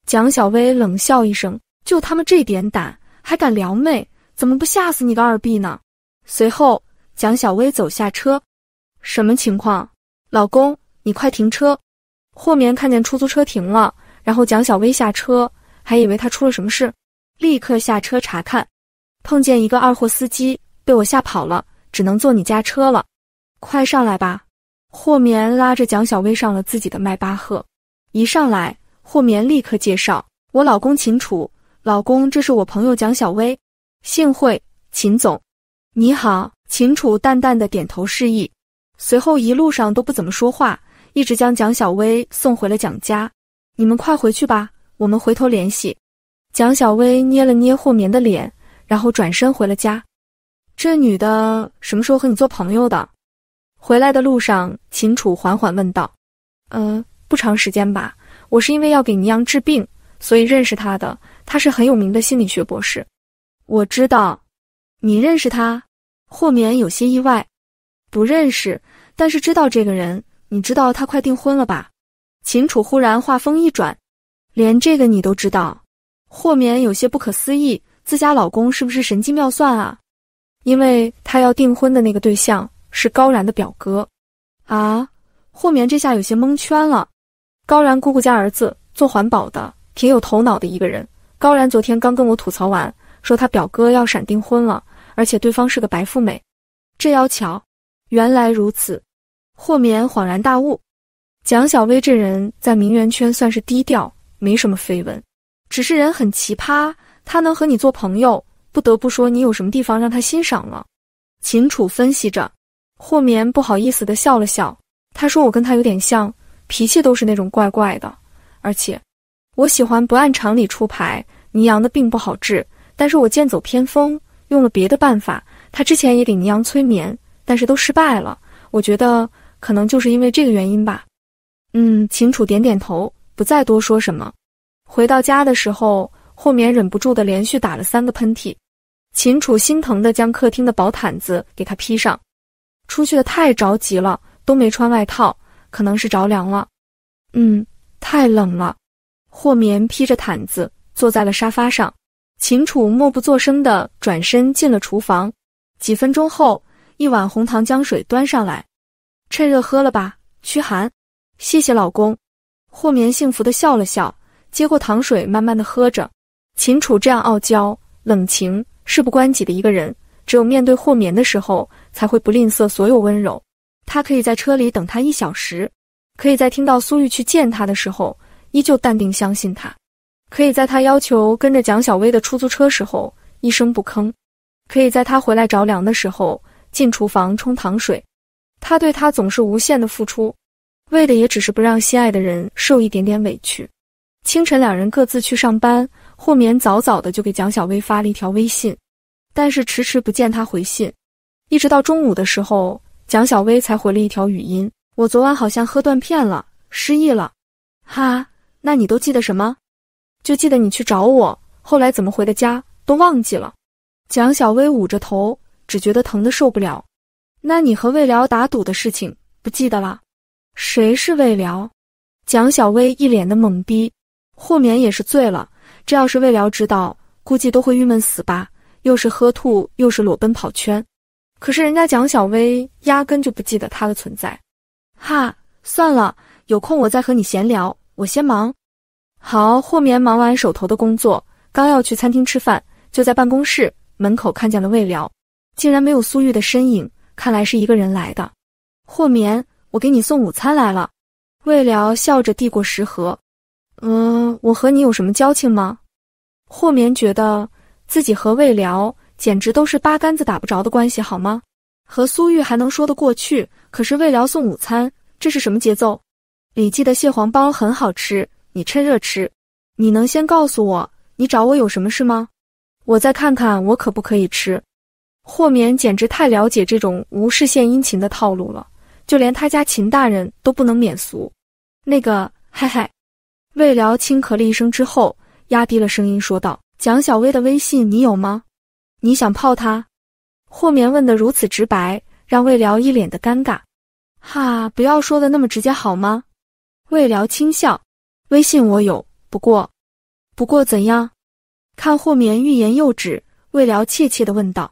蒋小薇冷笑一声：“就他们这点胆，还敢撩妹？怎么不吓死你个二逼呢？”随后。蒋小薇走下车，什么情况？老公，你快停车！霍棉看见出租车停了，然后蒋小薇下车，还以为他出了什么事，立刻下车查看。碰见一个二货司机，被我吓跑了，只能坐你家车了。快上来吧！霍棉拉着蒋小薇上了自己的迈巴赫。一上来，霍棉立刻介绍：“我老公秦楚，老公，这是我朋友蒋小薇，幸会，秦总。”你好，秦楚淡淡的点头示意，随后一路上都不怎么说话，一直将蒋小薇送回了蒋家。你们快回去吧，我们回头联系。蒋小薇捏了捏霍棉的脸，然后转身回了家。这女的什么时候和你做朋友的？回来的路上，秦楚缓缓问道：“嗯，不长时间吧？我是因为要给倪阳治病，所以认识他的。他是很有名的心理学博士，我知道。”你认识他？霍眠有些意外，不认识，但是知道这个人。你知道他快订婚了吧？秦楚忽然话锋一转，连这个你都知道？霍眠有些不可思议，自家老公是不是神机妙算啊？因为他要订婚的那个对象是高然的表哥啊！霍眠这下有些蒙圈了。高然姑姑家儿子做环保的，挺有头脑的一个人。高然昨天刚跟我吐槽完，说他表哥要闪订婚了。而且对方是个白富美，这要巧，原来如此。霍棉恍然大悟。蒋小薇这人在名媛圈算是低调，没什么绯闻，只是人很奇葩。她能和你做朋友，不得不说你有什么地方让她欣赏了。秦楚分析着，霍棉不好意思地笑了笑。他说：“我跟他有点像，脾气都是那种怪怪的。而且我喜欢不按常理出牌。倪阳的病不好治，但是我剑走偏锋。”用了别的办法，他之前也给尼羊催眠，但是都失败了。我觉得可能就是因为这个原因吧。嗯，秦楚点点头，不再多说什么。回到家的时候，霍眠忍不住的连续打了三个喷嚏。秦楚心疼的将客厅的薄毯子给他披上。出去的太着急了，都没穿外套，可能是着凉了。嗯，太冷了。霍眠披着毯子坐在了沙发上。秦楚默不作声的转身进了厨房，几分钟后，一碗红糖姜水端上来，趁热喝了吧，驱寒。谢谢老公。霍棉幸福的笑了笑，接过糖水，慢慢的喝着。秦楚这样傲娇、冷情、事不关己的一个人，只有面对霍棉的时候，才会不吝啬所有温柔。他可以在车里等他一小时，可以在听到苏玉去见他的时候，依旧淡定相信他。可以在他要求跟着蒋小薇的出租车时候一声不吭，可以在他回来着凉的时候进厨房冲糖水。他对他总是无限的付出，为的也只是不让心爱的人受一点点委屈。清晨，两人各自去上班，霍眠早早的就给蒋小薇发了一条微信，但是迟迟不见他回信，一直到中午的时候，蒋小薇才回了一条语音：“我昨晚好像喝断片了，失忆了。”“哈，那你都记得什么？”就记得你去找我，后来怎么回的家都忘记了。蒋小薇捂着头，只觉得疼的受不了。那你和魏辽打赌的事情不记得了？谁是魏辽？蒋小薇一脸的懵逼。霍勉也是醉了，这要是魏辽知道，估计都会郁闷死吧？又是喝吐，又是裸奔跑圈。可是人家蒋小薇压根就不记得他的存在。哈，算了，有空我再和你闲聊，我先忙。好，霍眠忙完手头的工作，刚要去餐厅吃饭，就在办公室门口看见了魏辽，竟然没有苏玉的身影，看来是一个人来的。霍眠，我给你送午餐来了。魏辽笑着递过食盒。嗯，我和你有什么交情吗？霍眠觉得自己和魏辽简直都是八竿子打不着的关系，好吗？和苏玉还能说得过去，可是魏辽送午餐，这是什么节奏？李记的蟹黄包很好吃。你趁热吃，你能先告诉我你找我有什么事吗？我再看看我可不可以吃。霍免简直太了解这种无事献殷勤的套路了，就连他家秦大人都不能免俗。那个，嘿嘿。魏辽轻咳了一声之后，压低了声音说道：“蒋小薇的微信你有吗？你想泡她？”霍免问得如此直白，让魏辽一脸的尴尬。哈，不要说的那么直接好吗？魏辽轻笑。微信我有，不过，不过怎样？看霍眠欲言又止，魏辽怯怯的问道：“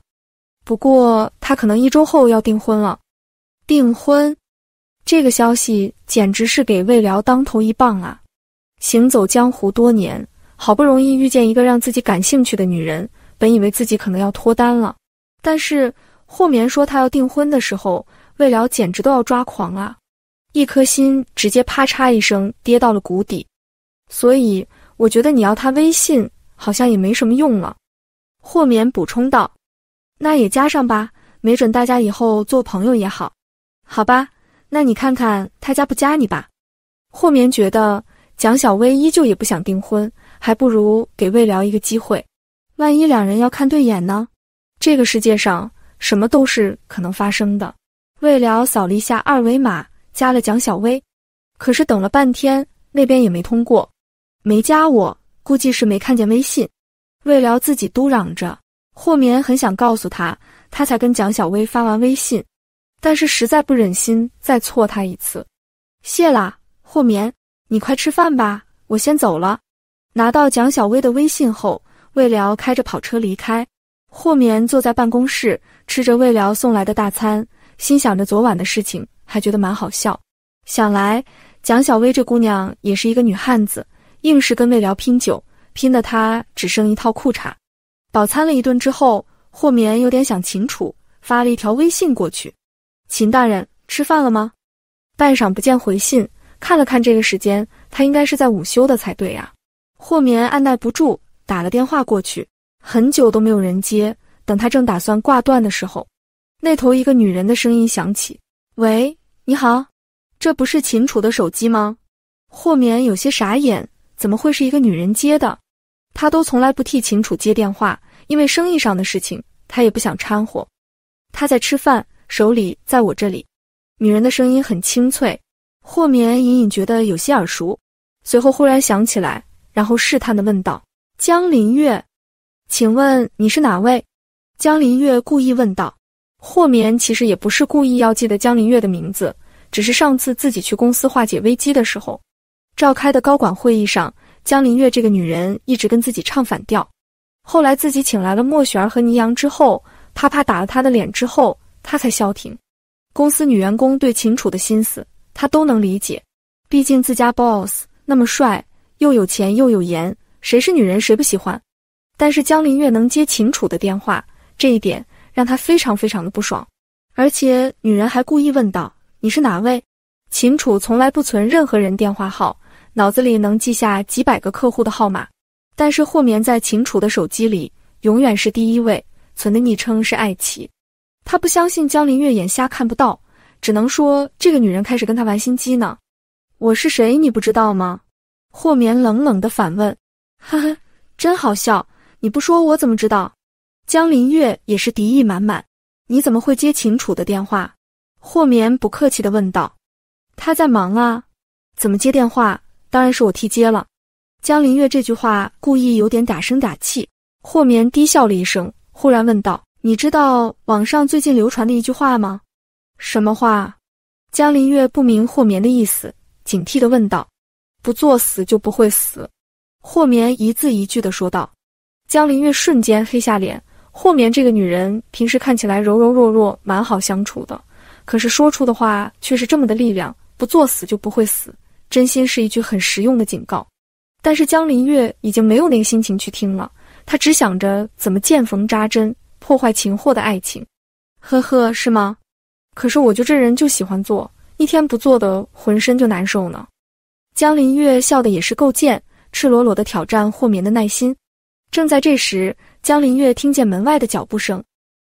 不过他可能一周后要订婚了。”订婚，这个消息简直是给魏辽当头一棒啊！行走江湖多年，好不容易遇见一个让自己感兴趣的女人，本以为自己可能要脱单了，但是霍眠说他要订婚的时候，魏辽简直都要抓狂啊！一颗心直接啪嚓一声跌到了谷底。所以我觉得你要他微信好像也没什么用了，霍棉补充道：“那也加上吧，没准大家以后做朋友也好，好吧？那你看看他加不加你吧。”霍棉觉得蒋小薇依旧也不想订婚，还不如给魏辽一个机会，万一两人要看对眼呢？这个世界上什么都是可能发生的。魏辽扫了一下二维码，加了蒋小薇，可是等了半天，那边也没通过。没加我，估计是没看见微信。魏辽自己嘟嚷着，霍眠很想告诉他，他才跟蒋小薇发完微信，但是实在不忍心再错他一次。谢啦，霍眠，你快吃饭吧，我先走了。拿到蒋小薇的微信后，魏辽开着跑车离开。霍眠坐在办公室吃着魏辽送来的大餐，心想着昨晚的事情，还觉得蛮好笑。想来蒋小薇这姑娘也是一个女汉子。硬是跟魏辽拼酒，拼的他只剩一套裤衩。饱餐了一顿之后，霍绵有点想秦楚，发了一条微信过去：“秦大人，吃饭了吗？”半晌不见回信，看了看这个时间，他应该是在午休的才对呀。霍绵按耐不住，打了电话过去，很久都没有人接。等他正打算挂断的时候，那头一个女人的声音响起：“喂，你好，这不是秦楚的手机吗？”霍绵有些傻眼。怎么会是一个女人接的？她都从来不替秦楚接电话，因为生意上的事情，她也不想掺和。她在吃饭，手里在我这里。女人的声音很清脆，霍眠隐隐觉得有些耳熟，随后忽然想起来，然后试探的问道：“江林月，请问你是哪位？”江林月故意问道。霍眠其实也不是故意要记得江林月的名字，只是上次自己去公司化解危机的时候。召开的高管会议上，江林月这个女人一直跟自己唱反调。后来自己请来了莫雪儿和倪阳之后，啪啪打了她的脸之后，她才消停。公司女员工对秦楚的心思，她都能理解，毕竟自家 BOSS 那么帅，又有钱又有颜，谁是女人谁不喜欢？但是江林月能接秦楚的电话，这一点让他非常非常的不爽。而且女人还故意问道：“你是哪位？”秦楚从来不存任何人电话号。脑子里能记下几百个客户的号码，但是霍眠在秦楚的手机里永远是第一位，存的昵称是“爱奇”。他不相信江临月眼瞎看不到，只能说这个女人开始跟他玩心机呢。我是谁，你不知道吗？霍眠冷冷的反问。哈哈，真好笑，你不说我怎么知道？江临月也是敌意满满。你怎么会接秦楚的电话？霍眠不客气的问道。他在忙啊，怎么接电话？当然是我替接了。江临月这句话故意有点嗲声嗲气。霍眠低笑了一声，忽然问道：“你知道网上最近流传的一句话吗？”“什么话？”江临月不明霍眠的意思，警惕的问道。“不作死就不会死。”霍眠一字一句的说道。江临月瞬间黑下脸。霍眠这个女人平时看起来柔柔弱弱，蛮好相处的，可是说出的话却是这么的力量。不作死就不会死。真心是一句很实用的警告，但是江临月已经没有那个心情去听了。他只想着怎么见缝扎针，破坏秦霍的爱情。呵呵，是吗？可是我就这人就喜欢做，一天不做的浑身就难受呢。江临月笑得也是够贱，赤裸裸的挑战霍棉的耐心。正在这时，江临月听见门外的脚步声，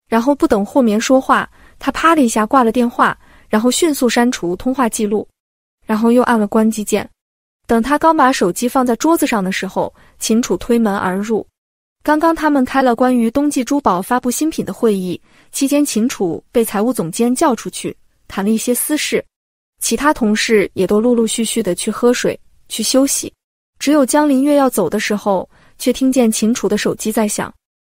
然后不等霍棉说话，他啪的一下挂了电话，然后迅速删除通话记录。然后又按了关机键。等他刚把手机放在桌子上的时候，秦楚推门而入。刚刚他们开了关于冬季珠宝发布新品的会议，期间秦楚被财务总监叫出去谈了一些私事。其他同事也都陆陆续续的去喝水、去休息。只有江林月要走的时候，却听见秦楚的手机在响。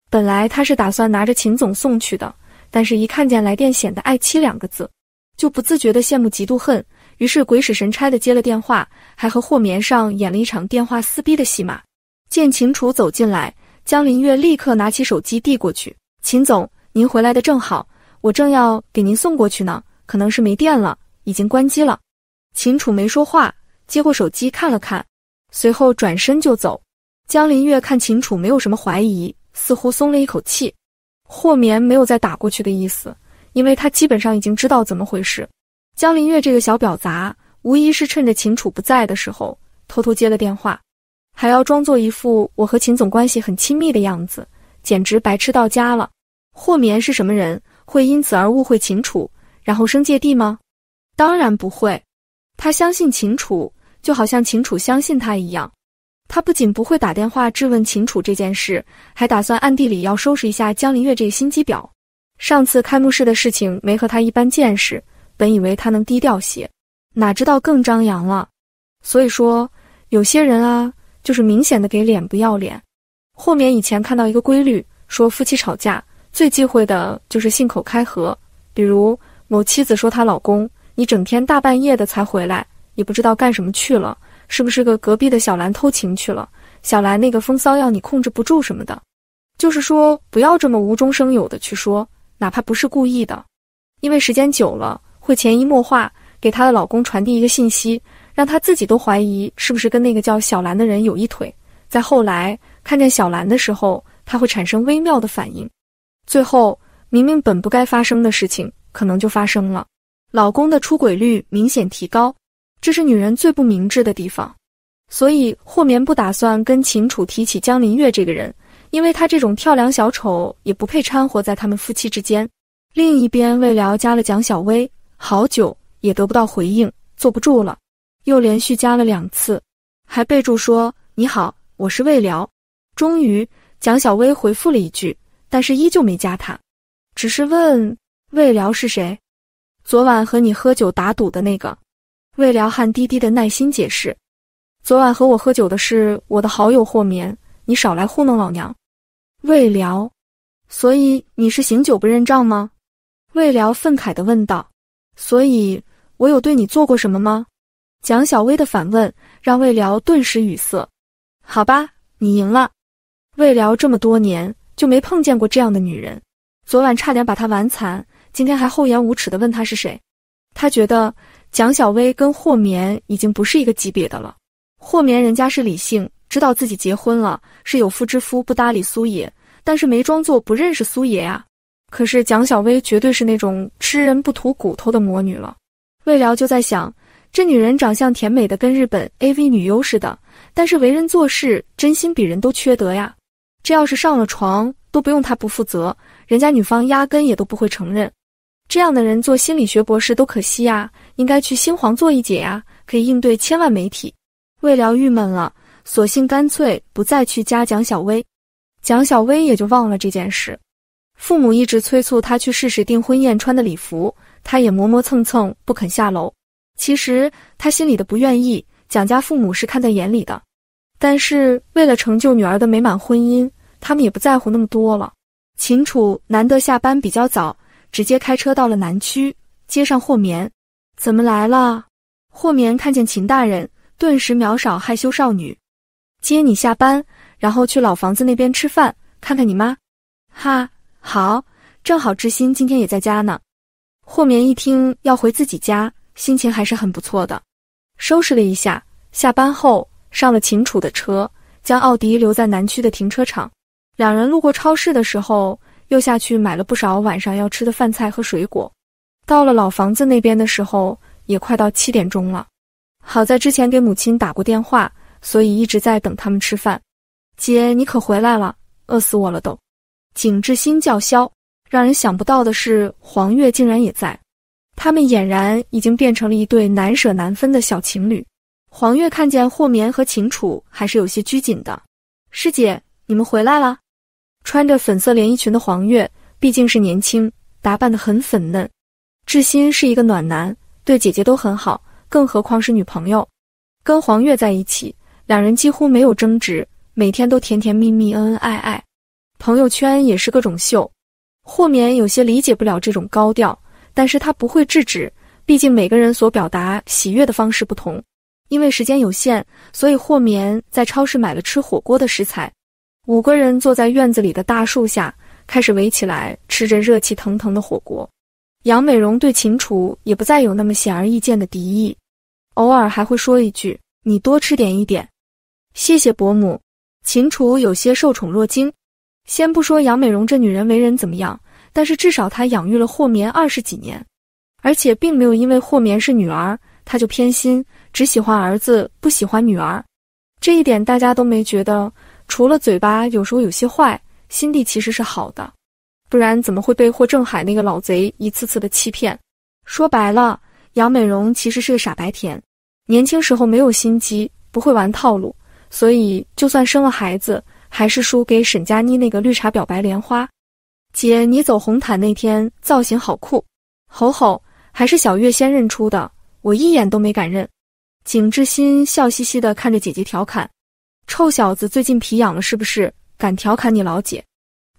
本来他是打算拿着秦总送去的，但是一看见来电显得“爱妻”两个字，就不自觉的羡慕、嫉妒、恨。于是鬼使神差的接了电话，还和霍棉上演了一场电话撕逼的戏码。见秦楚走进来，江林月立刻拿起手机递过去：“秦总，您回来的正好，我正要给您送过去呢，可能是没电了，已经关机了。”秦楚没说话，接过手机看了看，随后转身就走。江林月看秦楚没有什么怀疑，似乎松了一口气。霍棉没有再打过去的意思，因为他基本上已经知道怎么回事。江临月这个小婊砸，无疑是趁着秦楚不在的时候偷偷接了电话，还要装作一副我和秦总关系很亲密的样子，简直白痴到家了。霍眠是什么人，会因此而误会秦楚，然后生芥蒂吗？当然不会，他相信秦楚，就好像秦楚相信他一样。他不仅不会打电话质问秦楚这件事，还打算暗地里要收拾一下江临月这个心机婊。上次开幕式的事情没和他一般见识。本以为他能低调些，哪知道更张扬了。所以说，有些人啊，就是明显的给脸不要脸。后面以前看到一个规律，说夫妻吵架最忌讳的就是信口开河。比如某妻子说她老公：“你整天大半夜的才回来，也不知道干什么去了，是不是个隔壁的小兰偷情去了？小兰那个风骚要你控制不住什么的。”就是说，不要这么无中生有的去说，哪怕不是故意的，因为时间久了。会潜移默化给她的老公传递一个信息，让她自己都怀疑是不是跟那个叫小兰的人有一腿。在后来看见小兰的时候，她会产生微妙的反应。最后，明明本不该发生的事情，可能就发生了。老公的出轨率明显提高，这是女人最不明智的地方。所以霍棉不打算跟秦楚提起江林月这个人，因为他这种跳梁小丑也不配掺和在他们夫妻之间。另一边，了要加了蒋小薇。好久也得不到回应，坐不住了，又连续加了两次，还备注说你好，我是魏辽。”终于，蒋小薇回复了一句，但是依旧没加他，只是问魏辽是谁？昨晚和你喝酒打赌的那个？魏辽汗滴滴的耐心解释，昨晚和我喝酒的是我的好友霍眠，你少来糊弄老娘。魏辽，所以你是醒酒不认账吗？魏辽愤慨的问道。所以我有对你做过什么吗？蒋小薇的反问让魏辽顿时语塞。好吧，你赢了。魏辽这么多年就没碰见过这样的女人，昨晚差点把她玩残，今天还厚颜无耻的问她是谁。他觉得蒋小薇跟霍绵已经不是一个级别的了。霍绵人家是理性，知道自己结婚了是有夫之夫，不搭理苏野，但是没装作不认识苏野啊。可是蒋小薇绝对是那种吃人不吐骨头的魔女了。魏辽就在想，这女人长相甜美，的跟日本 AV 女优似的，但是为人做事真心比人都缺德呀。这要是上了床，都不用他不负责，人家女方压根也都不会承认。这样的人做心理学博士都可惜呀，应该去新黄做一姐呀，可以应对千万媒体。魏辽郁闷了，索性干脆不再去加蒋小薇，蒋小薇也就忘了这件事。父母一直催促他去试试订婚宴穿的礼服，他也磨磨蹭蹭不肯下楼。其实他心里的不愿意，蒋家父母是看在眼里的。但是为了成就女儿的美满婚姻，他们也不在乎那么多了。秦楚难得下班比较早，直接开车到了南区，接上霍棉。怎么来了？霍棉看见秦大人，顿时秒少害羞少女。接你下班，然后去老房子那边吃饭，看看你妈。哈。好，正好知心今天也在家呢。霍棉一听要回自己家，心情还是很不错的，收拾了一下，下班后上了秦楚的车，将奥迪留在南区的停车场。两人路过超市的时候，又下去买了不少晚上要吃的饭菜和水果。到了老房子那边的时候，也快到七点钟了。好在之前给母亲打过电话，所以一直在等他们吃饭。姐，你可回来了，饿死我了都。景志新叫嚣，让人想不到的是，黄月竟然也在。他们俨然已经变成了一对难舍难分的小情侣。黄月看见霍眠和秦楚，还是有些拘谨的。师姐，你们回来了。穿着粉色连衣裙的黄月，毕竟是年轻，打扮的很粉嫩。志新是一个暖男，对姐姐都很好，更何况是女朋友。跟黄月在一起，两人几乎没有争执，每天都甜甜蜜蜜，恩恩爱爱。朋友圈也是各种秀，霍棉有些理解不了这种高调，但是他不会制止，毕竟每个人所表达喜悦的方式不同。因为时间有限，所以霍棉在超市买了吃火锅的食材。五个人坐在院子里的大树下，开始围起来吃着热气腾腾的火锅。杨美容对秦楚也不再有那么显而易见的敌意，偶尔还会说一句：“你多吃点一点。”谢谢伯母。秦楚有些受宠若惊。先不说杨美容这女人为人怎么样，但是至少她养育了霍棉二十几年，而且并没有因为霍棉是女儿，她就偏心，只喜欢儿子，不喜欢女儿。这一点大家都没觉得。除了嘴巴有时候有些坏，心地其实是好的，不然怎么会被霍正海那个老贼一次次的欺骗？说白了，杨美容其实是个傻白甜，年轻时候没有心机，不会玩套路，所以就算生了孩子。还是输给沈佳妮那个绿茶表白莲花姐，你走红毯那天造型好酷，吼吼！还是小月先认出的，我一眼都没敢认。景志新笑嘻嘻的看着姐姐调侃：“臭小子最近皮痒了是不是？敢调侃你老姐？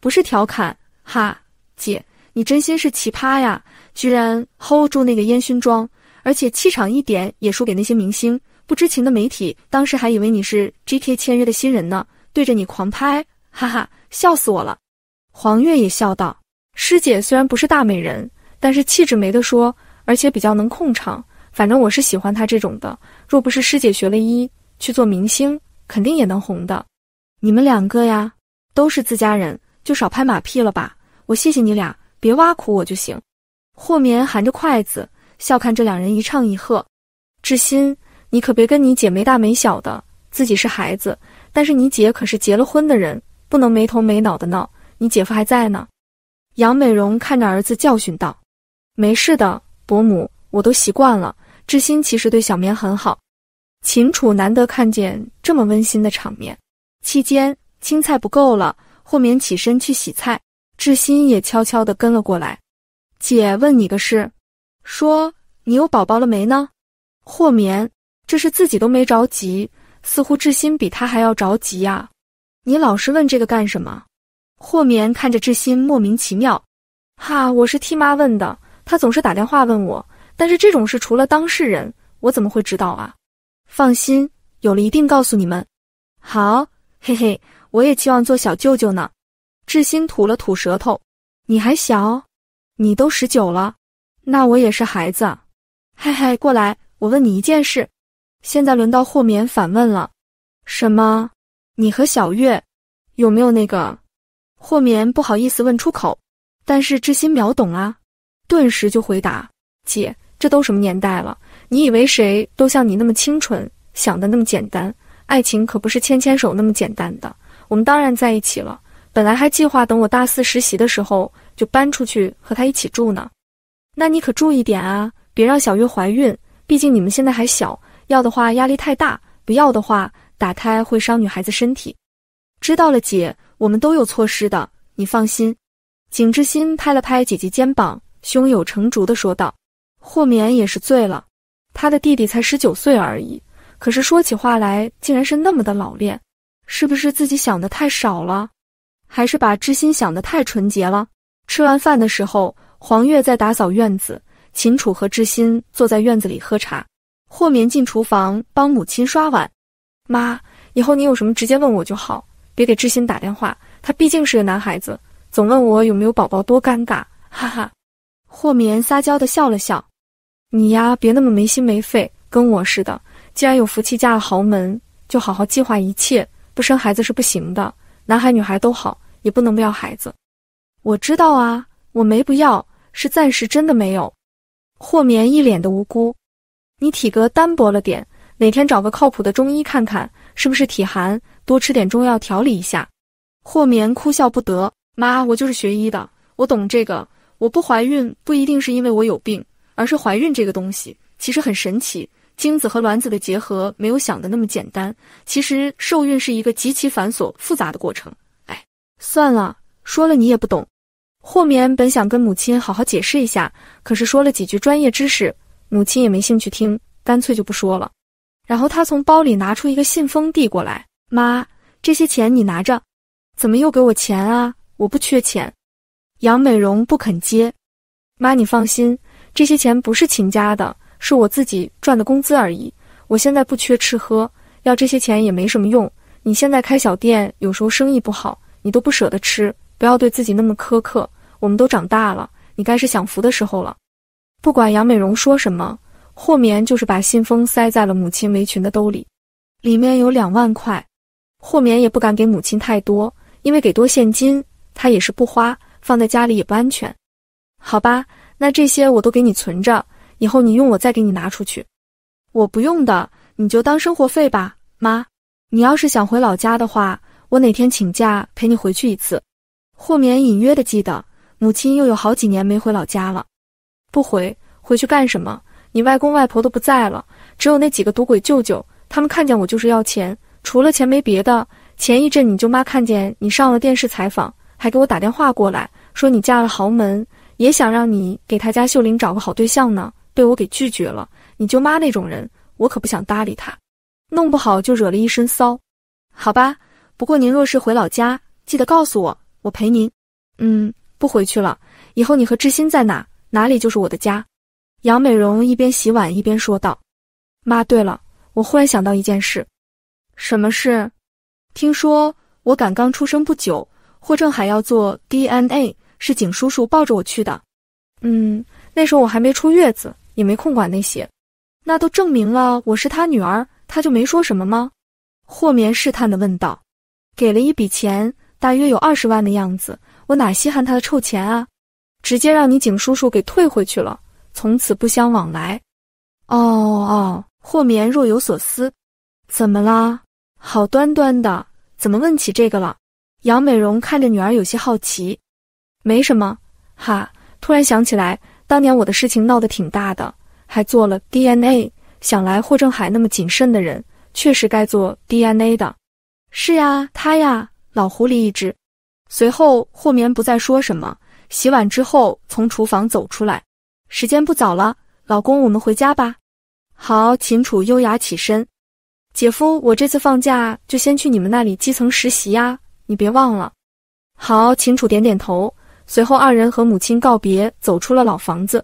不是调侃，哈，姐你真心是奇葩呀，居然 hold 住那个烟熏妆，而且气场一点也输给那些明星。不知情的媒体当时还以为你是 GK 签约的新人呢。”对着你狂拍，哈哈，笑死我了！黄月也笑道：“师姐虽然不是大美人，但是气质没得说，而且比较能控场。反正我是喜欢她这种的。若不是师姐学了医去做明星，肯定也能红的。”你们两个呀，都是自家人，就少拍马屁了吧。我谢谢你俩，别挖苦我就行。霍眠含着筷子笑看这两人一唱一和，志新，你可别跟你姐没大没小的，自己是孩子。但是你姐可是结了婚的人，不能没头没脑的闹。你姐夫还在呢。杨美荣看着儿子教训道：“没事的，伯母，我都习惯了。”志新其实对小棉很好。秦楚难得看见这么温馨的场面。期间青菜不够了，霍棉起身去洗菜，志新也悄悄地跟了过来。姐问你个事，说你有宝宝了没呢？霍棉，这是自己都没着急。似乎志新比他还要着急呀！你老是问这个干什么？霍棉看着志新莫名其妙。哈，我是替妈问的。她总是打电话问我，但是这种事除了当事人，我怎么会知道啊？放心，有了一定告诉你们。好，嘿嘿，我也期望做小舅舅呢。志新吐了吐舌头。你还小，你都十九了，那我也是孩子。嘿嘿，过来，我问你一件事。现在轮到霍眠反问了：“什么？你和小月有没有那个？”霍眠不好意思问出口，但是智心秒懂啊，顿时就回答：“姐，这都什么年代了？你以为谁都像你那么清纯，想的那么简单？爱情可不是牵牵手那么简单的。我们当然在一起了，本来还计划等我大四实习的时候就搬出去和他一起住呢。那你可注意点啊，别让小月怀孕，毕竟你们现在还小。”要的话压力太大，不要的话打开会伤女孩子身体。知道了，姐，我们都有措施的，你放心。景之心拍了拍姐姐肩膀，胸有成竹的说道。霍眠也是醉了，他的弟弟才十九岁而已，可是说起话来竟然是那么的老练，是不是自己想的太少了，还是把知心想的太纯洁了？吃完饭的时候，黄月在打扫院子，秦楚和知心坐在院子里喝茶。霍棉进厨房帮母亲刷碗，妈，以后你有什么直接问我就好，别给志新打电话，他毕竟是个男孩子，总问我有没有宝宝多尴尬，哈哈。霍棉撒娇的笑了笑，你呀，别那么没心没肺，跟我似的。既然有福气嫁了豪门，就好好计划一切，不生孩子是不行的，男孩女孩都好，也不能不要孩子。我知道啊，我没不要，是暂时真的没有。霍棉一脸的无辜。你体格单薄了点，哪天找个靠谱的中医看看，是不是体寒？多吃点中药调理一下。霍棉哭笑不得，妈，我就是学医的，我懂这个。我不怀孕不一定是因为我有病，而是怀孕这个东西其实很神奇，精子和卵子的结合没有想的那么简单。其实受孕是一个极其繁琐复杂的过程。哎，算了，说了你也不懂。霍棉本想跟母亲好好解释一下，可是说了几句专业知识。母亲也没兴趣听，干脆就不说了。然后他从包里拿出一个信封递过来：“妈，这些钱你拿着。”“怎么又给我钱啊？我不缺钱。”杨美容不肯接。“妈，你放心，这些钱不是秦家的，是我自己赚的工资而已。我现在不缺吃喝，要这些钱也没什么用。你现在开小店，有时候生意不好，你都不舍得吃，不要对自己那么苛刻。我们都长大了，你该是享福的时候了。”不管杨美容说什么，霍棉就是把信封塞在了母亲围裙的兜里，里面有两万块。霍棉也不敢给母亲太多，因为给多现金他也是不花，放在家里也不安全。好吧，那这些我都给你存着，以后你用我再给你拿出去。我不用的，你就当生活费吧，妈。你要是想回老家的话，我哪天请假陪你回去一次。霍棉隐约的记得，母亲又有好几年没回老家了。不回，回去干什么？你外公外婆都不在了，只有那几个赌鬼舅舅，他们看见我就是要钱，除了钱没别的。前一阵你舅妈看见你上了电视采访，还给我打电话过来，说你嫁了豪门，也想让你给他家秀玲找个好对象呢，被我给拒绝了。你舅妈那种人，我可不想搭理他，弄不好就惹了一身骚。好吧，不过您若是回老家，记得告诉我，我陪您。嗯，不回去了。以后你和志新在哪？哪里就是我的家，杨美容一边洗碗一边说道：“妈，对了，我忽然想到一件事，什么事？听说我赶刚出生不久，霍正海要做 DNA，是景叔叔抱着我去的。嗯，那时候我还没出月子，也没空管那些。那都证明了我是他女儿，他就没说什么吗？”霍棉试探的问道：“给了一笔钱，大约有二十万的样子，我哪稀罕他的臭钱啊？”直接让你景叔叔给退回去了，从此不相往来。哦哦，霍眠若有所思。怎么啦？好端端的，怎么问起这个了？杨美容看着女儿有些好奇。没什么，哈，突然想起来，当年我的事情闹得挺大的，还做了 DNA。想来霍正海那么谨慎的人，确实该做 DNA 的。是呀，他呀，老狐狸一只。随后，霍眠不再说什么。洗碗之后，从厨房走出来。时间不早了，老公，我们回家吧。好，秦楚优雅起身。姐夫，我这次放假就先去你们那里基层实习呀，你别忘了。好，秦楚点点头。随后二人和母亲告别，走出了老房子。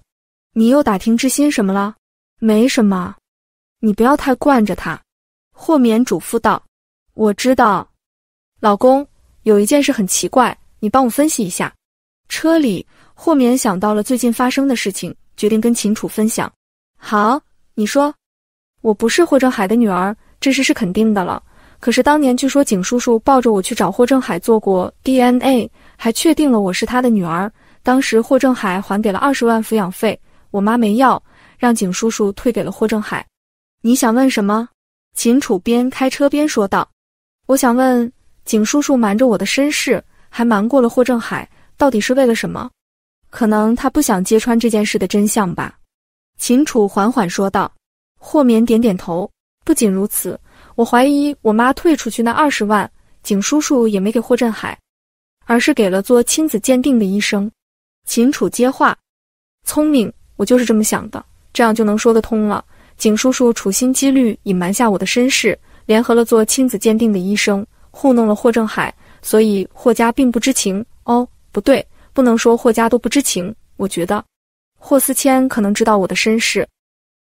你又打听志新什么了？没什么。你不要太惯着他。霍免嘱咐道。我知道。老公，有一件事很奇怪，你帮我分析一下。车里，霍免想到了最近发生的事情，决定跟秦楚分享。好，你说，我不是霍正海的女儿，这事是肯定的了。可是当年据说景叔叔抱着我去找霍正海做过 DNA，还确定了我是他的女儿。当时霍正海还给了二十万抚养费，我妈没要，让景叔叔退给了霍正海。你想问什么？秦楚边开车边说道。我想问，景叔叔瞒着我的身世，还瞒过了霍正海。到底是为了什么？可能他不想揭穿这件事的真相吧。”秦楚缓缓说道。霍眠点点头。不仅如此，我怀疑我妈退出去那二十万，景叔叔也没给霍振海，而是给了做亲子鉴定的医生。”秦楚接话：“聪明，我就是这么想的，这样就能说得通了。景叔叔处心积虑隐瞒下我的身世，联合了做亲子鉴定的医生，糊弄了霍振海，所以霍家并不知情哦。”不对，不能说霍家都不知情。我觉得，霍思谦可能知道我的身世。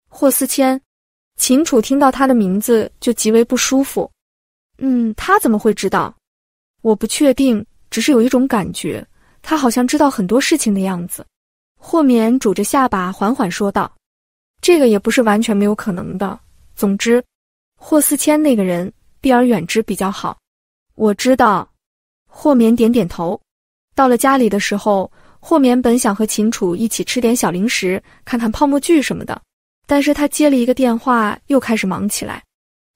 霍思谦，秦楚听到他的名字就极为不舒服。嗯，他怎么会知道？我不确定，只是有一种感觉，他好像知道很多事情的样子。霍眠拄着下巴，缓缓说道：“这个也不是完全没有可能的。总之，霍思谦那个人，避而远之比较好。”我知道。霍眠点点头。到了家里的时候，霍眠本想和秦楚一起吃点小零食，看看泡沫剧什么的，但是他接了一个电话，又开始忙起来。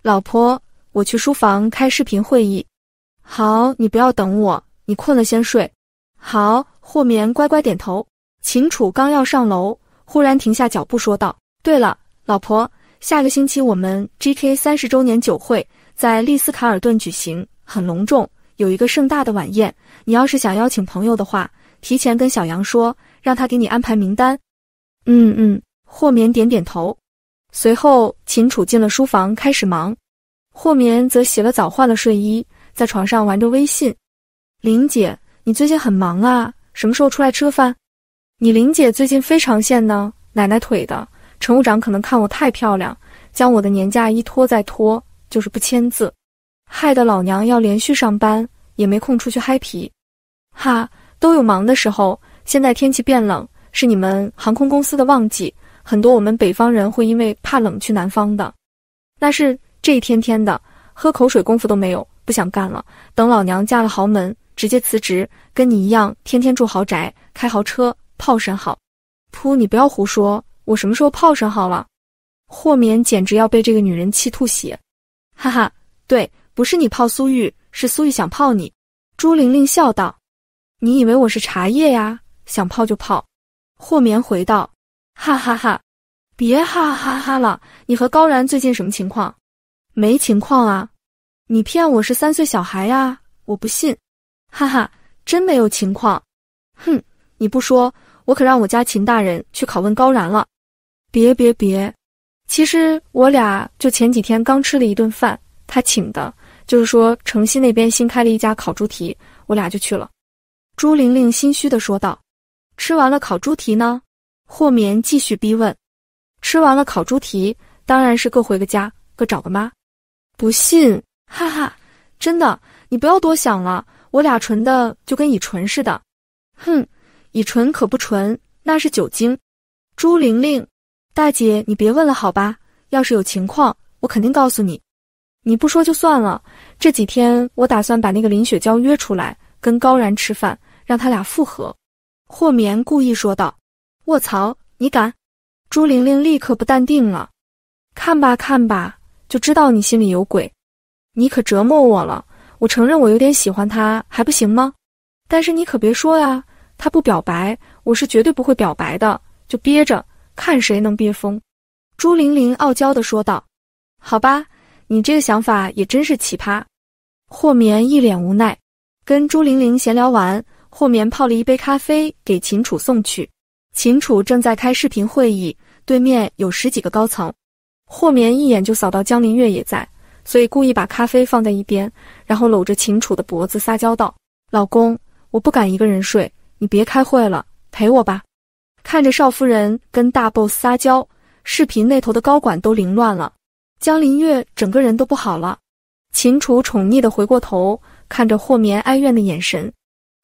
老婆，我去书房开视频会议。好，你不要等我，你困了先睡。好，霍眠乖乖点头。秦楚刚要上楼，忽然停下脚步说道：“对了，老婆，下个星期我们 GK 三十周年酒会在丽斯卡尔顿举行，很隆重。”有一个盛大的晚宴，你要是想邀请朋友的话，提前跟小杨说，让他给你安排名单。嗯嗯，霍眠点点头。随后，秦楚进了书房开始忙，霍眠则洗了澡换了睡衣，在床上玩着微信。林姐，你最近很忙啊，什么时候出来吃个饭？你林姐最近非常闲呢，奶奶腿的，乘务长可能看我太漂亮，将我的年假一拖再拖，就是不签字。害得老娘要连续上班，也没空出去嗨皮，哈，都有忙的时候。现在天气变冷，是你们航空公司的旺季，很多我们北方人会因为怕冷去南方的。那是这一天天的，喝口水功夫都没有，不想干了。等老娘嫁了豪门，直接辞职，跟你一样，天天住豪宅，开豪车，泡神好。噗，你不要胡说，我什么时候泡神好了？霍免简直要被这个女人气吐血。哈哈，对。不是你泡苏玉，是苏玉想泡你。”朱玲玲笑道，“你以为我是茶叶呀？想泡就泡。”霍棉回道，“哈哈哈，别哈哈哈了。你和高然最近什么情况？没情况啊？你骗我是三岁小孩呀？我不信。哈哈，真没有情况。哼，你不说，我可让我家秦大人去拷问高然了。别别别，其实我俩就前几天刚吃了一顿饭，他请的。”就是说，城西那边新开了一家烤猪蹄，我俩就去了。朱玲玲心虚的说道：“吃完了烤猪蹄呢？”霍棉继续逼问：“吃完了烤猪蹄，当然是各回个家，各找个妈。”不信，哈哈，真的，你不要多想了，我俩纯的就跟乙醇似的。哼，乙醇可不纯，那是酒精。朱玲玲，大姐，你别问了好吧？要是有情况，我肯定告诉你。你不说就算了。这几天我打算把那个林雪娇约出来，跟高然吃饭，让他俩复合。霍眠故意说道：“卧槽，你敢？”朱玲玲立刻不淡定了：“看吧，看吧，就知道你心里有鬼。你可折磨我了。我承认我有点喜欢他，还不行吗？但是你可别说啊，他不表白，我是绝对不会表白的。就憋着，看谁能憋疯。”朱玲玲傲娇的说道：“好吧。”你这个想法也真是奇葩，霍棉一脸无奈，跟朱玲玲闲聊完，霍棉泡了一杯咖啡给秦楚送去。秦楚正在开视频会议，对面有十几个高层，霍棉一眼就扫到江凌月也在，所以故意把咖啡放在一边，然后搂着秦楚的脖子撒娇道：“老公，我不敢一个人睡，你别开会了，陪我吧。”看着少夫人跟大 boss 撒娇，视频那头的高管都凌乱了。江林月整个人都不好了，秦楚宠溺的回过头看着霍绵哀怨的眼神，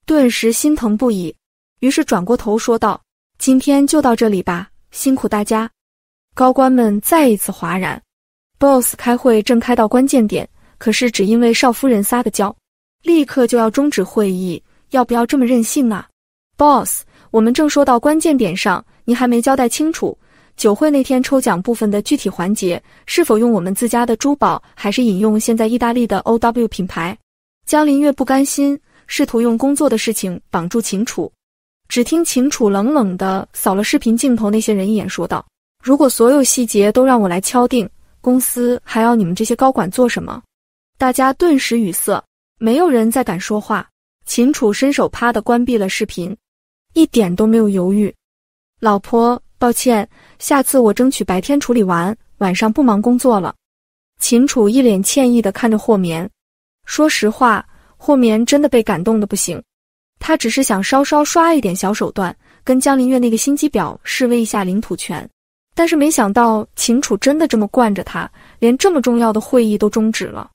顿时心疼不已，于是转过头说道：“今天就到这里吧，辛苦大家。”高官们再一次哗然。boss 开会正开到关键点，可是只因为少夫人撒个娇，立刻就要终止会议，要不要这么任性啊？boss，我们正说到关键点上，您还没交代清楚。酒会那天抽奖部分的具体环节，是否用我们自家的珠宝，还是引用现在意大利的 O W 品牌？江林月不甘心，试图用工作的事情绑住秦楚。只听秦楚冷冷的扫了视频镜头那些人一眼，说道：“如果所有细节都让我来敲定，公司还要你们这些高管做什么？”大家顿时语塞，没有人再敢说话。秦楚伸手啪的关闭了视频，一点都没有犹豫。老婆。抱歉，下次我争取白天处理完，晚上不忙工作了。秦楚一脸歉意的看着霍眠，说实话，霍眠真的被感动的不行。他只是想稍稍刷一点小手段，跟江临月那个心机婊示威一下领土权，但是没想到秦楚真的这么惯着他，连这么重要的会议都终止了。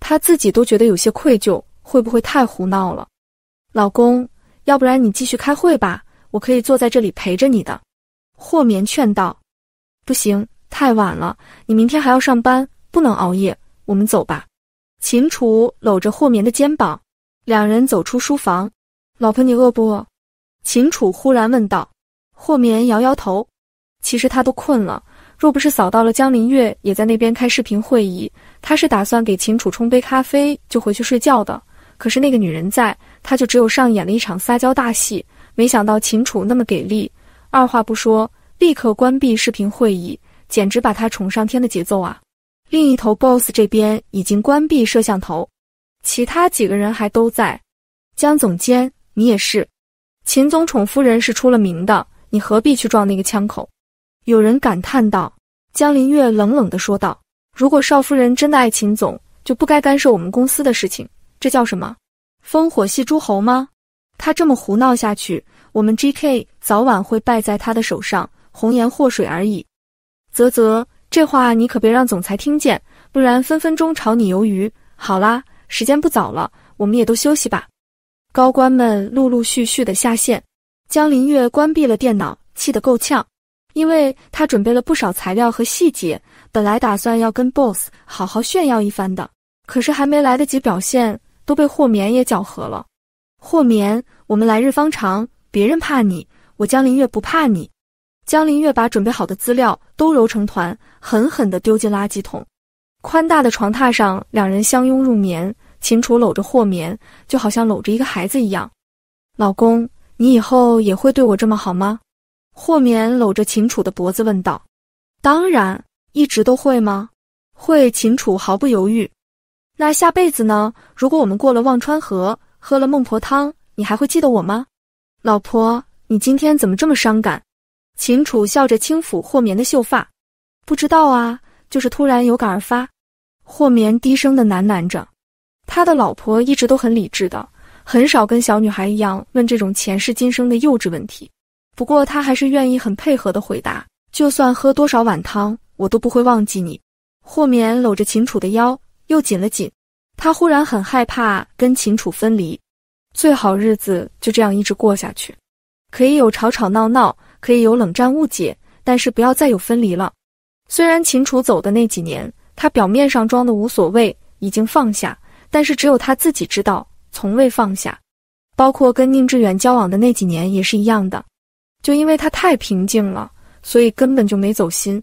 他自己都觉得有些愧疚，会不会太胡闹了？老公，要不然你继续开会吧，我可以坐在这里陪着你的。霍眠劝道：“不行，太晚了，你明天还要上班，不能熬夜。我们走吧。”秦楚搂着霍眠的肩膀，两人走出书房。“老婆，你饿不饿？”秦楚忽然问道。霍眠摇摇头，其实他都困了。若不是扫到了江林月也在那边开视频会议，他是打算给秦楚冲杯咖啡就回去睡觉的。可是那个女人在，他就只有上演了一场撒娇大戏。没想到秦楚那么给力。二话不说，立刻关闭视频会议，简直把他宠上天的节奏啊！另一头，boss 这边已经关闭摄像头，其他几个人还都在。江总监，你也是，秦总宠夫人是出了名的，你何必去撞那个枪口？有人感叹道。江林月冷冷的说道：“如果少夫人真的爱秦总，就不该干涉我们公司的事情，这叫什么烽火戏诸侯吗？他这么胡闹下去，我们 GK。”早晚会败在他的手上，红颜祸水而已。啧啧，这话你可别让总裁听见，不然分分钟炒你鱿鱼。好啦，时间不早了，我们也都休息吧。高官们陆陆续续的下线，江林月关闭了电脑，气得够呛，因为他准备了不少材料和细节，本来打算要跟 boss 好好炫耀一番的，可是还没来得及表现，都被霍棉也搅和了。霍棉，我们来日方长，别人怕你。我江林月不怕你。江林月把准备好的资料都揉成团，狠狠的丢进垃圾桶。宽大的床榻上，两人相拥入眠。秦楚搂着霍眠，就好像搂着一个孩子一样。老公，你以后也会对我这么好吗？霍眠搂着秦楚的脖子问道。当然，一直都会吗？会。秦楚毫不犹豫。那下辈子呢？如果我们过了忘川河，喝了孟婆汤，你还会记得我吗？老婆。你今天怎么这么伤感？秦楚笑着轻抚霍棉的秀发，不知道啊，就是突然有感而发。霍棉低声的喃喃着，他的老婆一直都很理智的，很少跟小女孩一样问这种前世今生的幼稚问题。不过他还是愿意很配合的回答，就算喝多少碗汤，我都不会忘记你。霍棉搂着秦楚的腰又紧了紧，他忽然很害怕跟秦楚分离，最好日子就这样一直过下去。可以有吵吵闹闹，可以有冷战误解，但是不要再有分离了。虽然秦楚走的那几年，他表面上装的无所谓，已经放下，但是只有他自己知道，从未放下。包括跟宁致远交往的那几年也是一样的，就因为他太平静了，所以根本就没走心。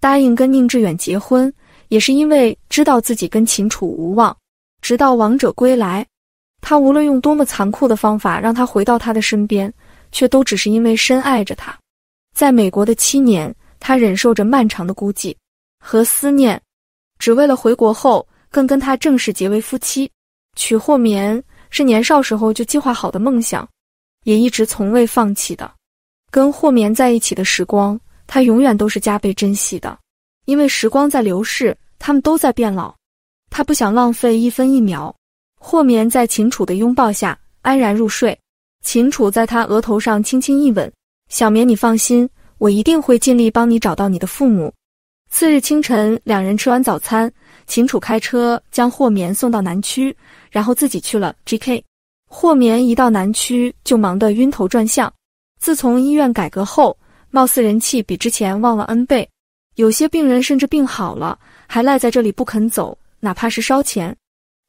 答应跟宁致远结婚，也是因为知道自己跟秦楚无望。直到王者归来，他无论用多么残酷的方法让他回到他的身边。却都只是因为深爱着他。在美国的七年，他忍受着漫长的孤寂和思念，只为了回国后更跟他正式结为夫妻。娶霍绵是年少时候就计划好的梦想，也一直从未放弃的。跟霍绵在一起的时光，他永远都是加倍珍惜的，因为时光在流逝，他们都在变老，他不想浪费一分一秒。霍绵在秦楚的拥抱下安然入睡。秦楚在他额头上轻轻一吻：“小棉，你放心，我一定会尽力帮你找到你的父母。”次日清晨，两人吃完早餐，秦楚开车将霍棉送到南区，然后自己去了 GK。霍棉一到南区就忙得晕头转向。自从医院改革后，貌似人气比之前旺了 n 倍，有些病人甚至病好了还赖在这里不肯走，哪怕是烧钱，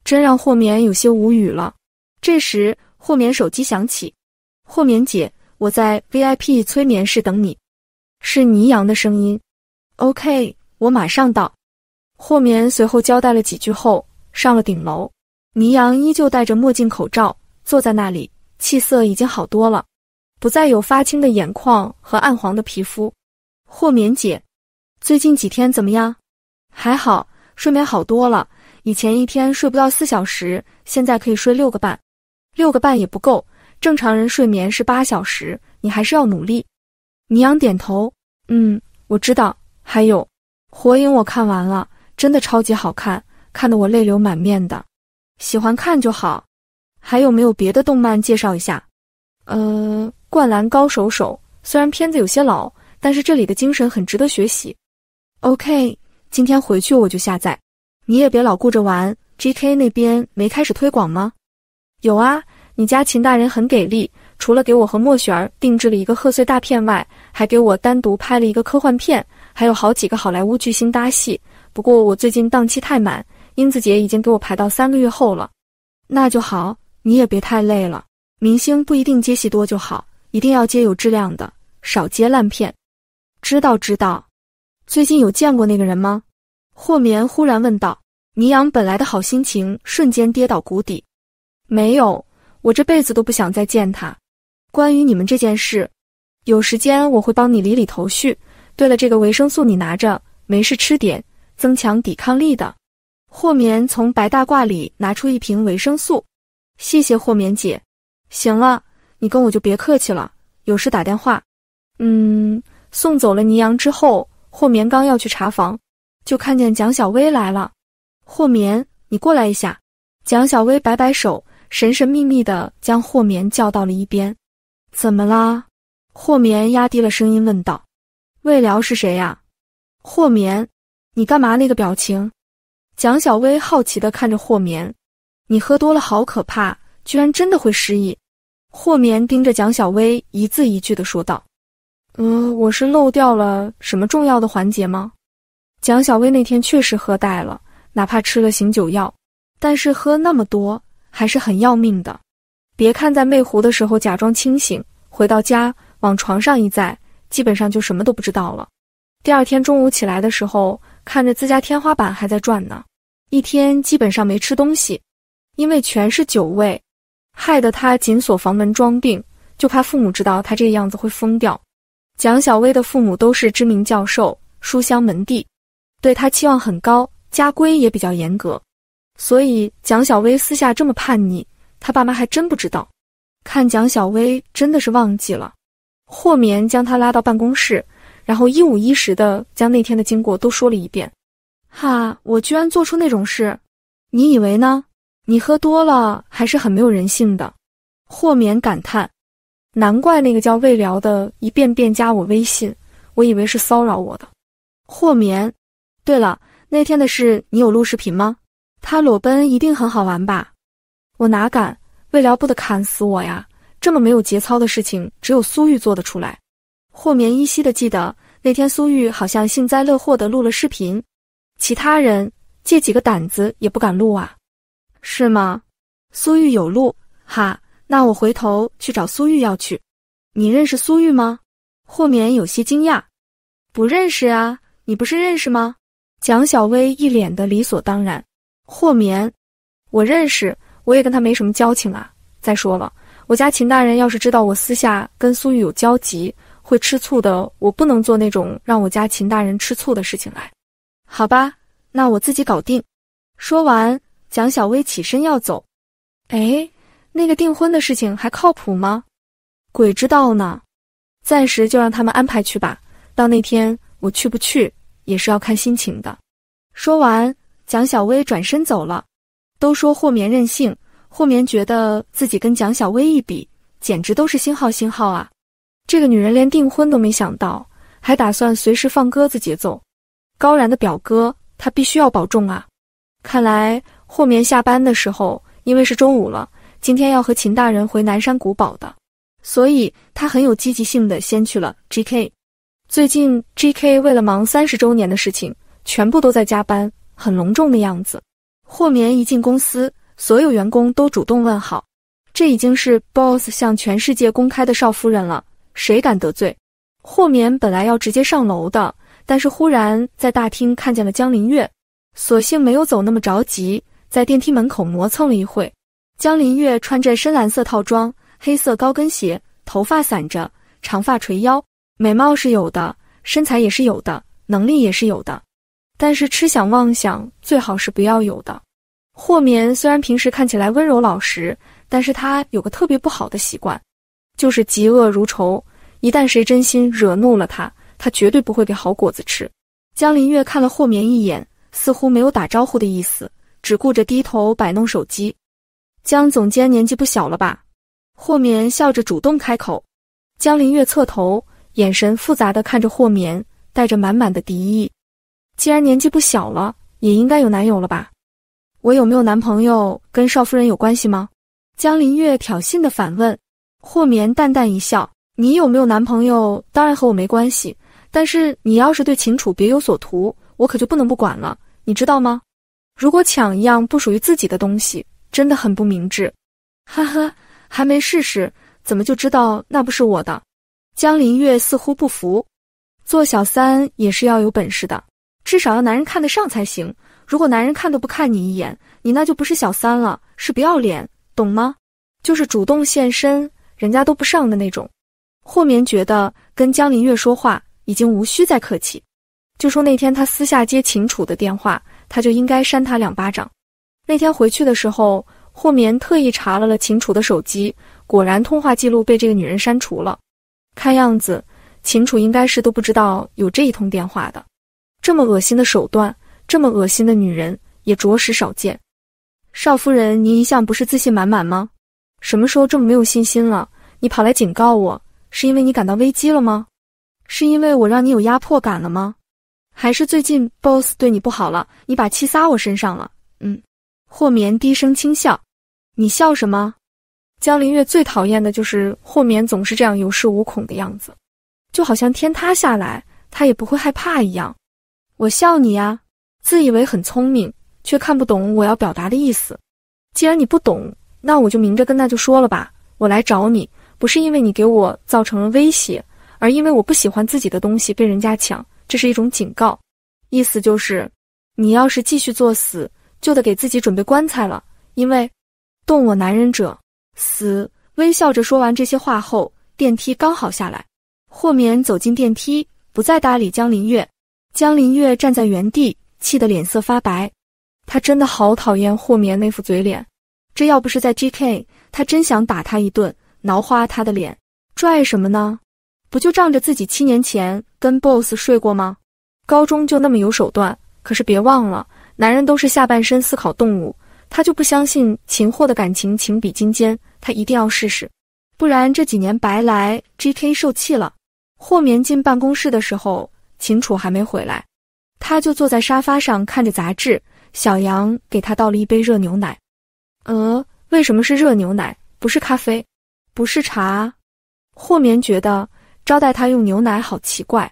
真让霍棉有些无语了。这时。霍眠手机响起，霍眠姐，我在 VIP 催眠室等你，是倪阳的声音。OK，我马上到。霍眠随后交代了几句后，上了顶楼。倪阳依旧戴着墨镜口罩，坐在那里，气色已经好多了，不再有发青的眼眶和暗黄的皮肤。霍眠姐，最近几天怎么样？还好，睡眠好多了，以前一天睡不到四小时，现在可以睡六个半。六个半也不够，正常人睡眠是八小时，你还是要努力。米阳点头，嗯，我知道。还有，《火影》我看完了，真的超级好看，看得我泪流满面的。喜欢看就好。还有没有别的动漫介绍一下？呃，《灌篮高手》手虽然片子有些老，但是这里的精神很值得学习。OK，今天回去我就下载。你也别老顾着玩 g k 那边没开始推广吗？有啊，你家秦大人很给力，除了给我和莫雪儿定制了一个贺岁大片外，还给我单独拍了一个科幻片，还有好几个好莱坞巨星搭戏。不过我最近档期太满，英子姐已经给我排到三个月后了。那就好，你也别太累了。明星不一定接戏多就好，一定要接有质量的，少接烂片。知道知道。最近有见过那个人吗？霍棉忽然问道。倪阳本来的好心情瞬间跌到谷底。没有，我这辈子都不想再见他。关于你们这件事，有时间我会帮你理理头绪。对了，这个维生素你拿着，没事吃点，增强抵抗力的。霍棉从白大褂里拿出一瓶维生素，谢谢霍棉姐。行了，你跟我就别客气了，有事打电话。嗯，送走了倪阳之后，霍棉刚要去查房，就看见蒋小薇来了。霍棉，你过来一下。蒋小薇摆摆手。神神秘秘的将霍棉叫到了一边，怎么啦？霍棉压低了声音问道：“魏辽是谁呀？”霍棉，你干嘛那个表情？蒋小薇好奇的看着霍棉，你喝多了，好可怕，居然真的会失忆。霍棉盯着蒋小薇，一字一句的说道：“嗯，我是漏掉了什么重要的环节吗？”蒋小薇那天确实喝大了，哪怕吃了醒酒药，但是喝那么多。还是很要命的，别看在媚湖的时候假装清醒，回到家往床上一在，基本上就什么都不知道了。第二天中午起来的时候，看着自家天花板还在转呢，一天基本上没吃东西，因为全是酒味，害得他紧锁房门装病，就怕父母知道他这样子会疯掉。蒋小薇的父母都是知名教授，书香门第，对他期望很高，家规也比较严格。所以蒋小薇私下这么叛逆，他爸妈还真不知道。看蒋小薇真的是忘记了。霍眠将他拉到办公室，然后一五一十的将那天的经过都说了一遍。哈，我居然做出那种事，你以为呢？你喝多了还是很没有人性的。霍眠感叹，难怪那个叫魏辽的一遍遍加我微信，我以为是骚扰我的。霍眠，对了，那天的事你有录视频吗？他裸奔一定很好玩吧？我哪敢，魏辽不得砍死我呀！这么没有节操的事情，只有苏玉做得出来。霍眠依稀的记得那天苏玉好像幸灾乐祸的录了视频，其他人借几个胆子也不敢录啊，是吗？苏玉有录，哈，那我回头去找苏玉要去。你认识苏玉吗？霍眠有些惊讶，不认识啊，你不是认识吗？蒋小薇一脸的理所当然。霍眠，我认识，我也跟他没什么交情啊。再说了，我家秦大人要是知道我私下跟苏玉有交集，会吃醋的。我不能做那种让我家秦大人吃醋的事情来，好吧？那我自己搞定。说完，蒋小薇起身要走。哎，那个订婚的事情还靠谱吗？鬼知道呢。暂时就让他们安排去吧。到那天，我去不去也是要看心情的。说完。蒋小薇转身走了。都说霍棉任性，霍棉觉得自己跟蒋小薇一比，简直都是星号星号啊！这个女人连订婚都没想到，还打算随时放鸽子节奏。高然的表哥，他必须要保重啊！看来霍棉下班的时候，因为是中午了，今天要和秦大人回南山古堡的，所以他很有积极性的先去了 GK。最近 GK 为了忙三十周年的事情，全部都在加班。很隆重的样子。霍棉一进公司，所有员工都主动问好。这已经是 BOSS 向全世界公开的少夫人了，谁敢得罪？霍棉本来要直接上楼的，但是忽然在大厅看见了江临月，索性没有走那么着急，在电梯门口磨蹭了一会。江临月穿着深蓝色套装，黑色高跟鞋，头发散着，长发垂腰，美貌是有的，身材也是有的，能力也是有的。但是痴想妄想最好是不要有的。霍眠虽然平时看起来温柔老实，但是他有个特别不好的习惯，就是嫉恶如仇。一旦谁真心惹怒了他，他绝对不会给好果子吃。江林月看了霍眠一眼，似乎没有打招呼的意思，只顾着低头摆弄手机。江总监年纪不小了吧？霍眠笑着主动开口。江林月侧头，眼神复杂的看着霍眠，带着满满的敌意。既然年纪不小了，也应该有男友了吧？我有没有男朋友跟少夫人有关系吗？江临月挑衅的反问。霍眠淡淡一笑：“你有没有男朋友，当然和我没关系。但是你要是对秦楚别有所图，我可就不能不管了，你知道吗？如果抢一样不属于自己的东西，真的很不明智。”哈哈，还没试试，怎么就知道那不是我的？江临月似乎不服。做小三也是要有本事的。至少要男人看得上才行。如果男人看都不看你一眼，你那就不是小三了，是不要脸，懂吗？就是主动献身，人家都不上的那种。霍眠觉得跟江临月说话已经无需再客气，就说那天他私下接秦楚的电话，他就应该扇他两巴掌。那天回去的时候，霍眠特意查了了秦楚的手机，果然通话记录被这个女人删除了。看样子，秦楚应该是都不知道有这一通电话的。这么恶心的手段，这么恶心的女人也着实少见。少夫人，您一向不是自信满满吗？什么时候这么没有信心了？你跑来警告我，是因为你感到危机了吗？是因为我让你有压迫感了吗？还是最近 boss 对你不好了，你把气撒我身上了？嗯，霍眠低声轻笑，你笑什么？江林月最讨厌的就是霍眠总是这样有恃无恐的样子，就好像天塌下来他也不会害怕一样。我笑你呀，自以为很聪明，却看不懂我要表达的意思。既然你不懂，那我就明着跟那就说了吧。我来找你，不是因为你给我造成了威胁，而因为我不喜欢自己的东西被人家抢，这是一种警告。意思就是，你要是继续作死，就得给自己准备棺材了。因为，动我男人者死。微笑着说完这些话后，电梯刚好下来。霍勉走进电梯，不再搭理江临月。江林月站在原地，气得脸色发白。他真的好讨厌霍棉那副嘴脸。这要不是在 G K，他真想打他一顿，挠花他的脸。拽什么呢？不就仗着自己七年前跟 boss 睡过吗？高中就那么有手段。可是别忘了，男人都是下半身思考动物。他就不相信秦霍的感情情比金坚。他一定要试试，不然这几年白来 G K 受气了。霍棉进办公室的时候。秦楚还没回来，他就坐在沙发上看着杂志。小杨给他倒了一杯热牛奶。呃，为什么是热牛奶，不是咖啡，不是茶？霍眠觉得招待他用牛奶好奇怪。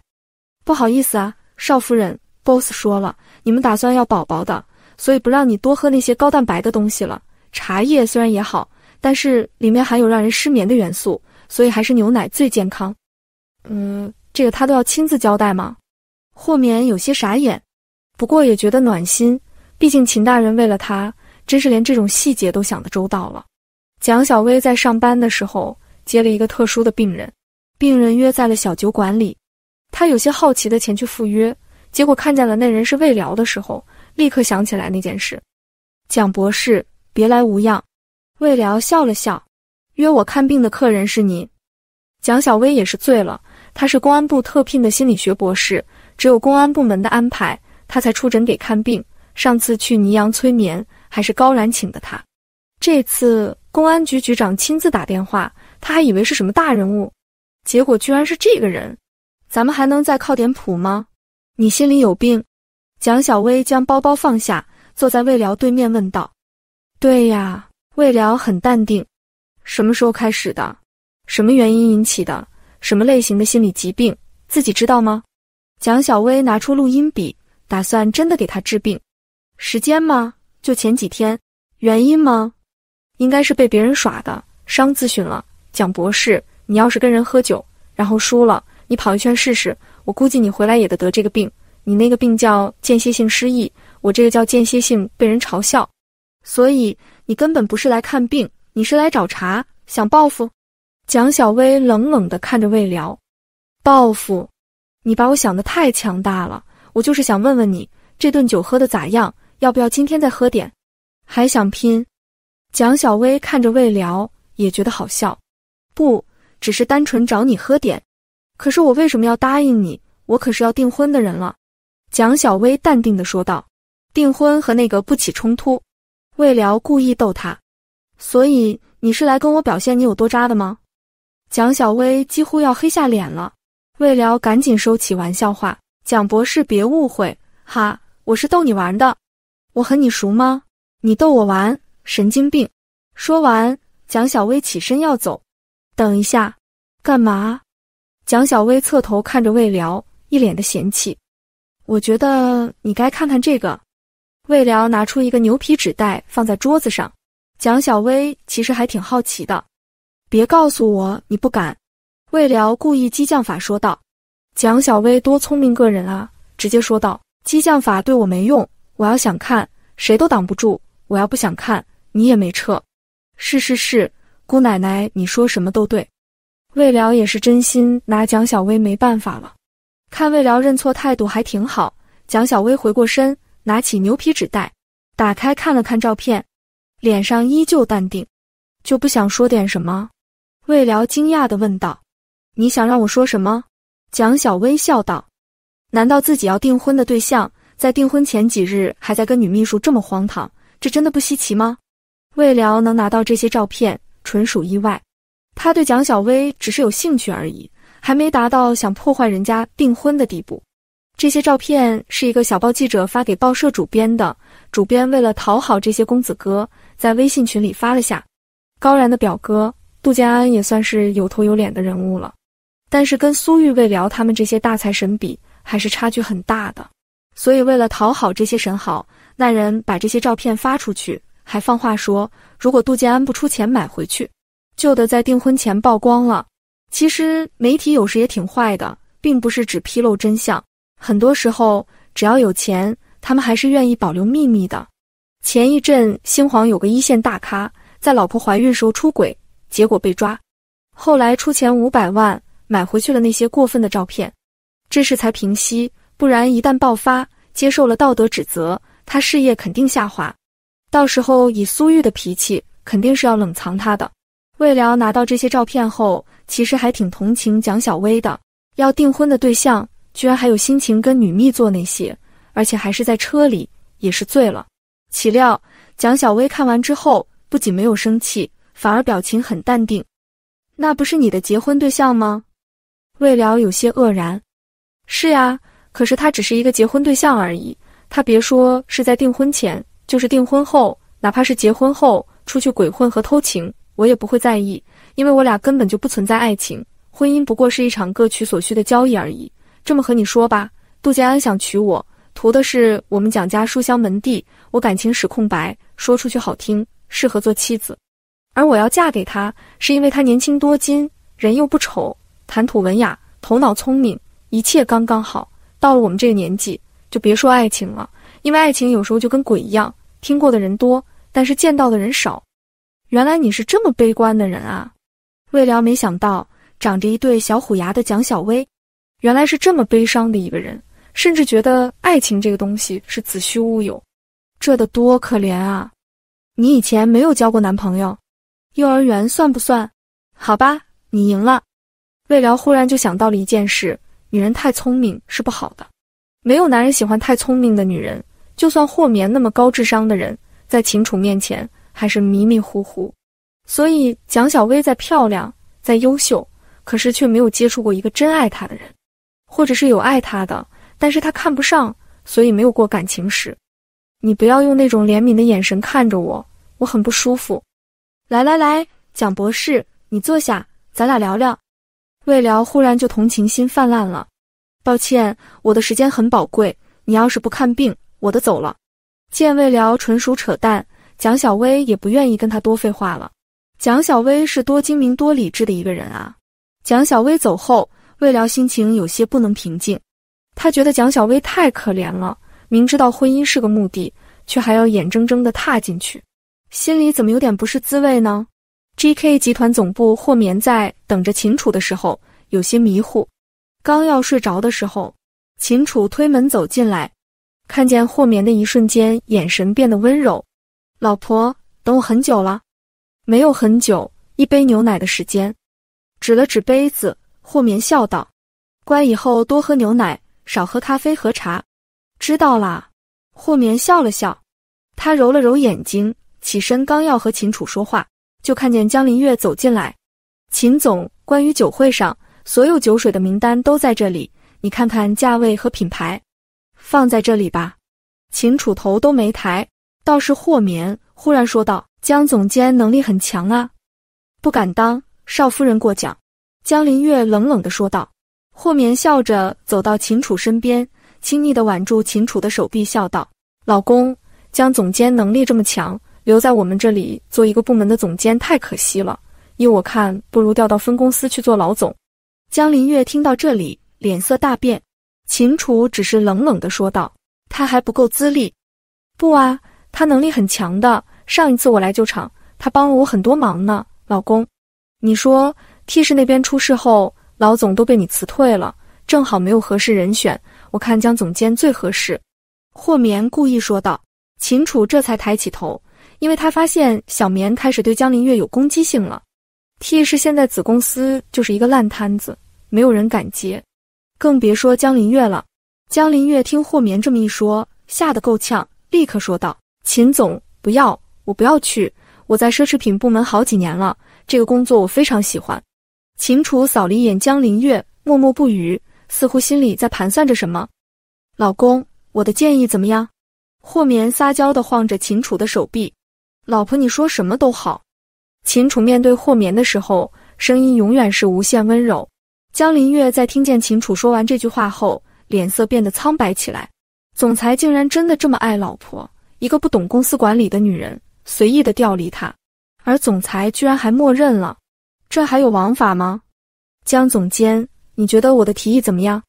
不好意思啊，少夫人，boss 说了，你们打算要宝宝的，所以不让你多喝那些高蛋白的东西了。茶叶虽然也好，但是里面含有让人失眠的元素，所以还是牛奶最健康。嗯。这个他都要亲自交代吗？霍冕有些傻眼，不过也觉得暖心，毕竟秦大人为了他，真是连这种细节都想的周到了。蒋小薇在上班的时候接了一个特殊的病人，病人约在了小酒馆里，他有些好奇的前去赴约，结果看见了那人是魏辽的时候，立刻想起来那件事。蒋博士，别来无恙。魏辽笑了笑，约我看病的客人是你。蒋小薇也是醉了。他是公安部特聘的心理学博士，只有公安部门的安排，他才出诊给看病。上次去尼阳催眠，还是高然请的他。这次公安局局长亲自打电话，他还以为是什么大人物，结果居然是这个人。咱们还能再靠点谱吗？你心里有病？蒋小薇将包包放下，坐在魏辽对面问道：“对呀。”魏辽很淡定：“什么时候开始的？什么原因引起的？”什么类型的心理疾病自己知道吗？蒋小薇拿出录音笔，打算真的给他治病。时间吗？就前几天。原因吗？应该是被别人耍的。商咨询了蒋博士，你要是跟人喝酒，然后输了，你跑一圈试试，我估计你回来也得得这个病。你那个病叫间歇性失忆，我这个叫间歇性被人嘲笑。所以你根本不是来看病，你是来找茬，想报复。蒋小薇冷冷的看着魏辽，报复？你把我想的太强大了。我就是想问问你，这顿酒喝的咋样？要不要今天再喝点？还想拼？蒋小薇看着魏辽，也觉得好笑。不只是单纯找你喝点，可是我为什么要答应你？我可是要订婚的人了。蒋小薇淡定的说道，订婚和那个不起冲突。魏辽故意逗他，所以你是来跟我表现你有多渣的吗？蒋小薇几乎要黑下脸了，魏辽赶紧收起玩笑话：“蒋博士，别误会，哈，我是逗你玩的。我和你熟吗？你逗我玩，神经病！”说完，蒋小薇起身要走。等一下，干嘛？蒋小薇侧头看着魏辽，一脸的嫌弃：“我觉得你该看看这个。”魏辽拿出一个牛皮纸袋，放在桌子上。蒋小薇其实还挺好奇的。别告诉我你不敢，魏辽故意激将法说道。蒋小薇多聪明个人啊，直接说道，激将法对我没用，我要想看谁都挡不住，我要不想看你也没撤。是是是，姑奶奶你说什么都对。魏辽也是真心拿蒋小薇没办法了，看魏辽认错态度还挺好。蒋小薇回过身，拿起牛皮纸袋，打开看了看照片，脸上依旧淡定，就不想说点什么。魏辽惊讶的问道：“你想让我说什么？”蒋小薇笑道：“难道自己要订婚的对象，在订婚前几日还在跟女秘书这么荒唐，这真的不稀奇吗？”魏辽能拿到这些照片，纯属意外。他对蒋小薇只是有兴趣而已，还没达到想破坏人家订婚的地步。这些照片是一个小报记者发给报社主编的，主编为了讨好这些公子哥，在微信群里发了下。高然的表哥。杜建安也算是有头有脸的人物了，但是跟苏玉魏聊他们这些大财神比，还是差距很大的。所以为了讨好这些神豪，那人把这些照片发出去，还放话说，如果杜建安不出钱买回去，就得在订婚前曝光了。其实媒体有时也挺坏的，并不是只披露真相，很多时候只要有钱，他们还是愿意保留秘密的。前一阵新皇有个一线大咖，在老婆怀孕时候出轨。结果被抓，后来出钱五百万买回去了那些过分的照片，这事才平息。不然一旦爆发，接受了道德指责，他事业肯定下滑。到时候以苏玉的脾气，肯定是要冷藏他的。魏辽拿到这些照片后，其实还挺同情蒋小薇的，要订婚的对象居然还有心情跟女秘做那些，而且还是在车里，也是醉了。岂料蒋小薇看完之后，不仅没有生气。反而表情很淡定，那不是你的结婚对象吗？未了有些愕然。是呀，可是他只是一个结婚对象而已。他别说是在订婚前，就是订婚后，哪怕是结婚后出去鬼混和偷情，我也不会在意，因为我俩根本就不存在爱情，婚姻不过是一场各取所需的交易而已。这么和你说吧，杜建安想娶我，图的是我们蒋家书香门第，我感情史空白，说出去好听，适合做妻子。而我要嫁给他，是因为他年轻多金，人又不丑，谈吐文雅，头脑聪明，一切刚刚好。到了我们这个年纪，就别说爱情了，因为爱情有时候就跟鬼一样，听过的人多，但是见到的人少。原来你是这么悲观的人啊！未了没想到，长着一对小虎牙的蒋小薇，原来是这么悲伤的一个人，甚至觉得爱情这个东西是子虚乌有。这得多可怜啊！你以前没有交过男朋友？幼儿园算不算？好吧，你赢了。魏辽忽然就想到了一件事：女人太聪明是不好的，没有男人喜欢太聪明的女人。就算霍眠那么高智商的人，在秦楚面前还是迷迷糊糊。所以蒋小薇再漂亮、再优秀，可是却没有接触过一个真爱她的人，或者是有爱她的，但是他看不上，所以没有过感情史。你不要用那种怜悯的眼神看着我，我很不舒服。来来来，蒋博士，你坐下，咱俩聊聊。魏辽忽然就同情心泛滥了，抱歉，我的时间很宝贵，你要是不看病，我的走了。见魏辽纯属扯淡，蒋小薇也不愿意跟他多废话了。蒋小薇是多精明多理智的一个人啊。蒋小薇走后，魏辽心情有些不能平静，他觉得蒋小薇太可怜了，明知道婚姻是个目的，却还要眼睁睁的踏进去。心里怎么有点不是滋味呢？G K 集团总部霍眠在等着秦楚的时候有些迷糊，刚要睡着的时候，秦楚推门走进来，看见霍眠的一瞬间，眼神变得温柔。老婆等我很久了，没有很久，一杯牛奶的时间。指了指杯子，霍眠笑道：“乖，以后多喝牛奶，少喝咖啡和茶。”知道啦。霍眠笑了笑，他揉了揉眼睛。起身刚要和秦楚说话，就看见江林月走进来。秦总，关于酒会上所有酒水的名单都在这里，你看看价位和品牌，放在这里吧。秦楚头都没抬，倒是霍眠忽然说道：“江总监能力很强啊，不敢当，少夫人过奖。”江林月冷冷的说道。霍眠笑着走到秦楚身边，亲昵的挽住秦楚的手臂，笑道：“老公，江总监能力这么强。”留在我们这里做一个部门的总监太可惜了。依我看，不如调到分公司去做老总。江林月听到这里，脸色大变。秦楚只是冷冷地说道：“他还不够资历。”“不啊，他能力很强的。上一次我来救场，他帮了我很多忙呢。”“老公，你说 T 市那边出事后，老总都被你辞退了，正好没有合适人选，我看江总监最合适。”霍眠故意说道。秦楚这才抬起头。因为他发现小棉开始对江林月有攻击性了。T 是现在子公司就是一个烂摊子，没有人敢接，更别说江林月了。江林月听霍绵这么一说，吓得够呛，立刻说道：“秦总，不要我不要去，我在奢侈品部门好几年了，这个工作我非常喜欢。”秦楚扫了一眼江林月，默默不语，似乎心里在盘算着什么。老公，我的建议怎么样？霍绵撒娇地晃着秦楚的手臂。老婆，你说什么都好。秦楚面对霍眠的时候，声音永远是无限温柔。江临月在听见秦楚说完这句话后，脸色变得苍白起来。总裁竟然真的这么爱老婆，一个不懂公司管理的女人随意的调离他，而总裁居然还默认了，这还有王法吗？江总监，你觉得我的提议怎么样？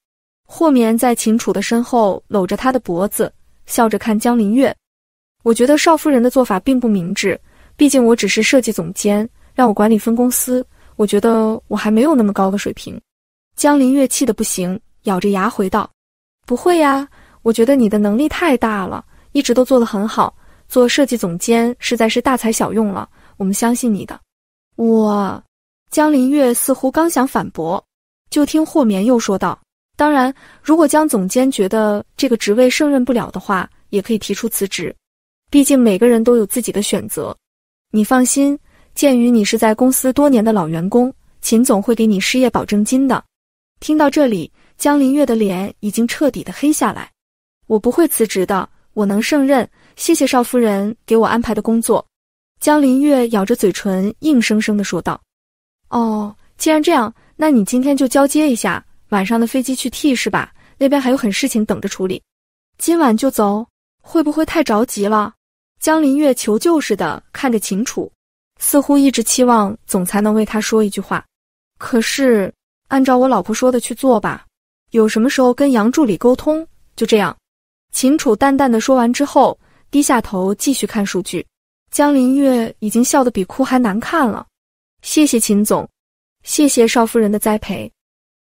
霍眠在秦楚的身后搂着他的脖子，笑着看江临月。我觉得少夫人的做法并不明智。毕竟我只是设计总监，让我管理分公司，我觉得我还没有那么高的水平。江林月气得不行，咬着牙回道：“不会呀，我觉得你的能力太大了，一直都做得很好。做设计总监实在是大材小用了。我们相信你的。”我江林月似乎刚想反驳，就听霍棉又说道：“当然，如果江总监觉得这个职位胜任不了的话，也可以提出辞职。”毕竟每个人都有自己的选择，你放心。鉴于你是在公司多年的老员工，秦总会给你失业保证金的。听到这里，江林月的脸已经彻底的黑下来。我不会辞职的，我能胜任。谢谢少夫人给我安排的工作。江林月咬着嘴唇，硬生生的说道：“哦，既然这样，那你今天就交接一下，晚上的飞机去替是吧？那边还有很事情等着处理。今晚就走，会不会太着急了？”江林月求救似的看着秦楚，似乎一直期望总裁能为他说一句话。可是按照我老婆说的去做吧，有什么时候跟杨助理沟通？就这样，秦楚淡淡的说完之后，低下头继续看数据。江林月已经笑得比哭还难看了。谢谢秦总，谢谢少夫人的栽培。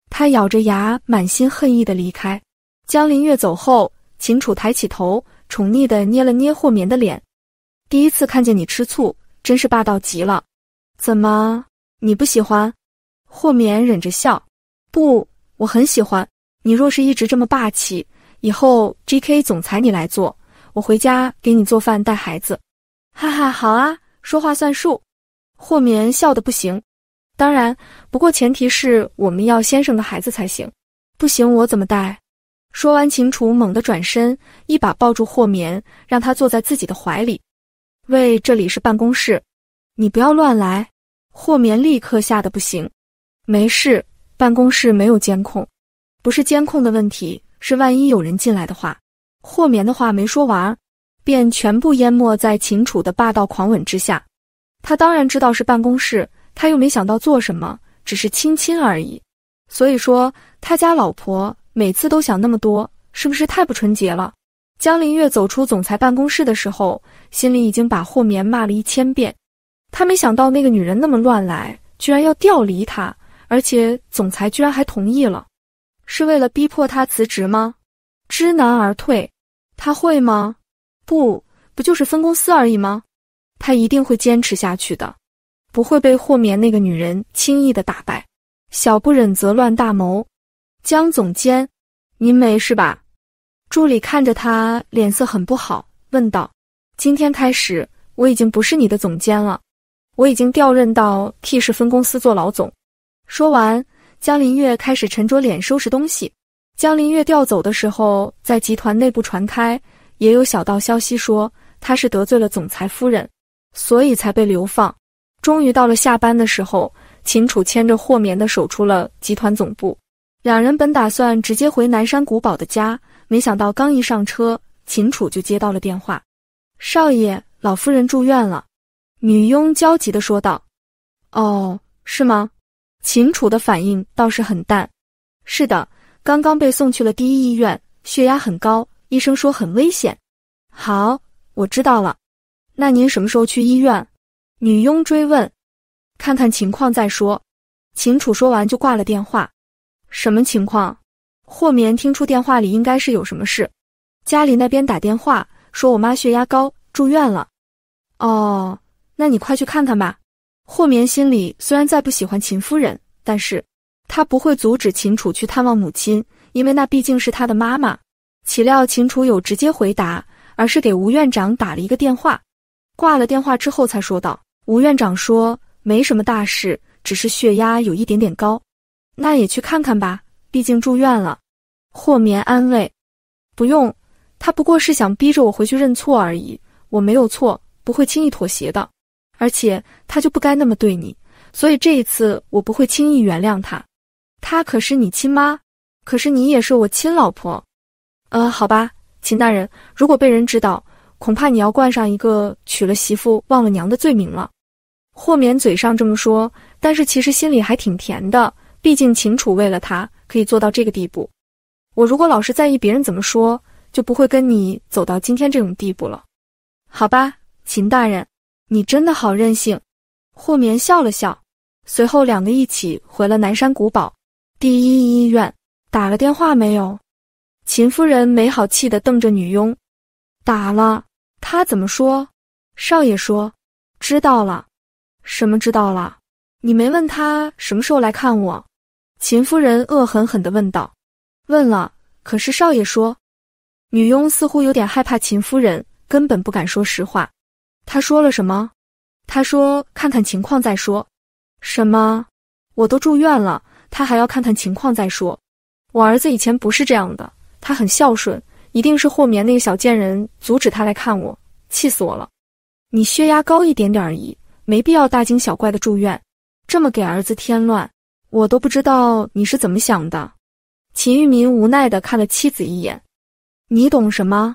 他咬着牙，满心恨意的离开。江林月走后，秦楚抬起头，宠溺的捏了捏霍绵的脸。第一次看见你吃醋，真是霸道极了。怎么，你不喜欢？霍眠忍着笑，不，我很喜欢。你若是一直这么霸气，以后 GK 总裁你来做，我回家给你做饭带孩子。哈哈，好啊，说话算数。霍眠笑得不行。当然，不过前提是我们要先生的孩子才行。不行，我怎么带？说完，秦楚猛地转身，一把抱住霍眠，让他坐在自己的怀里。喂，这里是办公室，你不要乱来！霍棉立刻吓得不行。没事，办公室没有监控，不是监控的问题，是万一有人进来的话。霍棉的话没说完，便全部淹没在秦楚的霸道狂吻之下。他当然知道是办公室，他又没想到做什么，只是亲亲而已。所以说，他家老婆每次都想那么多，是不是太不纯洁了？江林月走出总裁办公室的时候，心里已经把霍绵骂了一千遍。他没想到那个女人那么乱来，居然要调离他，而且总裁居然还同意了，是为了逼迫他辞职吗？知难而退，他会吗？不，不就是分公司而已吗？他一定会坚持下去的，不会被霍绵那个女人轻易的打败。小不忍则乱大谋，江总监，您没事吧？助理看着他，脸色很不好，问道：“今天开始，我已经不是你的总监了，我已经调任到 T 市分公司做老总。”说完，江林月开始沉着脸收拾东西。江林月调走的时候，在集团内部传开，也有小道消息说他是得罪了总裁夫人，所以才被流放。终于到了下班的时候，秦楚牵着霍棉的手出了集团总部，两人本打算直接回南山古堡的家。没想到刚一上车，秦楚就接到了电话。少爷，老夫人住院了。女佣焦急的说道。哦，是吗？秦楚的反应倒是很淡。是的，刚刚被送去了第一医院，血压很高，医生说很危险。好，我知道了。那您什么时候去医院？女佣追问。看看情况再说。秦楚说完就挂了电话。什么情况？霍棉听出电话里应该是有什么事，家里那边打电话说我妈血压高住院了。哦，那你快去看看吧。霍棉心里虽然再不喜欢秦夫人，但是他不会阻止秦楚去探望母亲，因为那毕竟是他的妈妈。岂料秦楚有直接回答，而是给吴院长打了一个电话，挂了电话之后才说道：“吴院长说没什么大事，只是血压有一点点高，那也去看看吧。”毕竟住院了，霍眠安慰，不用，他不过是想逼着我回去认错而已。我没有错，不会轻易妥协的。而且他就不该那么对你，所以这一次我不会轻易原谅他。他可是你亲妈，可是你也是我亲老婆。呃，好吧，秦大人，如果被人知道，恐怕你要冠上一个娶了媳妇忘了娘的罪名了。霍眠嘴上这么说，但是其实心里还挺甜的。毕竟秦楚为了他。可以做到这个地步，我如果老是在意别人怎么说，就不会跟你走到今天这种地步了，好吧，秦大人，你真的好任性。霍眠笑了笑，随后两个一起回了南山古堡第一医院。打了电话没有？秦夫人没好气地瞪着女佣。打了，他怎么说？少爷说知道了。什么知道了？你没问他什么时候来看我？秦夫人恶狠狠的问道：“问了，可是少爷说，女佣似乎有点害怕秦夫人，根本不敢说实话。他说了什么？他说看看情况再说。什么？我都住院了，他还要看看情况再说。我儿子以前不是这样的，他很孝顺，一定是霍棉那个小贱人阻止他来看我，气死我了！你血压高一点点而已，没必要大惊小怪的住院，这么给儿子添乱。”我都不知道你是怎么想的。秦玉民无奈的看了妻子一眼：“你懂什么？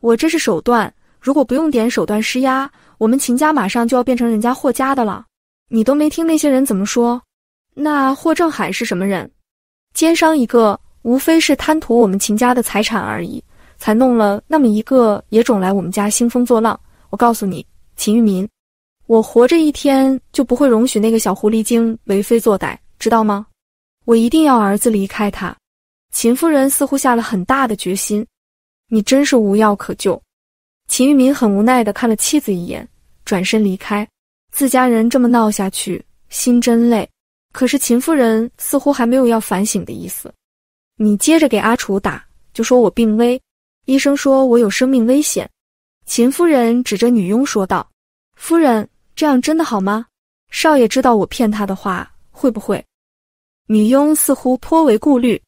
我这是手段。如果不用点手段施压，我们秦家马上就要变成人家霍家的了。你都没听那些人怎么说？那霍正海是什么人？奸商一个，无非是贪图我们秦家的财产而已，才弄了那么一个野种来我们家兴风作浪。我告诉你，秦玉民，我活着一天就不会容许那个小狐狸精为非作歹。”知道吗？我一定要儿子离开他。秦夫人似乎下了很大的决心。你真是无药可救。秦玉民很无奈的看了妻子一眼，转身离开。自家人这么闹下去，心真累。可是秦夫人似乎还没有要反省的意思。你接着给阿楚打，就说我病危，医生说我有生命危险。秦夫人指着女佣说道：“夫人，这样真的好吗？少爷知道我骗他的话，会不会？”女佣似乎颇为顾虑，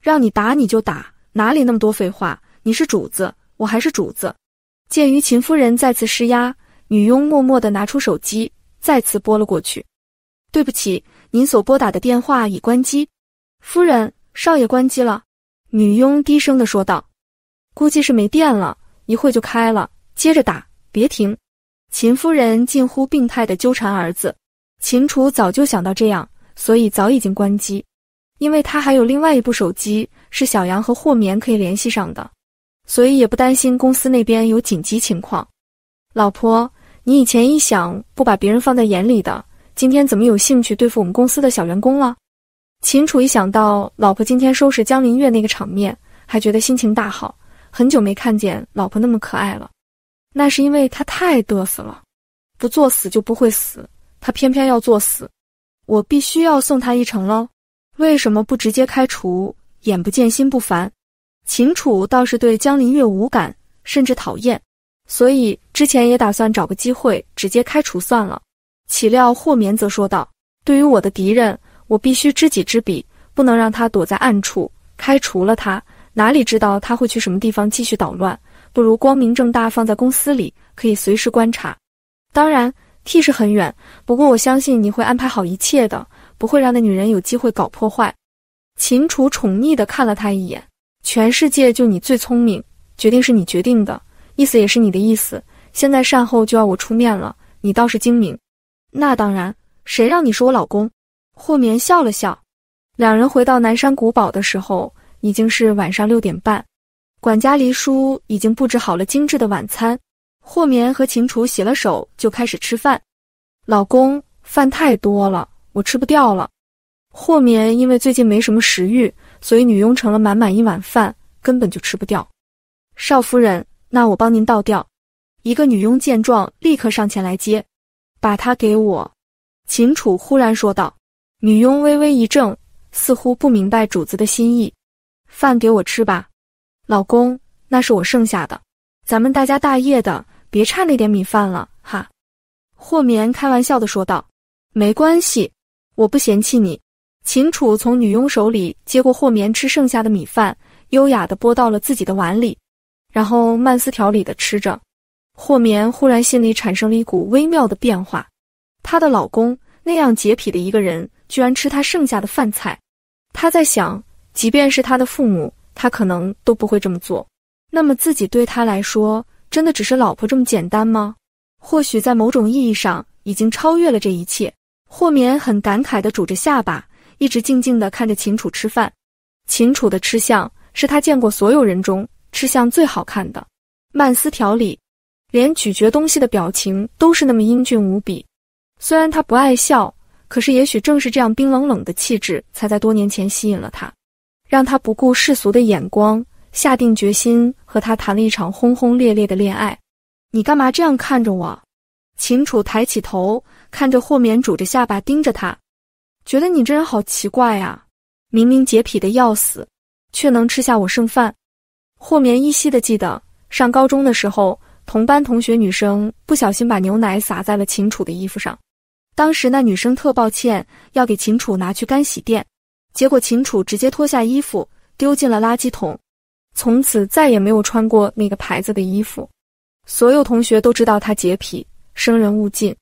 让你打你就打，哪里那么多废话？你是主子，我还是主子。鉴于秦夫人再次施压，女佣默默的拿出手机，再次拨了过去。对不起，您所拨打的电话已关机，夫人，少爷关机了。女佣低声的说道：“估计是没电了，一会就开了，接着打，别停。”秦夫人近乎病态的纠缠儿子，秦楚早就想到这样。所以早已经关机，因为他还有另外一部手机是小杨和霍棉可以联系上的，所以也不担心公司那边有紧急情况。老婆，你以前一想不把别人放在眼里的，今天怎么有兴趣对付我们公司的小员工了？秦楚一想到老婆今天收拾江林月那个场面，还觉得心情大好，很久没看见老婆那么可爱了。那是因为他太嘚瑟了，不作死就不会死，他偏偏要作死。我必须要送他一程喽，为什么不直接开除？眼不见心不烦。秦楚倒是对江林月无感，甚至讨厌，所以之前也打算找个机会直接开除算了。岂料霍眠则说道：“对于我的敌人，我必须知己知彼，不能让他躲在暗处。开除了他，哪里知道他会去什么地方继续捣乱？不如光明正大放在公司里，可以随时观察。当然。”屁是很远，不过我相信你会安排好一切的，不会让那女人有机会搞破坏。秦楚宠溺的看了他一眼，全世界就你最聪明，决定是你决定的，意思也是你的意思。现在善后就要我出面了，你倒是精明。那当然，谁让你是我老公。霍眠笑了笑。两人回到南山古堡的时候，已经是晚上六点半，管家黎叔已经布置好了精致的晚餐。霍眠和秦楚洗了手就开始吃饭。老公，饭太多了，我吃不掉了。霍眠因为最近没什么食欲，所以女佣盛了满满一碗饭，根本就吃不掉。少夫人，那我帮您倒掉。一个女佣见状，立刻上前来接，把它给我。秦楚忽然说道。女佣微微一怔，似乎不明白主子的心意。饭给我吃吧，老公，那是我剩下的。咱们大家大业的。别差那点米饭了，哈！霍棉开玩笑的说道：“没关系，我不嫌弃你。”秦楚从女佣手里接过霍棉吃剩下的米饭，优雅的拨到了自己的碗里，然后慢丝条理的吃着。霍棉忽然心里产生了一股微妙的变化，她的老公那样洁癖的一个人，居然吃她剩下的饭菜。她在想，即便是她的父母，她可能都不会这么做。那么自己对他来说……真的只是老婆这么简单吗？或许在某种意义上，已经超越了这一切。霍眠很感慨的拄着下巴，一直静静的看着秦楚吃饭。秦楚的吃相是他见过所有人中吃相最好看的，慢丝条理，连咀嚼东西的表情都是那么英俊无比。虽然他不爱笑，可是也许正是这样冰冷冷的气质，才在多年前吸引了他，让他不顾世俗的眼光，下定决心。和他谈了一场轰轰烈烈的恋爱，你干嘛这样看着我？秦楚抬起头，看着霍眠，拄着下巴盯着他，觉得你这人好奇怪呀，明明洁癖的要死，却能吃下我剩饭。霍眠依稀的记得，上高中的时候，同班同学女生不小心把牛奶洒在了秦楚的衣服上，当时那女生特抱歉，要给秦楚拿去干洗店，结果秦楚直接脱下衣服丢进了垃圾桶。从此再也没有穿过那个牌子的衣服，所有同学都知道他洁癖，生人勿近。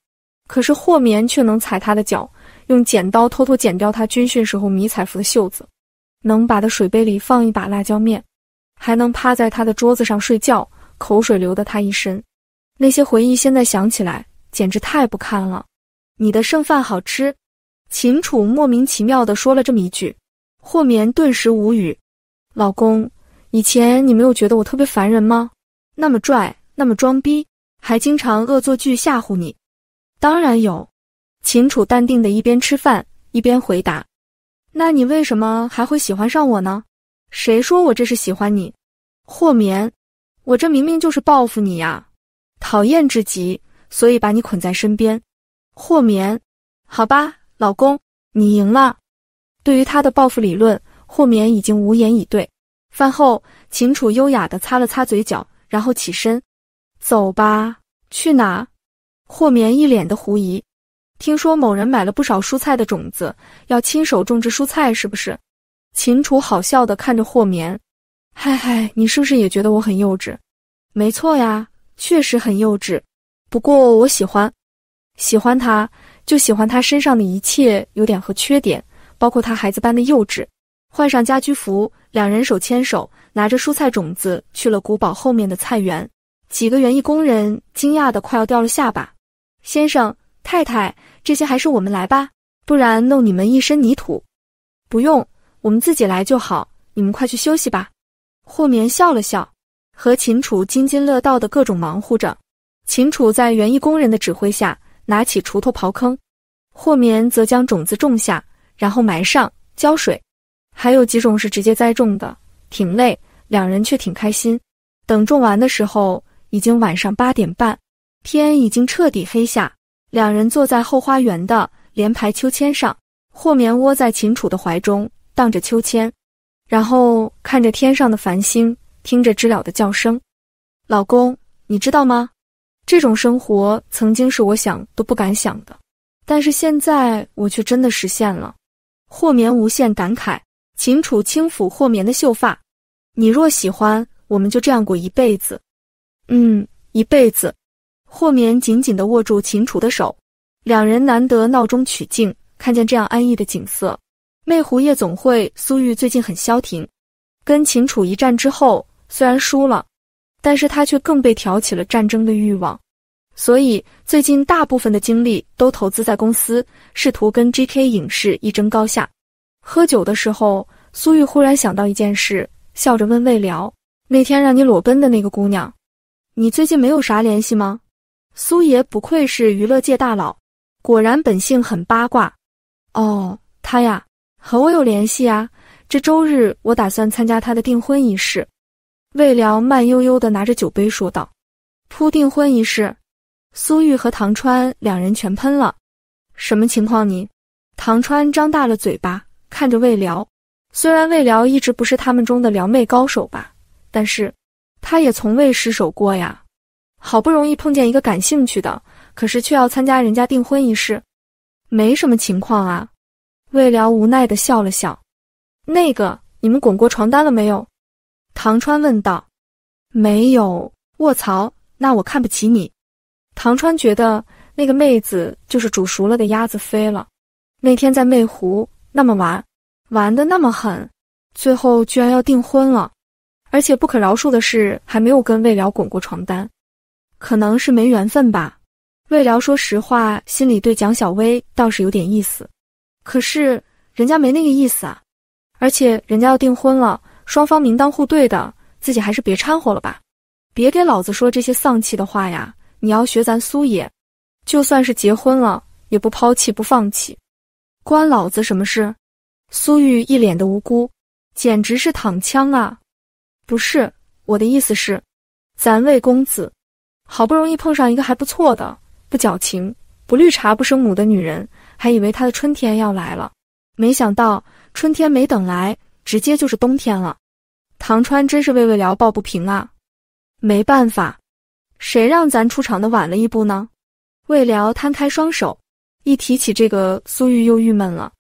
可是霍棉却能踩他的脚，用剪刀偷偷剪掉他军训时候迷彩服的袖子，能把他水杯里放一把辣椒面，还能趴在他的桌子上睡觉，口水流得他一身。那些回忆现在想起来简直太不堪了。你的剩饭好吃，秦楚莫名其妙的说了这么一句，霍棉顿时无语，老公。以前你没有觉得我特别烦人吗？那么拽，那么装逼，还经常恶作剧吓唬你。当然有。秦楚淡定的一边吃饭一边回答：“那你为什么还会喜欢上我呢？”谁说我这是喜欢你？霍眠，我这明明就是报复你呀！讨厌至极，所以把你捆在身边。霍眠，好吧，老公，你赢了。对于他的报复理论，霍眠已经无言以对。饭后，秦楚优雅的擦了擦嘴角，然后起身，走吧，去哪？霍眠一脸的狐疑。听说某人买了不少蔬菜的种子，要亲手种植蔬菜，是不是？秦楚好笑的看着霍眠，嗨嗨，你是不是也觉得我很幼稚？没错呀，确实很幼稚。不过我喜欢，喜欢他，就喜欢他身上的一切优点和缺点，包括他孩子般的幼稚。换上家居服。两人手牵手，拿着蔬菜种子去了古堡后面的菜园。几个园艺工人惊讶的快要掉了下巴。先生太太，这些还是我们来吧，不然弄你们一身泥土。不用，我们自己来就好。你们快去休息吧。霍棉笑了笑，和秦楚津津乐道的各种忙活着。秦楚在园艺工人的指挥下，拿起锄头刨坑，霍棉则将种子种下，然后埋上浇水。还有几种是直接栽种的，挺累，两人却挺开心。等种完的时候，已经晚上八点半，天已经彻底黑下。两人坐在后花园的连排秋千上，霍棉窝在秦楚的怀中荡着秋千，然后看着天上的繁星，听着知了的叫声。老公，你知道吗？这种生活曾经是我想都不敢想的，但是现在我却真的实现了。霍棉无限感慨。秦楚轻抚霍绵的秀发，你若喜欢，我们就这样过一辈子。嗯，一辈子。霍绵紧紧的握住秦楚的手，两人难得闹中取静，看见这样安逸的景色。魅狐夜总会，苏玉最近很消停。跟秦楚一战之后，虽然输了，但是他却更被挑起了战争的欲望，所以最近大部分的精力都投资在公司，试图跟 GK 影视一争高下。喝酒的时候，苏玉忽然想到一件事，笑着问魏辽：“那天让你裸奔的那个姑娘，你最近没有啥联系吗？”苏爷不愧是娱乐界大佬，果然本性很八卦。哦，他呀，和我有联系啊。这周日我打算参加他的订婚仪式。”魏辽慢悠悠地拿着酒杯说道。“铺订婚仪式？”苏玉和唐川两人全喷了。什么情况你？唐川张大了嘴巴。看着魏辽，虽然魏辽一直不是他们中的撩妹高手吧，但是他也从未失手过呀。好不容易碰见一个感兴趣的，可是却要参加人家订婚仪式，没什么情况啊。魏辽无奈的笑了笑。那个，你们滚过床单了没有？唐川问道。没有。卧槽，那我看不起你。唐川觉得那个妹子就是煮熟了的鸭子飞了。那天在媚湖。那么玩，玩的那么狠，最后居然要订婚了，而且不可饶恕的是还没有跟魏辽滚过床单，可能是没缘分吧。魏辽说实话心里对蒋小薇倒是有点意思，可是人家没那个意思啊，而且人家要订婚了，双方门当户对的，自己还是别掺和了吧，别给老子说这些丧气的话呀！你要学咱苏爷，就算是结婚了也不抛弃不放弃。关老子什么事？苏玉一脸的无辜，简直是躺枪啊！不是我的意思是，咱魏公子好不容易碰上一个还不错的，不矫情、不绿茶、不生母的女人，还以为他的春天要来了，没想到春天没等来，直接就是冬天了。唐川真是为魏辽抱不平啊！没办法，谁让咱出场的晚了一步呢？魏辽摊开双手。一提起这个，苏玉又郁闷了。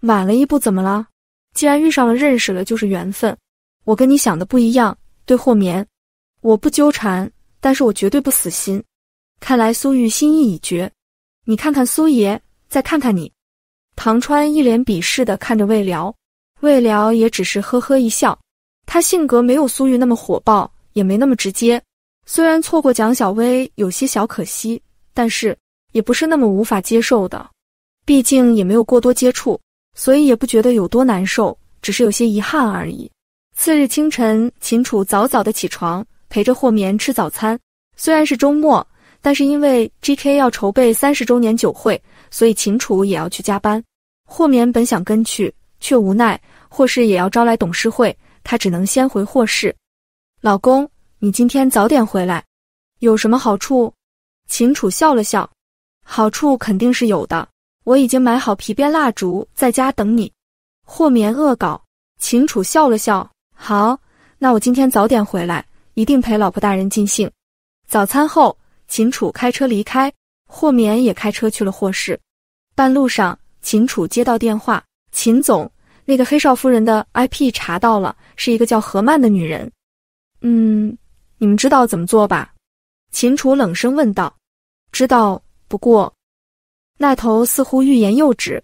晚了一步怎么了？既然遇上了，认识了就是缘分。我跟你想的不一样，对霍眠，我不纠缠，但是我绝对不死心。看来苏玉心意已决。你看看苏爷，再看看你，唐川一脸鄙视的看着魏辽，魏辽也只是呵呵一笑。他性格没有苏玉那么火爆，也没那么直接。虽然错过蒋小薇有些小可惜，但是。也不是那么无法接受的，毕竟也没有过多接触，所以也不觉得有多难受，只是有些遗憾而已。次日清晨，秦楚早早的起床，陪着霍眠吃早餐。虽然是周末，但是因为 G K 要筹备三十周年酒会，所以秦楚也要去加班。霍眠本想跟去，却无奈霍氏也要招来董事会，他只能先回霍氏。老公，你今天早点回来，有什么好处？秦楚笑了笑。好处肯定是有的，我已经买好皮鞭蜡烛，在家等你。霍眠恶搞，秦楚笑了笑。好，那我今天早点回来，一定陪老婆大人尽兴。早餐后，秦楚开车离开，霍眠也开车去了霍氏。半路上，秦楚接到电话，秦总，那个黑少夫人的 IP 查到了，是一个叫何曼的女人。嗯，你们知道怎么做吧？秦楚冷声问道。知道。不过，那头似乎欲言又止，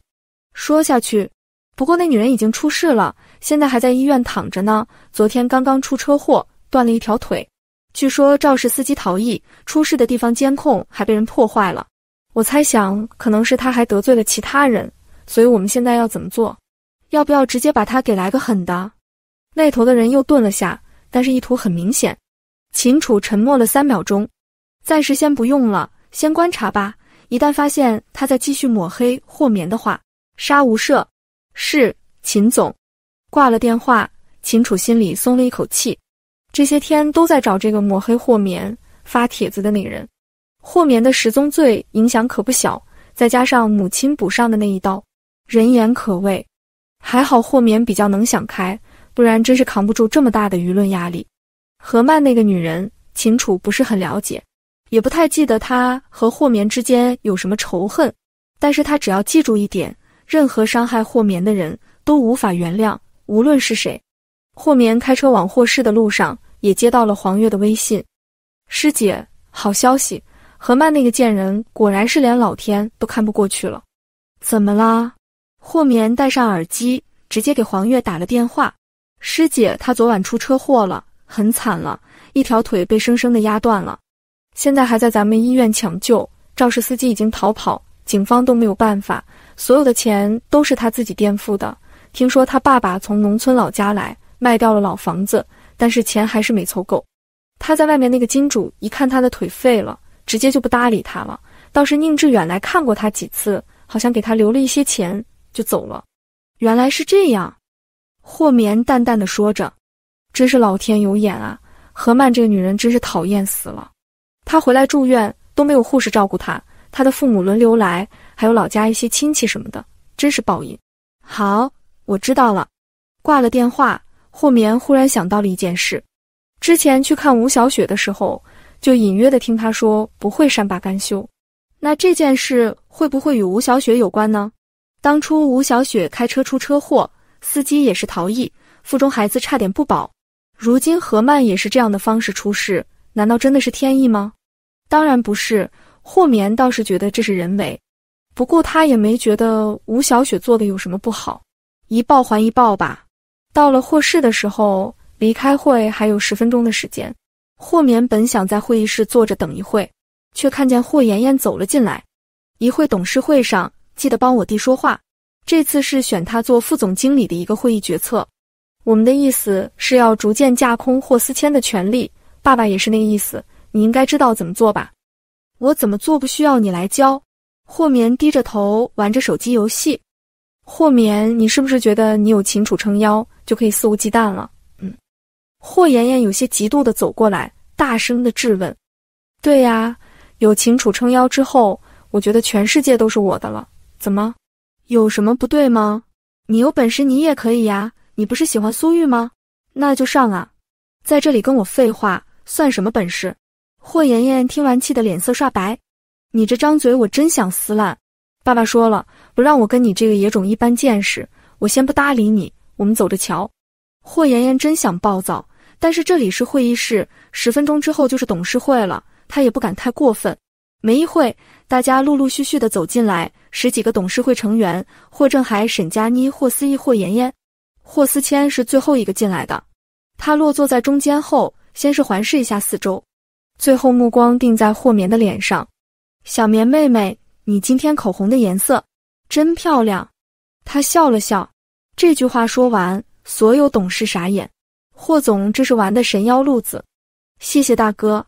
说下去。不过那女人已经出事了，现在还在医院躺着呢。昨天刚刚出车祸，断了一条腿。据说肇事司机逃逸，出事的地方监控还被人破坏了。我猜想，可能是他还得罪了其他人。所以我们现在要怎么做？要不要直接把他给来个狠的？那头的人又顿了下，但是意图很明显。秦楚沉默了三秒钟，暂时先不用了。先观察吧，一旦发现他在继续抹黑霍棉的话，杀无赦。是秦总。挂了电话，秦楚心里松了一口气。这些天都在找这个抹黑霍棉发帖子的那个人。霍棉的十宗罪影响可不小，再加上母亲补上的那一刀，人言可畏。还好霍棉比较能想开，不然真是扛不住这么大的舆论压力。何曼那个女人，秦楚不是很了解。也不太记得他和霍眠之间有什么仇恨，但是他只要记住一点：任何伤害霍眠的人都无法原谅，无论是谁。霍眠开车往霍氏的路上，也接到了黄月的微信：“师姐，好消息，何曼那个贱人果然是连老天都看不过去了，怎么啦？”霍眠戴上耳机，直接给黄月打了电话：“师姐，她昨晚出车祸了，很惨了，一条腿被生生的压断了。”现在还在咱们医院抢救，肇事司机已经逃跑，警方都没有办法。所有的钱都是他自己垫付的。听说他爸爸从农村老家来，卖掉了老房子，但是钱还是没凑够。他在外面那个金主一看他的腿废了，直接就不搭理他了。倒是宁致远来看过他几次，好像给他留了一些钱就走了。原来是这样，霍眠淡淡的说着，真是老天有眼啊！何曼这个女人真是讨厌死了。他回来住院都没有护士照顾他，他的父母轮流来，还有老家一些亲戚什么的，真是报应。好，我知道了。挂了电话，霍眠忽然想到了一件事，之前去看吴小雪的时候，就隐约的听她说不会善罢甘休。那这件事会不会与吴小雪有关呢？当初吴小雪开车出车祸，司机也是逃逸，腹中孩子差点不保。如今何曼也是这样的方式出事，难道真的是天意吗？当然不是，霍眠倒是觉得这是人为，不过他也没觉得吴小雪做的有什么不好，一报还一报吧。到了霍氏的时候，离开会还有十分钟的时间，霍眠本想在会议室坐着等一会，却看见霍妍妍走了进来。一会董事会上记得帮我弟说话，这次是选他做副总经理的一个会议决策，我们的意思是要逐渐架空霍思谦的权力，爸爸也是那个意思。你应该知道怎么做吧？我怎么做不需要你来教。霍眠低着头玩着手机游戏。霍眠，你是不是觉得你有秦楚撑腰就可以肆无忌惮了？嗯？霍妍妍有些嫉妒的走过来，大声的质问：“对呀，有秦楚撑腰之后，我觉得全世界都是我的了。怎么，有什么不对吗？你有本事你也可以呀。你不是喜欢苏玉吗？那就上啊！在这里跟我废话算什么本事？”霍妍妍听完，气得脸色刷白。你这张嘴，我真想撕烂！爸爸说了，不让我跟你这个野种一般见识。我先不搭理你，我们走着瞧。霍妍妍真想暴躁，但是这里是会议室，十分钟之后就是董事会了，她也不敢太过分。没一会，大家陆陆续续的走进来，十几个董事会成员：霍正海、沈佳妮、霍思义、霍妍妍、霍思谦是最后一个进来的。他落坐在中间后，先是环视一下四周。最后目光定在霍棉的脸上，“小棉妹妹，你今天口红的颜色真漂亮。”他笑了笑。这句话说完，所有董事傻眼。霍总这是玩的神妖路子。谢谢大哥。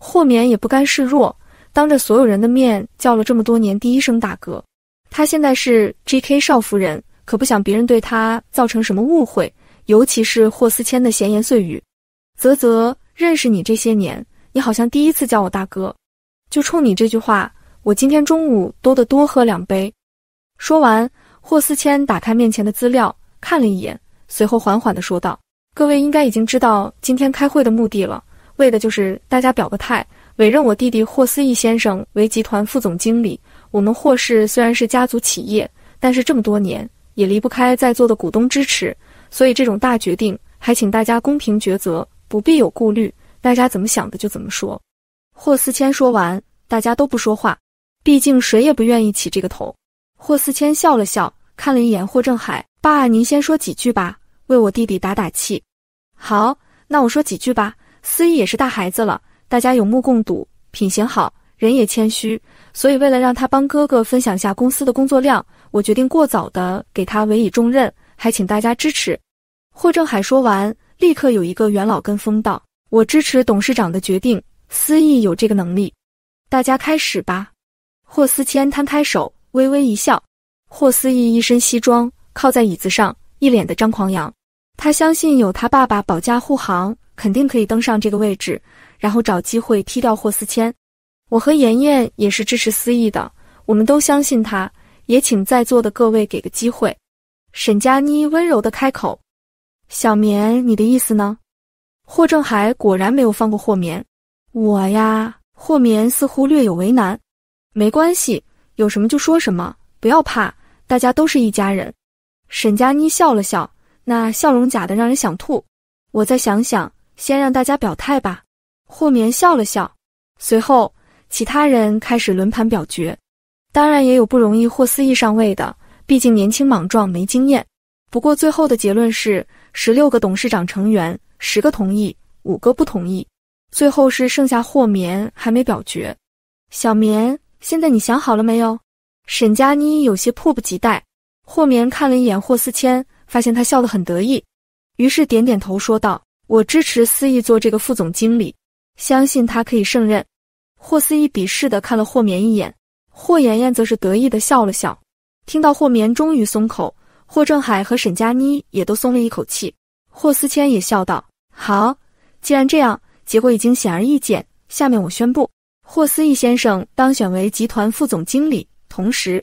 霍棉也不甘示弱，当着所有人的面叫了这么多年第一声大哥。他现在是 G K 少夫人，可不想别人对他造成什么误会，尤其是霍思谦的闲言碎语。啧啧，认识你这些年。你好像第一次叫我大哥，就冲你这句话，我今天中午都得多喝两杯。说完，霍思谦打开面前的资料，看了一眼，随后缓缓地说道：“各位应该已经知道今天开会的目的了，为的就是大家表个态，委任我弟弟霍思义先生为集团副总经理。我们霍氏虽然是家族企业，但是这么多年也离不开在座的股东支持，所以这种大决定还请大家公平抉择，不必有顾虑。”大家怎么想的就怎么说。霍思谦说完，大家都不说话，毕竟谁也不愿意起这个头。霍思谦笑了笑，看了一眼霍正海：“爸，您先说几句吧，为我弟弟打打气。”好，那我说几句吧。思义也是大孩子了，大家有目共睹，品行好，人也谦虚，所以为了让他帮哥哥分享下公司的工作量，我决定过早的给他委以重任，还请大家支持。霍正海说完，立刻有一个元老跟风道。我支持董事长的决定，思义有这个能力，大家开始吧。霍思谦摊开手，微微一笑。霍思义一身西装，靠在椅子上，一脸的张狂扬。他相信有他爸爸保驾护航，肯定可以登上这个位置，然后找机会踢掉霍思谦。我和妍妍也是支持思义的，我们都相信他，也请在座的各位给个机会。沈佳妮温柔的开口：“小绵，你的意思呢？”霍正海果然没有放过霍棉，我呀，霍棉似乎略有为难。没关系，有什么就说什么，不要怕，大家都是一家人。沈佳妮笑了笑，那笑容假的让人想吐。我再想想，先让大家表态吧。霍棉笑了笑，随后其他人开始轮盘表决。当然也有不容易霍思义上位的，毕竟年轻莽撞没经验。不过最后的结论是，十六个董事长成员。十个同意，五个不同意，最后是剩下霍棉还没表决。小棉，现在你想好了没有？沈佳妮有些迫不及待。霍棉看了一眼霍思谦，发现他笑得很得意，于是点点头说道：“我支持思意做这个副总经理，相信他可以胜任。”霍思义鄙视的看了霍棉一眼，霍妍妍则是得意地笑了笑。听到霍棉终于松口，霍正海和沈佳妮也都松了一口气。霍思谦也笑道。好，既然这样，结果已经显而易见。下面我宣布，霍思义先生当选为集团副总经理，同时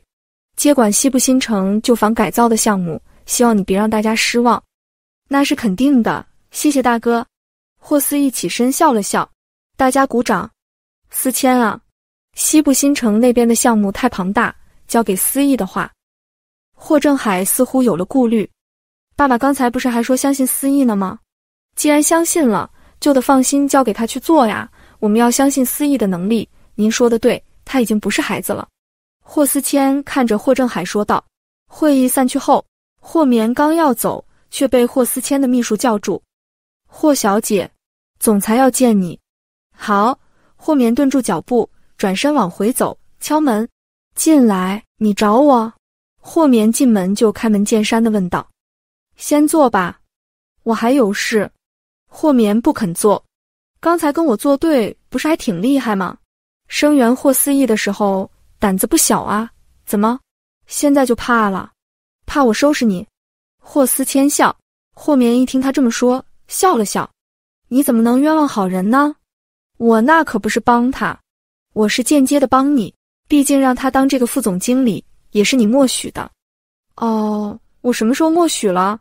接管西部新城旧房改造的项目。希望你别让大家失望。那是肯定的，谢谢大哥。霍思义起身笑了笑，大家鼓掌。思谦啊，西部新城那边的项目太庞大，交给思义的话，霍正海似乎有了顾虑。爸爸刚才不是还说相信思义呢吗？既然相信了，就得放心交给他去做呀。我们要相信思义的能力。您说的对，他已经不是孩子了。霍思谦看着霍正海说道。会议散去后，霍棉刚要走，却被霍思谦的秘书叫住：“霍小姐，总裁要见你。”好。霍棉顿住脚步，转身往回走，敲门：“进来，你找我。”霍棉进门就开门见山的问道：“先坐吧，我还有事。”霍眠不肯做，刚才跟我作对，不是还挺厉害吗？声援霍思义的时候，胆子不小啊！怎么现在就怕了？怕我收拾你？霍思谦笑。霍眠一听他这么说，笑了笑：“你怎么能冤枉好人呢？我那可不是帮他，我是间接的帮你。毕竟让他当这个副总经理，也是你默许的。”哦，我什么时候默许了？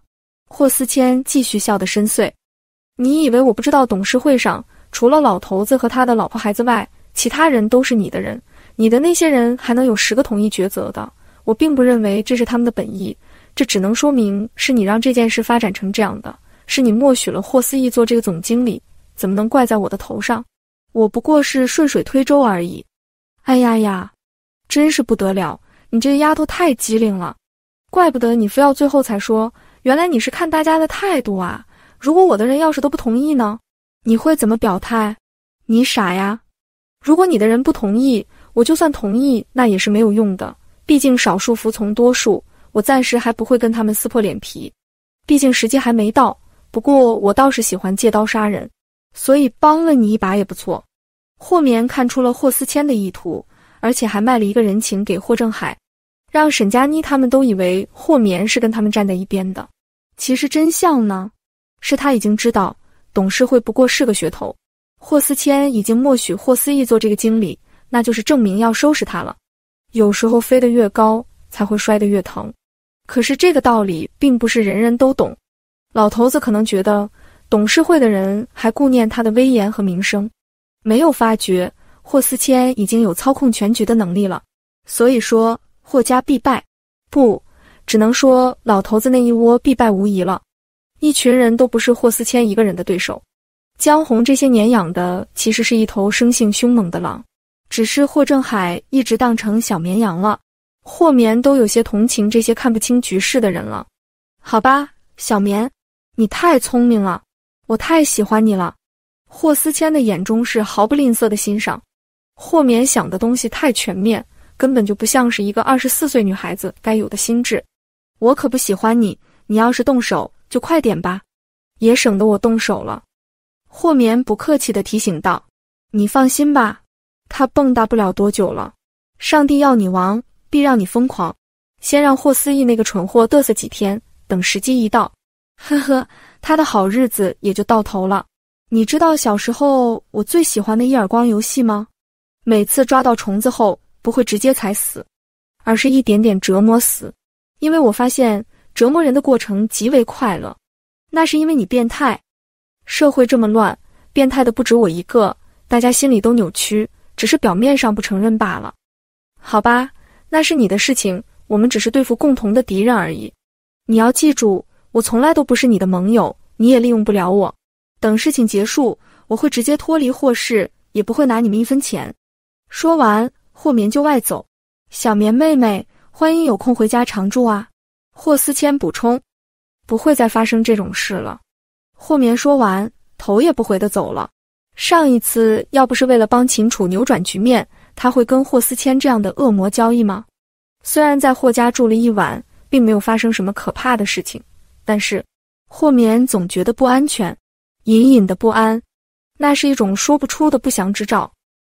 霍思谦继续笑得深邃。你以为我不知道，董事会上除了老头子和他的老婆孩子外，其他人都是你的人。你的那些人还能有十个同意抉择的？我并不认为这是他们的本意，这只能说明是你让这件事发展成这样的，是你默许了霍思义做这个总经理，怎么能怪在我的头上？我不过是顺水推舟而已。哎呀呀，真是不得了，你这个丫头太机灵了，怪不得你非要最后才说，原来你是看大家的态度啊。如果我的人要是都不同意呢？你会怎么表态？你傻呀！如果你的人不同意，我就算同意那也是没有用的。毕竟少数服从多数，我暂时还不会跟他们撕破脸皮，毕竟时机还没到。不过我倒是喜欢借刀杀人，所以帮了你一把也不错。霍棉看出了霍思谦的意图，而且还卖了一个人情给霍正海，让沈佳妮他们都以为霍棉是跟他们站在一边的。其实真相呢？是他已经知道，董事会不过是个噱头。霍思谦已经默许霍思义做这个经理，那就是证明要收拾他了。有时候飞得越高，才会摔得越疼。可是这个道理并不是人人都懂。老头子可能觉得董事会的人还顾念他的威严和名声，没有发觉霍思谦已经有操控全局的能力了。所以说，霍家必败。不，只能说老头子那一窝必败无疑了。一群人都不是霍思谦一个人的对手。江红这些年养的其实是一头生性凶猛的狼，只是霍正海一直当成小绵羊了。霍棉都有些同情这些看不清局势的人了。好吧，小棉，你太聪明了，我太喜欢你了。霍思谦的眼中是毫不吝啬的欣赏。霍棉想的东西太全面，根本就不像是一个二十四岁女孩子该有的心智。我可不喜欢你，你要是动手。就快点吧，也省得我动手了。霍眠不客气地提醒道：“你放心吧，他蹦跶不了多久了。上帝要你亡，必让你疯狂。先让霍思义那个蠢货嘚瑟几天，等时机一到，呵呵，他的好日子也就到头了。你知道小时候我最喜欢的一耳光游戏吗？每次抓到虫子后，不会直接踩死，而是一点点折磨死，因为我发现。”折磨人的过程极为快乐，那是因为你变态。社会这么乱，变态的不止我一个，大家心里都扭曲，只是表面上不承认罢了。好吧，那是你的事情，我们只是对付共同的敌人而已。你要记住，我从来都不是你的盟友，你也利用不了我。等事情结束，我会直接脱离霍氏，也不会拿你们一分钱。说完，霍棉就外走。小棉妹妹，欢迎有空回家常住啊。霍思谦补充：“不会再发生这种事了。”霍棉说完，头也不回的走了。上一次要不是为了帮秦楚扭转局面，他会跟霍思谦这样的恶魔交易吗？虽然在霍家住了一晚，并没有发生什么可怕的事情，但是霍棉总觉得不安全，隐隐的不安，那是一种说不出的不祥之兆。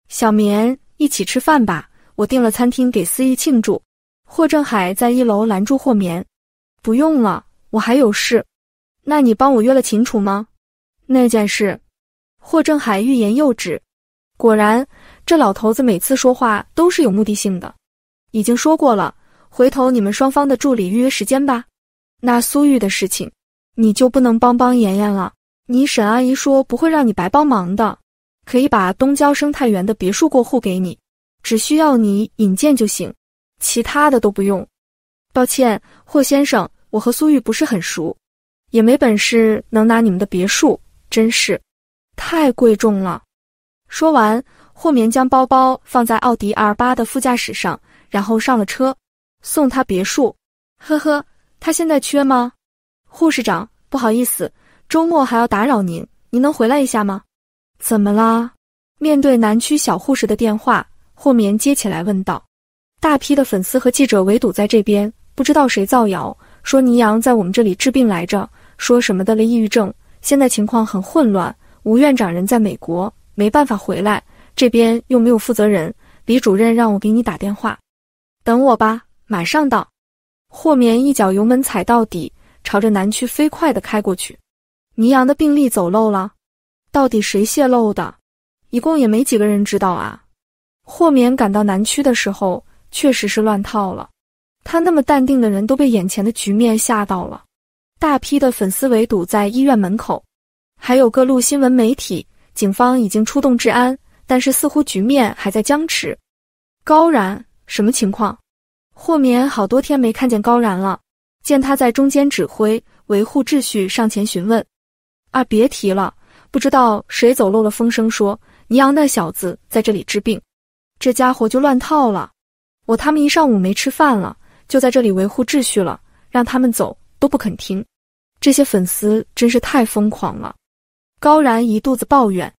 小棉，一起吃饭吧，我订了餐厅给思仪庆祝。霍正海在一楼拦住霍棉。不用了，我还有事。那你帮我约了秦楚吗？那件事，霍正海欲言又止。果然，这老头子每次说话都是有目的性的。已经说过了，回头你们双方的助理预约时间吧。那苏玉的事情，你就不能帮帮妍妍了？你沈阿姨说不会让你白帮忙的，可以把东郊生态园的别墅过户给你，只需要你引荐就行，其他的都不用。抱歉，霍先生，我和苏玉不是很熟，也没本事能拿你们的别墅，真是太贵重了。说完，霍棉将包包放在奥迪 R 八的副驾驶上，然后上了车，送他别墅。呵呵，他现在缺吗？护士长，不好意思，周末还要打扰您，您能回来一下吗？怎么啦？面对南区小护士的电话，霍棉接起来问道：“大批的粉丝和记者围堵在这边。”不知道谁造谣说倪阳在我们这里治病来着，说什么得了？抑郁症？现在情况很混乱，吴院长人在美国，没办法回来，这边又没有负责人，李主任让我给你打电话，等我吧，马上到。霍棉一脚油门踩到底，朝着南区飞快的开过去。倪阳的病历走漏了，到底谁泄露的？一共也没几个人知道啊。霍棉赶到南区的时候，确实是乱套了。他那么淡定的人都被眼前的局面吓到了，大批的粉丝围堵在医院门口，还有各路新闻媒体，警方已经出动治安，但是似乎局面还在僵持。高然，什么情况？霍棉好多天没看见高然了，见他在中间指挥维护秩序，上前询问。啊，别提了，不知道谁走漏了风声，说倪阳那小子在这里治病，这家伙就乱套了。我他们一上午没吃饭了。就在这里维护秩序了，让他们走都不肯听，这些粉丝真是太疯狂了。高然一肚子抱怨，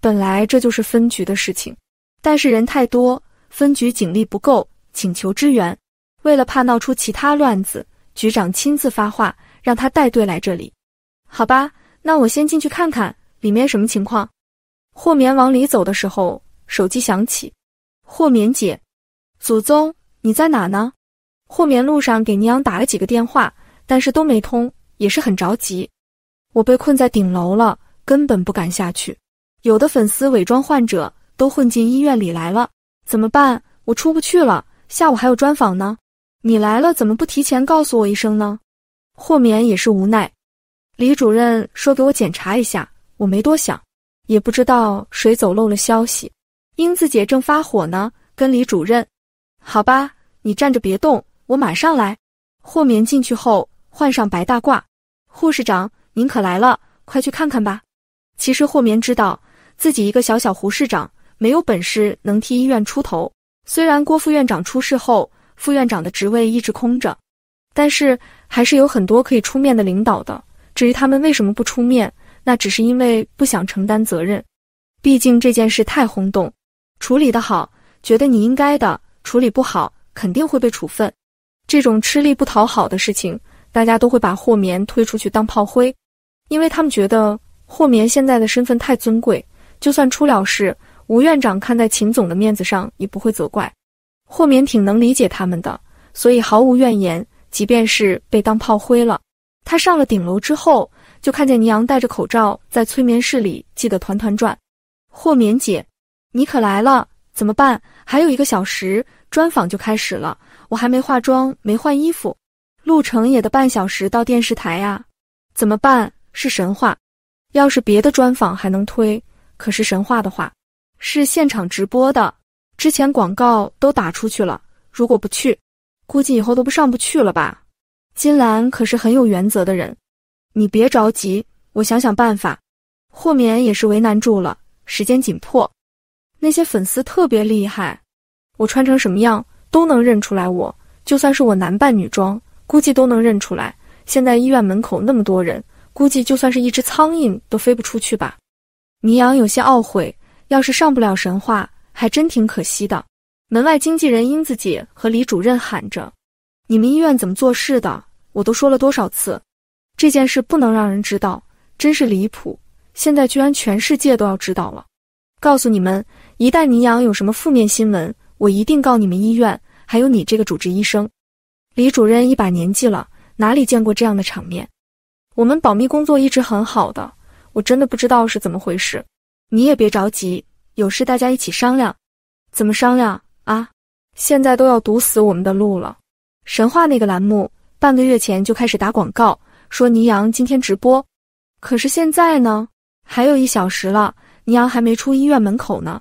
本来这就是分局的事情，但是人太多，分局警力不够，请求支援。为了怕闹出其他乱子，局长亲自发话，让他带队来这里。好吧，那我先进去看看里面什么情况。霍棉往里走的时候，手机响起。霍棉姐，祖宗，你在哪呢？霍棉路上给阳打了几个电话，但是都没通，也是很着急。我被困在顶楼了，根本不敢下去。有的粉丝伪装患者都混进医院里来了，怎么办？我出不去了，下午还有专访呢。你来了怎么不提前告诉我一声呢？霍棉也是无奈。李主任说给我检查一下，我没多想，也不知道谁走漏了消息。英子姐正发火呢，跟李主任。好吧，你站着别动。我马上来。霍棉进去后换上白大褂，护士长，您可来了，快去看看吧。其实霍棉知道，自己一个小小护士长，没有本事能替医院出头。虽然郭副院长出事后，副院长的职位一直空着，但是还是有很多可以出面的领导的。至于他们为什么不出面，那只是因为不想承担责任。毕竟这件事太轰动，处理得好，觉得你应该的；处理不好，肯定会被处分。这种吃力不讨好的事情，大家都会把霍棉推出去当炮灰，因为他们觉得霍棉现在的身份太尊贵，就算出了事，吴院长看在秦总的面子上也不会责怪。霍棉挺能理解他们的，所以毫无怨言，即便是被当炮灰了。他上了顶楼之后，就看见倪昂戴着口罩在催眠室里记得团团转。霍棉姐，你可来了，怎么办？还有一个小时，专访就开始了。我还没化妆，没换衣服，路程也得半小时到电视台呀，怎么办？是神话，要是别的专访还能推，可是神话的话，是现场直播的，之前广告都打出去了，如果不去，估计以后都不上不去了吧。金兰可是很有原则的人，你别着急，我想想办法。霍免也是为难住了，时间紧迫，那些粉丝特别厉害，我穿成什么样？都能认出来我，就算是我男扮女装，估计都能认出来。现在医院门口那么多人，估计就算是一只苍蝇都飞不出去吧。倪阳有些懊悔，要是上不了神话，还真挺可惜的。门外经纪人英子姐和李主任喊着：“你们医院怎么做事的？我都说了多少次，这件事不能让人知道，真是离谱！现在居然全世界都要知道了。告诉你们，一旦倪阳有什么负面新闻。”我一定告你们医院，还有你这个主治医生，李主任一把年纪了，哪里见过这样的场面？我们保密工作一直很好的，我真的不知道是怎么回事。你也别着急，有事大家一起商量。怎么商量啊？现在都要堵死我们的路了。神话那个栏目半个月前就开始打广告，说倪阳今天直播，可是现在呢？还有一小时了，倪阳还没出医院门口呢。